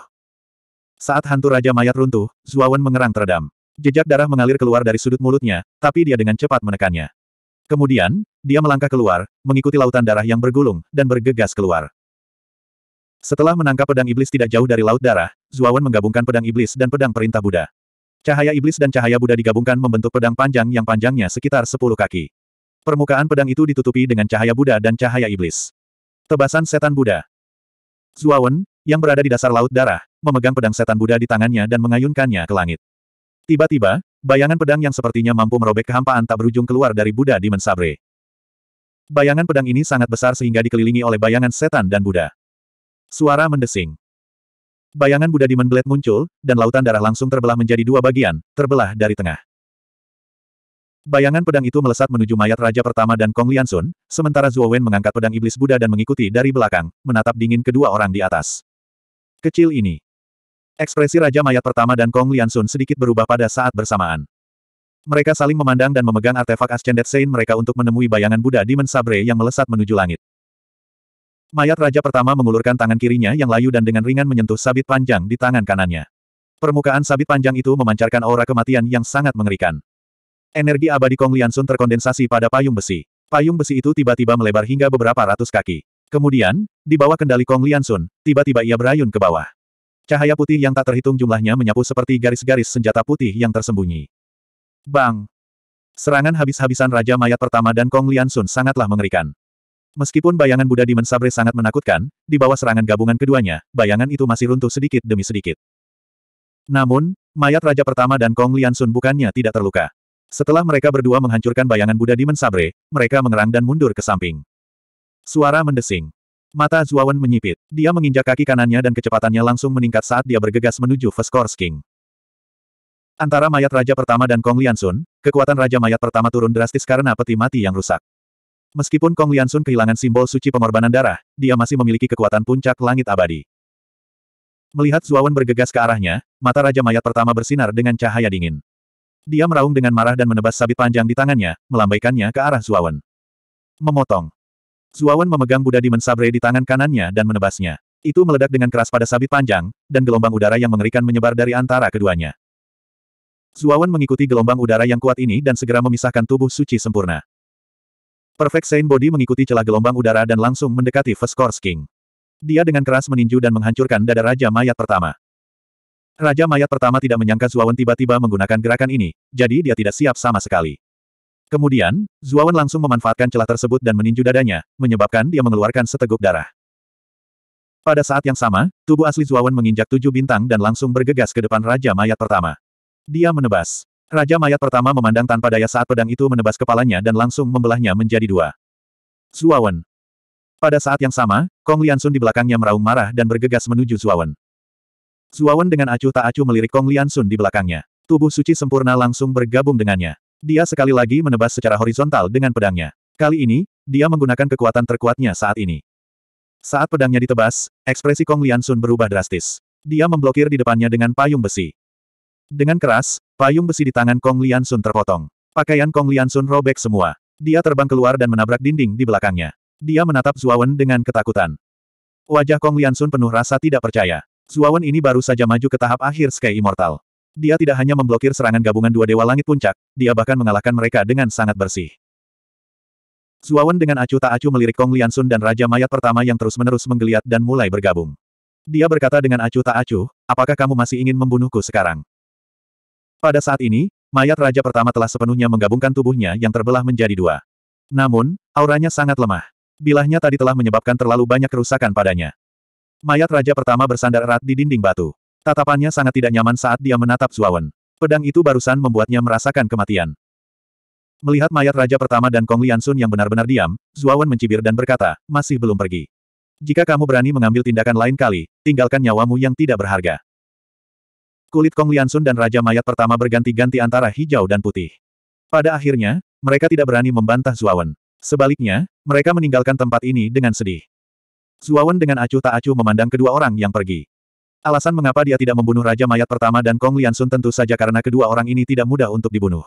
Speaker 1: Saat hantu raja mayat runtuh, Zuawan mengerang teredam. Jejak darah mengalir keluar dari sudut mulutnya, tapi dia dengan cepat menekannya. Kemudian, dia melangkah keluar, mengikuti lautan darah yang bergulung, dan bergegas keluar. Setelah menangkap pedang iblis tidak jauh dari laut darah, Zuawan menggabungkan pedang iblis dan pedang perintah Buddha. Cahaya iblis dan cahaya Buddha digabungkan membentuk pedang panjang yang panjangnya sekitar 10 kaki. Permukaan pedang itu ditutupi dengan cahaya Buddha dan cahaya iblis. Tebasan setan Buddha. Zuawan, yang berada di dasar laut darah, memegang pedang setan Buddha di tangannya dan mengayunkannya ke langit. Tiba-tiba, bayangan pedang yang sepertinya mampu merobek kehampaan tak berujung keluar dari Buddha di Mensabre. Bayangan pedang ini sangat besar sehingga dikelilingi oleh bayangan setan dan Buddha. Suara mendesing bayangan Buddha Demon Blade muncul, dan lautan darah langsung terbelah menjadi dua bagian, terbelah dari tengah. Bayangan pedang itu melesat menuju mayat Raja Pertama dan Kong Liansun, sementara Zuo Wen mengangkat pedang iblis Buddha dan mengikuti dari belakang, menatap dingin kedua orang di atas. Kecil ini. Ekspresi Raja Mayat Pertama dan Kong Liansun sedikit berubah pada saat bersamaan. Mereka saling memandang dan memegang artefak Ascended Saint mereka untuk menemui bayangan Buddha Demon Sabre yang melesat menuju langit. Mayat raja pertama mengulurkan tangan kirinya yang layu dan dengan ringan menyentuh sabit panjang di tangan kanannya. Permukaan sabit panjang itu memancarkan aura kematian yang sangat mengerikan. Energi abadi Kong Liansun terkondensasi pada payung besi. Payung besi itu tiba-tiba melebar hingga beberapa ratus kaki. Kemudian, di bawah kendali Kong Liansun, tiba-tiba ia berayun ke bawah. Cahaya putih yang tak terhitung jumlahnya menyapu seperti garis-garis senjata putih yang tersembunyi. Bang! Serangan habis-habisan Raja Mayat Pertama dan Kong Liansun sangatlah mengerikan. Meskipun bayangan Buddha Demon Sabre sangat menakutkan, di bawah serangan gabungan keduanya, bayangan itu masih runtuh sedikit demi sedikit. Namun, mayat Raja Pertama dan Kong Liansun bukannya tidak terluka. Setelah mereka berdua menghancurkan bayangan Buddha Demon Sabre, mereka mengerang dan mundur ke samping. Suara mendesing. Mata Zuawan menyipit. Dia menginjak kaki kanannya dan kecepatannya langsung meningkat saat dia bergegas menuju Veskors King. Antara mayat Raja Pertama dan Kong Liansun, kekuatan Raja Mayat Pertama turun drastis karena peti mati yang rusak. Meskipun Kong Liansun kehilangan simbol suci pengorbanan darah, dia masih memiliki kekuatan puncak langit abadi. Melihat Zuawan bergegas ke arahnya, mata Raja Mayat pertama bersinar dengan cahaya dingin. Dia meraung dengan marah dan menebas sabit panjang di tangannya, melambaikannya ke arah Zuawan. Memotong. Zuawan memegang Buddha Demon Sabre di tangan kanannya dan menebasnya. Itu meledak dengan keras pada sabit panjang, dan gelombang udara yang mengerikan menyebar dari antara keduanya. Zuawan mengikuti gelombang udara yang kuat ini dan segera memisahkan tubuh suci sempurna. Perfect Saint Body mengikuti celah gelombang udara dan langsung mendekati Vescor's King. Dia dengan keras meninju dan menghancurkan dada Raja Mayat Pertama. Raja Mayat Pertama tidak menyangka Zuawan tiba-tiba menggunakan gerakan ini, jadi dia tidak siap sama sekali. Kemudian, Zuawan langsung memanfaatkan celah tersebut dan meninju dadanya, menyebabkan dia mengeluarkan seteguk darah. Pada saat yang sama, tubuh asli Zuawan menginjak tujuh bintang dan langsung bergegas ke depan Raja Mayat Pertama. Dia menebas. Raja mayat pertama memandang tanpa daya saat pedang itu menebas kepalanya dan langsung membelahnya menjadi dua. Zuawan. Pada saat yang sama, Kong Liansun di belakangnya meraung marah dan bergegas menuju Zuawan. Zuawan dengan acuh tak acuh melirik Kong Liansun di belakangnya. Tubuh suci sempurna langsung bergabung dengannya. Dia sekali lagi menebas secara horizontal dengan pedangnya. Kali ini, dia menggunakan kekuatan terkuatnya saat ini. Saat pedangnya ditebas, ekspresi Kong Liansun berubah drastis. Dia memblokir di depannya dengan payung besi. Dengan keras, payung besi di tangan Kong Lian Sun terpotong. Pakaian Kong Lian Sun robek semua. Dia terbang keluar dan menabrak dinding di belakangnya. Dia menatap Zuawan dengan ketakutan. Wajah Kong Lian Sun penuh rasa tidak percaya. Zuawan ini baru saja maju ke tahap akhir Sky Immortal. Dia tidak hanya memblokir serangan gabungan dua dewa langit puncak, dia bahkan mengalahkan mereka dengan sangat bersih. Zuawan dengan acuh tak acuh melirik Kong Lian Sun dan Raja Mayat pertama yang terus-menerus menggeliat dan mulai bergabung. Dia berkata dengan acuh tak acuh, apakah kamu masih ingin membunuhku sekarang? Pada saat ini, mayat raja pertama telah sepenuhnya menggabungkan tubuhnya yang terbelah menjadi dua. Namun, auranya sangat lemah. Bilahnya tadi telah menyebabkan terlalu banyak kerusakan padanya. Mayat raja pertama bersandar erat di dinding batu. Tatapannya sangat tidak nyaman saat dia menatap Zuawan. Pedang itu barusan membuatnya merasakan kematian. Melihat mayat raja pertama dan Kong Liansun yang benar-benar diam, Zuawan mencibir dan berkata, masih belum pergi. Jika kamu berani mengambil tindakan lain kali, tinggalkan nyawamu yang tidak berharga. Kulit Kong Liansun dan Raja Mayat pertama berganti-ganti antara hijau dan putih. Pada akhirnya, mereka tidak berani membantah Zuawan. Sebaliknya, mereka meninggalkan tempat ini dengan sedih. Zuawan dengan acuh tak acuh memandang kedua orang yang pergi. Alasan mengapa dia tidak membunuh Raja Mayat pertama dan Kong Liansun tentu saja karena kedua orang ini tidak mudah untuk dibunuh.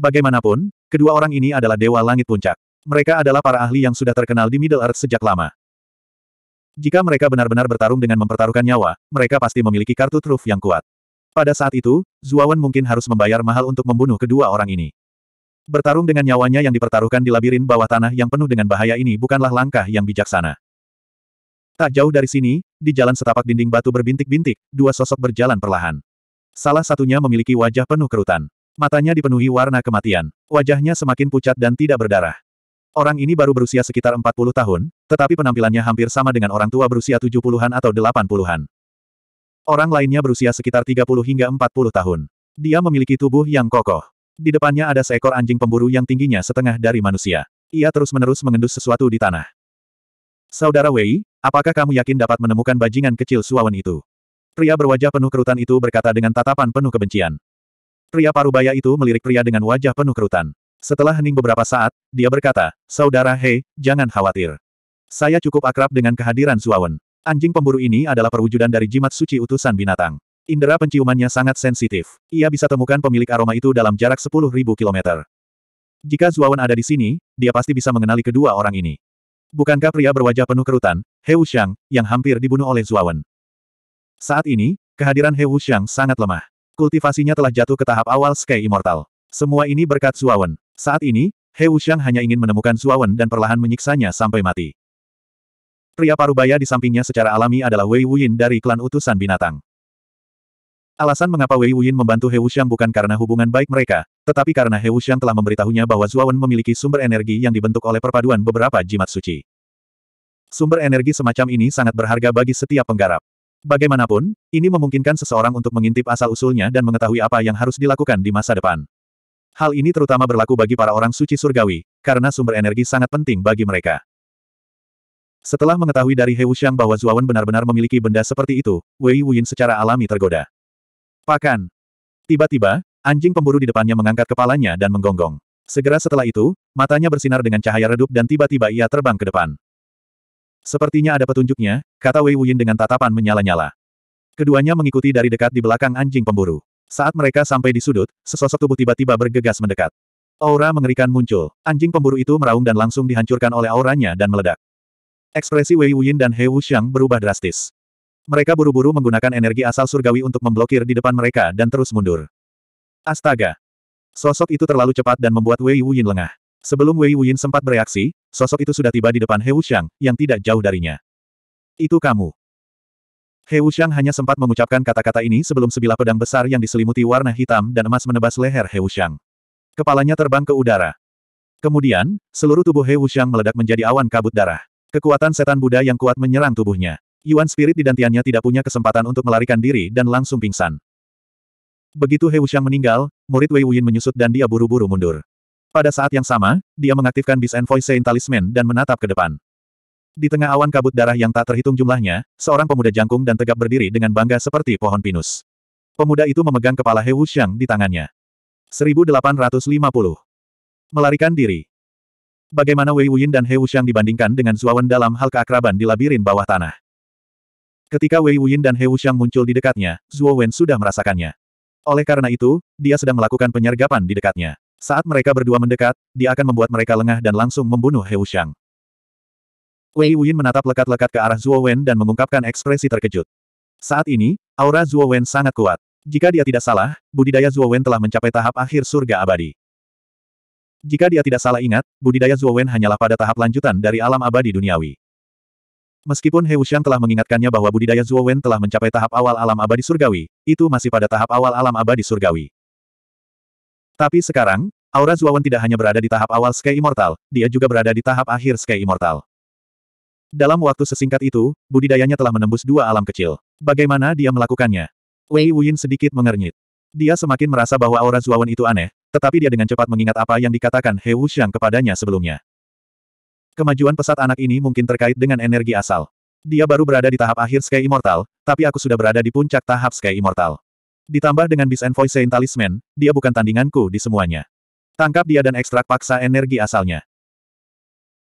Speaker 1: Bagaimanapun, kedua orang ini adalah Dewa Langit Puncak. Mereka adalah para ahli yang sudah terkenal di Middle Earth sejak lama. Jika mereka benar-benar bertarung dengan mempertaruhkan nyawa, mereka pasti memiliki kartu truf yang kuat. Pada saat itu, Zuawan mungkin harus membayar mahal untuk membunuh kedua orang ini. Bertarung dengan nyawanya yang dipertaruhkan di labirin bawah tanah yang penuh dengan bahaya ini bukanlah langkah yang bijaksana. Tak jauh dari sini, di jalan setapak dinding batu berbintik-bintik, dua sosok berjalan perlahan. Salah satunya memiliki wajah penuh kerutan. Matanya dipenuhi warna kematian. Wajahnya semakin pucat dan tidak berdarah. Orang ini baru berusia sekitar 40 tahun, tetapi penampilannya hampir sama dengan orang tua berusia 70-an atau 80-an. Orang lainnya berusia sekitar 30 hingga 40 tahun. Dia memiliki tubuh yang kokoh. Di depannya ada seekor anjing pemburu yang tingginya setengah dari manusia. Ia terus-menerus mengendus sesuatu di tanah. Saudara Wei, apakah kamu yakin dapat menemukan bajingan kecil suawan itu? Pria berwajah penuh kerutan itu berkata dengan tatapan penuh kebencian. Pria parubaya itu melirik pria dengan wajah penuh kerutan. Setelah hening beberapa saat, dia berkata, Saudara He, jangan khawatir. Saya cukup akrab dengan kehadiran suawan. Anjing pemburu ini adalah perwujudan dari jimat suci utusan binatang. Indera penciumannya sangat sensitif. Ia bisa temukan pemilik aroma itu dalam jarak 10.000 kilometer. Jika Zuawan ada di sini, dia pasti bisa mengenali kedua orang ini. Bukankah pria berwajah penuh kerutan, He Wuxiang, yang hampir dibunuh oleh Zuawan? Saat ini, kehadiran He Wuxiang sangat lemah. Kultivasinya telah jatuh ke tahap awal Sky Immortal. Semua ini berkat Zuawan. Saat ini, He Wuxiang hanya ingin menemukan Zuawan dan perlahan menyiksanya sampai mati. Pria parubaya di sampingnya secara alami adalah Wei Wuyin dari klan utusan binatang. Alasan mengapa Wei Wuyin membantu He Wuxiang bukan karena hubungan baik mereka, tetapi karena He Wuxiang telah memberitahunya bahwa Zuawan memiliki sumber energi yang dibentuk oleh perpaduan beberapa jimat suci. Sumber energi semacam ini sangat berharga bagi setiap penggarap. Bagaimanapun, ini memungkinkan seseorang untuk mengintip asal-usulnya dan mengetahui apa yang harus dilakukan di masa depan. Hal ini terutama berlaku bagi para orang suci surgawi, karena sumber energi sangat penting bagi mereka. Setelah mengetahui dari He Wuxiang bahwa Zuawan benar-benar memiliki benda seperti itu, Wei Wuyin secara alami tergoda. Pakan. Tiba-tiba, anjing pemburu di depannya mengangkat kepalanya dan menggonggong. Segera setelah itu, matanya bersinar dengan cahaya redup dan tiba-tiba ia terbang ke depan. Sepertinya ada petunjuknya, kata Wei Wuyin dengan tatapan menyala-nyala. Keduanya mengikuti dari dekat di belakang anjing pemburu. Saat mereka sampai di sudut, sesosok tubuh tiba-tiba bergegas mendekat. Aura mengerikan muncul. Anjing pemburu itu meraung dan langsung dihancurkan oleh auranya dan meledak. Ekspresi Wei Wuyin dan He Wuxiang berubah drastis. Mereka buru-buru menggunakan energi asal surgawi untuk memblokir di depan mereka dan terus mundur. Astaga! Sosok itu terlalu cepat dan membuat Wei Wuyin lengah. Sebelum Wei Wuyin sempat bereaksi, sosok itu sudah tiba di depan He Wuxiang, yang tidak jauh darinya. Itu kamu. He Wuxiang hanya sempat mengucapkan kata-kata ini sebelum sebilah pedang besar yang diselimuti warna hitam dan emas menebas leher He Wuxiang. Kepalanya terbang ke udara. Kemudian, seluruh tubuh He Wuxiang meledak menjadi awan kabut darah. Kekuatan setan Buddha yang kuat menyerang tubuhnya. Yuan Spirit di dantiannya tidak punya kesempatan untuk melarikan diri dan langsung pingsan. Begitu He Wuxiang meninggal, murid Wei Wuyin menyusut dan dia buru-buru mundur. Pada saat yang sama, dia mengaktifkan Beast Envoy Saint Talisman dan menatap ke depan. Di tengah awan kabut darah yang tak terhitung jumlahnya, seorang pemuda jangkung dan tegap berdiri dengan bangga seperti pohon pinus. Pemuda itu memegang kepala He Wuxiang di tangannya. 1850. Melarikan diri. Bagaimana Wei Wuyin dan He Wuxiang dibandingkan dengan Zuawan dalam hal keakraban di labirin bawah tanah? Ketika Wei Wuyin dan He Wuxiang muncul di dekatnya, Zuo sudah merasakannya. Oleh karena itu, dia sedang melakukan penyergapan di dekatnya. Saat mereka berdua mendekat, dia akan membuat mereka lengah dan langsung membunuh He Wuxiang. Wei Wuyin menatap lekat-lekat ke arah Zuo dan mengungkapkan ekspresi terkejut. Saat ini, aura Zuo sangat kuat. Jika dia tidak salah, budidaya Zuo telah mencapai tahap akhir surga abadi. Jika dia tidak salah ingat, budidaya Wen hanyalah pada tahap lanjutan dari alam abadi duniawi. Meskipun He Wuxian telah mengingatkannya bahwa budidaya Wen telah mencapai tahap awal alam abadi surgawi, itu masih pada tahap awal alam abadi surgawi. Tapi sekarang, aura Wen tidak hanya berada di tahap awal Sky Immortal, dia juga berada di tahap akhir Sky Immortal. Dalam waktu sesingkat itu, budidayanya telah menembus dua alam kecil. Bagaimana dia melakukannya? Wei Wuyin sedikit mengernyit. Dia semakin merasa bahwa aura Wen itu aneh, tetapi dia dengan cepat mengingat apa yang dikatakan He Wuxiang kepadanya sebelumnya. Kemajuan pesat anak ini mungkin terkait dengan energi asal. Dia baru berada di tahap akhir Sky Immortal, tapi aku sudah berada di puncak tahap Sky Immortal. Ditambah dengan Beast Envoy Saint Talisman, dia bukan tandinganku di semuanya. Tangkap dia dan ekstrak paksa energi asalnya.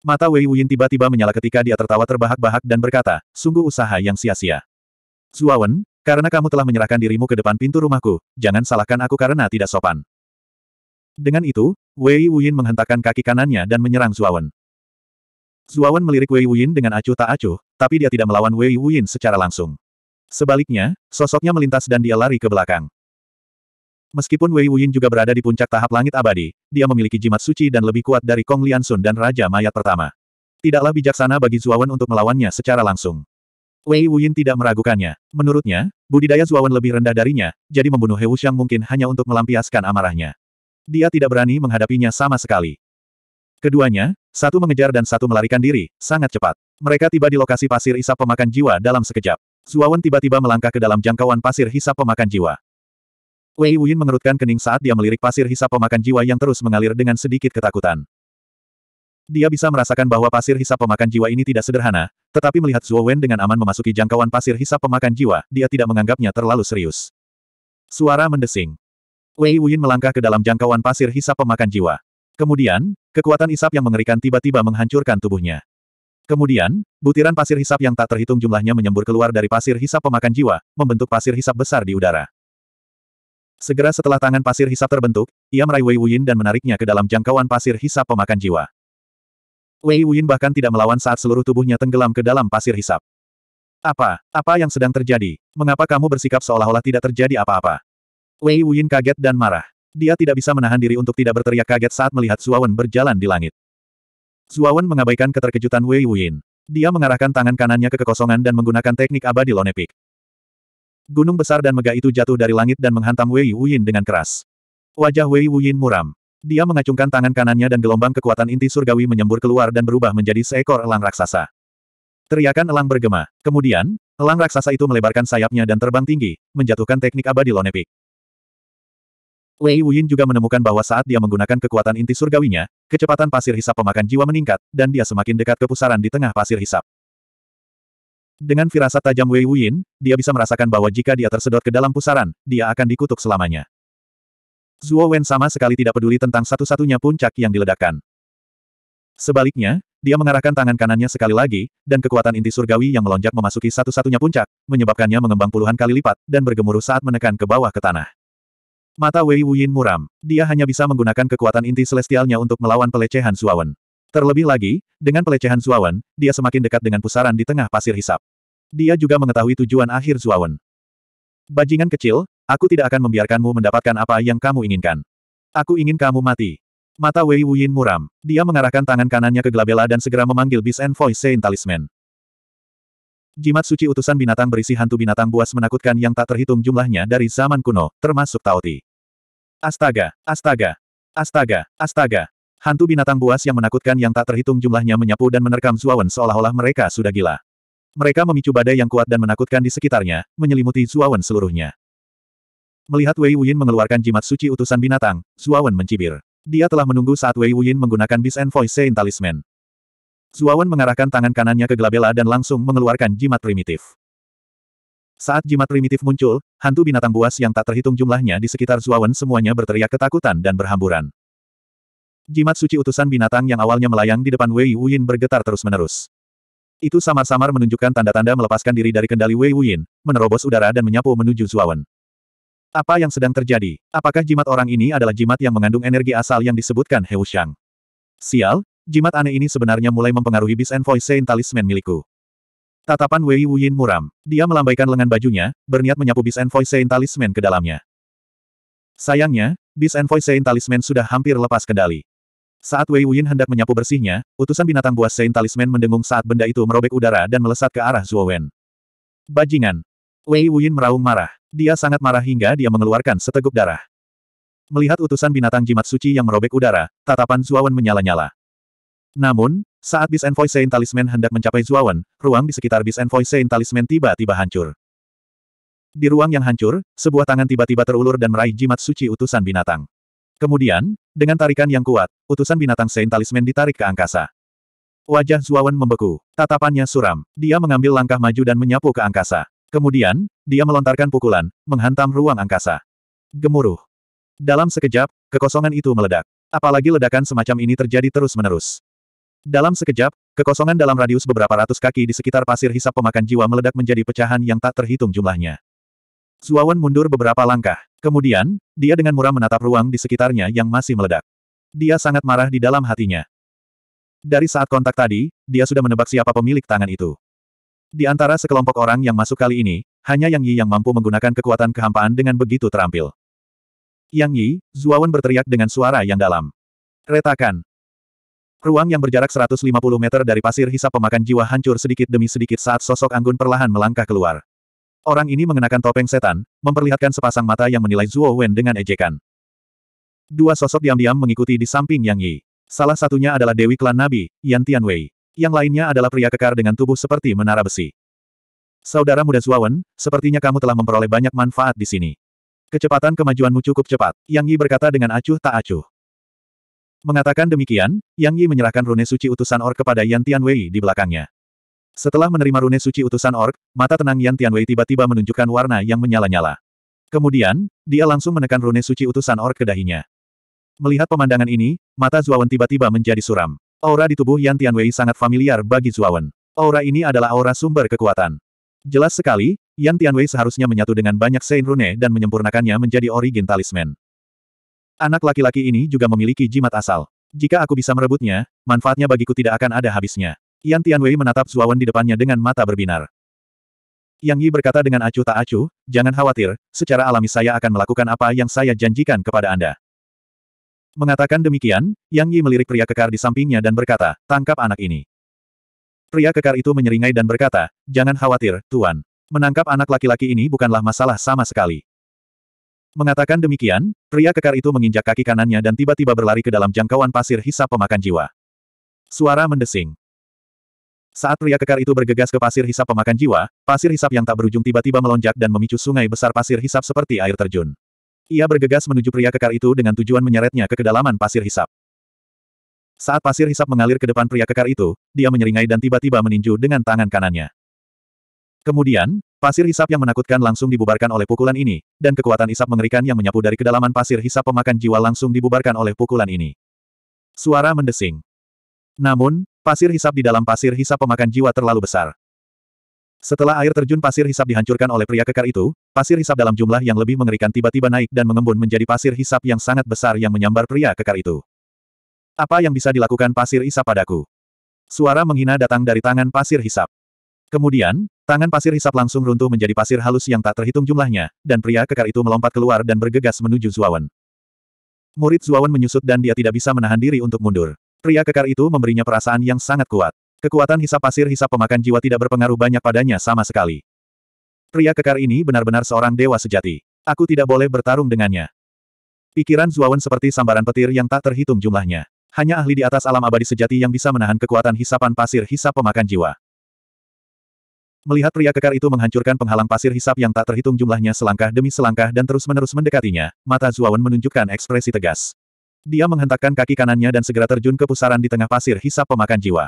Speaker 1: Mata Wei Wuyin tiba-tiba menyala ketika dia tertawa terbahak-bahak dan berkata, sungguh usaha yang sia-sia. Zuawan, karena kamu telah menyerahkan dirimu ke depan pintu rumahku, jangan salahkan aku karena tidak sopan. Dengan itu, Wei Wuyin menghentakkan kaki kanannya dan menyerang Zuawan. Zuawan melirik Wei Wuyin dengan acuh tak acuh, tapi dia tidak melawan Wei Wuyin secara langsung. Sebaliknya, sosoknya melintas dan dia lari ke belakang. Meskipun Wei Wuyin juga berada di puncak tahap langit abadi, dia memiliki jimat suci dan lebih kuat dari Kong Liansun dan Raja Mayat pertama. Tidaklah bijaksana bagi Zuawan untuk melawannya secara langsung. Wei Wuyin tidak meragukannya. Menurutnya, budidaya Zuawan lebih rendah darinya, jadi membunuh He Wuxiang mungkin hanya untuk melampiaskan amarahnya. Dia tidak berani menghadapinya sama sekali. Keduanya, satu mengejar dan satu melarikan diri, sangat cepat. Mereka tiba di lokasi pasir hisap pemakan jiwa dalam sekejap. Zuawan tiba-tiba melangkah ke dalam jangkauan pasir hisap pemakan jiwa. Wei Wuyin mengerutkan kening saat dia melirik pasir hisap pemakan jiwa yang terus mengalir dengan sedikit ketakutan. Dia bisa merasakan bahwa pasir hisap pemakan jiwa ini tidak sederhana, tetapi melihat Zuo Wen dengan aman memasuki jangkauan pasir hisap pemakan jiwa, dia tidak menganggapnya terlalu serius. Suara mendesing. Wei Wuyin melangkah ke dalam jangkauan pasir hisap pemakan jiwa. Kemudian, kekuatan isap yang mengerikan tiba-tiba menghancurkan tubuhnya. Kemudian, butiran pasir hisap yang tak terhitung jumlahnya menyembur keluar dari pasir hisap pemakan jiwa, membentuk pasir hisap besar di udara. Segera setelah tangan pasir hisap terbentuk, ia meraih Wei Wuyin dan menariknya ke dalam jangkauan pasir hisap pemakan jiwa. Wei Wuyin bahkan tidak melawan saat seluruh tubuhnya tenggelam ke dalam pasir hisap. Apa? Apa yang sedang terjadi? Mengapa kamu bersikap seolah-olah tidak terjadi apa-apa? Wei Wuyin kaget dan marah. Dia tidak bisa menahan diri untuk tidak berteriak kaget saat melihat Zuawan berjalan di langit. Zuawan mengabaikan keterkejutan Wei Wuyin. Dia mengarahkan tangan kanannya ke kekosongan dan menggunakan teknik abadi lonepik. Gunung besar dan megah itu jatuh dari langit dan menghantam Wei Wuyin dengan keras. Wajah Wei Wuyin muram. Dia mengacungkan tangan kanannya dan gelombang kekuatan inti surgawi menyembur keluar dan berubah menjadi seekor elang raksasa. Teriakan elang bergema. Kemudian, elang raksasa itu melebarkan sayapnya dan terbang tinggi, menjatuhkan teknik abadi lonepik. Wei Wuyin juga menemukan bahwa saat dia menggunakan kekuatan inti surgawinya, kecepatan pasir hisap pemakan jiwa meningkat, dan dia semakin dekat ke pusaran di tengah pasir hisap. Dengan firasat tajam Wei Wuyin, dia bisa merasakan bahwa jika dia tersedot ke dalam pusaran, dia akan dikutuk selamanya. Zuo Wen sama sekali tidak peduli tentang satu-satunya puncak yang diledakkan. Sebaliknya, dia mengarahkan tangan kanannya sekali lagi, dan kekuatan inti surgawi yang melonjak memasuki satu-satunya puncak, menyebabkannya mengembang puluhan kali lipat, dan bergemuruh saat menekan ke bawah ke tanah. Mata Wei Wuyin muram. Dia hanya bisa menggunakan kekuatan inti celestialnya untuk melawan pelecehan Suawan. Terlebih lagi, dengan pelecehan Suawan, dia semakin dekat dengan pusaran di tengah pasir hisap. Dia juga mengetahui tujuan akhir Suawan. Bajingan kecil, aku tidak akan membiarkanmu mendapatkan apa yang kamu inginkan. Aku ingin kamu mati. Mata Wei Wuyin muram. Dia mengarahkan tangan kanannya ke Glabella dan segera memanggil Beast and Voice Saint Talisman. Jimat suci utusan binatang berisi hantu binatang buas menakutkan yang tak terhitung jumlahnya dari zaman kuno, termasuk Taoti. Astaga, astaga, astaga, astaga. Hantu binatang buas yang menakutkan yang tak terhitung jumlahnya menyapu dan menerkam Zuawan seolah-olah mereka sudah gila. Mereka memicu badai yang kuat dan menakutkan di sekitarnya, menyelimuti Zuawan seluruhnya. Melihat Wei Wuyin mengeluarkan jimat suci utusan binatang, Zuawan mencibir. Dia telah menunggu saat Wei Wuyin menggunakan Beast and Voice Saint Talisman. Zuawan mengarahkan tangan kanannya ke Glabella dan langsung mengeluarkan jimat primitif. Saat jimat primitif muncul, hantu binatang buas yang tak terhitung jumlahnya di sekitar Zuawan semuanya berteriak ketakutan dan berhamburan. Jimat suci utusan binatang yang awalnya melayang di depan Wei Wuyin bergetar terus-menerus. Itu samar-samar menunjukkan tanda-tanda melepaskan diri dari kendali Wei Wuyin, menerobos udara dan menyapu menuju Zuawan. Apa yang sedang terjadi? Apakah jimat orang ini adalah jimat yang mengandung energi asal yang disebutkan He Sial, jimat aneh ini sebenarnya mulai mempengaruhi Bis envoy seintalismen Saint Talisman milikku. Tatapan Wei Wuyin muram. Dia melambaikan lengan bajunya, berniat menyapu bis Envoy Saint Talisman ke dalamnya. Sayangnya, bis Envoy Saint Talisman sudah hampir lepas kendali. Saat Wei Wuyin hendak menyapu bersihnya, utusan binatang buas Saint Talisman mendengung saat benda itu merobek udara dan melesat ke arah Zuo Wen. Bajingan! Wei Wuyin meraung marah. Dia sangat marah hingga dia mengeluarkan seteguk darah. Melihat utusan binatang jimat suci yang merobek udara, tatapan Zuo Wen menyala-nyala. Namun, saat Bis Envoy Saint Talisman hendak mencapai Zuawan, ruang di sekitar Bis Envoy Saint Talisman tiba-tiba hancur. Di ruang yang hancur, sebuah tangan tiba-tiba terulur dan meraih jimat suci utusan binatang. Kemudian, dengan tarikan yang kuat, utusan binatang Saint Talisman ditarik ke angkasa. Wajah Zuawan membeku, tatapannya suram. Dia mengambil langkah maju dan menyapu ke angkasa. Kemudian, dia melontarkan pukulan, menghantam ruang angkasa. Gemuruh. Dalam sekejap, kekosongan itu meledak. Apalagi ledakan semacam ini terjadi terus-menerus. Dalam sekejap, kekosongan dalam radius beberapa ratus kaki di sekitar pasir hisap pemakan jiwa meledak menjadi pecahan yang tak terhitung jumlahnya. Zuawan mundur beberapa langkah. Kemudian, dia dengan murah menatap ruang di sekitarnya yang masih meledak. Dia sangat marah di dalam hatinya. Dari saat kontak tadi, dia sudah menebak siapa pemilik tangan itu. Di antara sekelompok orang yang masuk kali ini, hanya Yang Yi yang mampu menggunakan kekuatan kehampaan dengan begitu terampil. Yang Yi, Zuawan berteriak dengan suara yang dalam. Retakan. Ruang yang berjarak 150 meter dari pasir hisap pemakan jiwa hancur sedikit demi sedikit saat sosok anggun perlahan melangkah keluar. Orang ini mengenakan topeng setan, memperlihatkan sepasang mata yang menilai Zuo Wen dengan ejekan. Dua sosok diam-diam mengikuti di samping Yang Yi. Salah satunya adalah Dewi Klan Nabi, Yan Tianwei. Yang lainnya adalah pria kekar dengan tubuh seperti menara besi. Saudara muda Wen sepertinya kamu telah memperoleh banyak manfaat di sini. Kecepatan kemajuanmu cukup cepat, Yang Yi berkata dengan acuh tak acuh. Mengatakan demikian, Yang Yi menyerahkan rune suci utusan ork kepada Yan Tianwei di belakangnya. Setelah menerima rune suci utusan ork, mata tenang Yan Tianwei tiba-tiba menunjukkan warna yang menyala-nyala. Kemudian, dia langsung menekan rune suci utusan ork ke dahinya. Melihat pemandangan ini, mata Zuawan tiba-tiba menjadi suram. Aura di tubuh Yan Tianwei sangat familiar bagi Zuawan. Aura ini adalah aura sumber kekuatan. Jelas sekali, Yan Tianwei seharusnya menyatu dengan banyak Sein Rune dan menyempurnakannya menjadi origin talisman. Anak laki-laki ini juga memiliki jimat asal. Jika aku bisa merebutnya, manfaatnya bagiku tidak akan ada habisnya. Yan Tianwei menatap Zuawan di depannya dengan mata berbinar. Yang Yi berkata dengan acuh tak acuh, jangan khawatir, secara alami saya akan melakukan apa yang saya janjikan kepada Anda. Mengatakan demikian, Yang Yi melirik pria kekar di sampingnya dan berkata, tangkap anak ini. Pria kekar itu menyeringai dan berkata, jangan khawatir, Tuan. Menangkap anak laki-laki ini bukanlah masalah sama sekali. Mengatakan demikian, pria kekar itu menginjak kaki kanannya dan tiba-tiba berlari ke dalam jangkauan pasir hisap pemakan jiwa. Suara mendesing. Saat pria kekar itu bergegas ke pasir hisap pemakan jiwa, pasir hisap yang tak berujung tiba-tiba melonjak dan memicu sungai besar pasir hisap seperti air terjun. Ia bergegas menuju pria kekar itu dengan tujuan menyeretnya ke kedalaman pasir hisap. Saat pasir hisap mengalir ke depan pria kekar itu, dia menyeringai dan tiba-tiba meninju dengan tangan kanannya. Kemudian, Pasir hisap yang menakutkan langsung dibubarkan oleh pukulan ini, dan kekuatan hisap mengerikan yang menyapu dari kedalaman pasir hisap pemakan jiwa langsung dibubarkan oleh pukulan ini. Suara mendesing. Namun, pasir hisap di dalam pasir hisap pemakan jiwa terlalu besar. Setelah air terjun pasir hisap dihancurkan oleh pria kekar itu, pasir hisap dalam jumlah yang lebih mengerikan tiba-tiba naik dan mengembun menjadi pasir hisap yang sangat besar yang menyambar pria kekar itu. Apa yang bisa dilakukan pasir hisap padaku? Suara menghina datang dari tangan pasir hisap. Kemudian, tangan pasir hisap langsung runtuh menjadi pasir halus yang tak terhitung jumlahnya, dan pria kekar itu melompat keluar dan bergegas menuju Zuawan. Murid Zuawan menyusut dan dia tidak bisa menahan diri untuk mundur. Pria kekar itu memberinya perasaan yang sangat kuat. Kekuatan hisap pasir hisap pemakan jiwa tidak berpengaruh banyak padanya sama sekali. Pria kekar ini benar-benar seorang dewa sejati. Aku tidak boleh bertarung dengannya. Pikiran Zuawan seperti sambaran petir yang tak terhitung jumlahnya. Hanya ahli di atas alam abadi sejati yang bisa menahan kekuatan hisapan pasir hisap pemakan jiwa. Melihat pria kekar itu menghancurkan penghalang pasir hisap yang tak terhitung jumlahnya selangkah demi selangkah dan terus-menerus mendekatinya, mata Zuawan menunjukkan ekspresi tegas. Dia menghentakkan kaki kanannya dan segera terjun ke pusaran di tengah pasir hisap pemakan jiwa.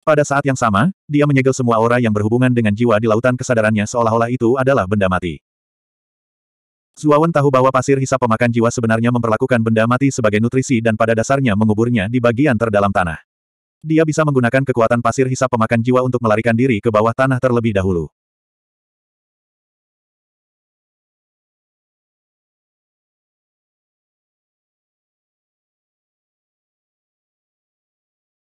Speaker 1: Pada saat yang sama, dia menyegel semua aura yang berhubungan dengan jiwa di lautan kesadarannya seolah-olah itu adalah benda mati. Zuawan tahu bahwa pasir hisap pemakan jiwa sebenarnya memperlakukan benda mati sebagai nutrisi dan pada dasarnya menguburnya di bagian terdalam tanah. Dia bisa menggunakan kekuatan pasir hisap pemakan jiwa untuk melarikan diri ke bawah tanah terlebih dahulu.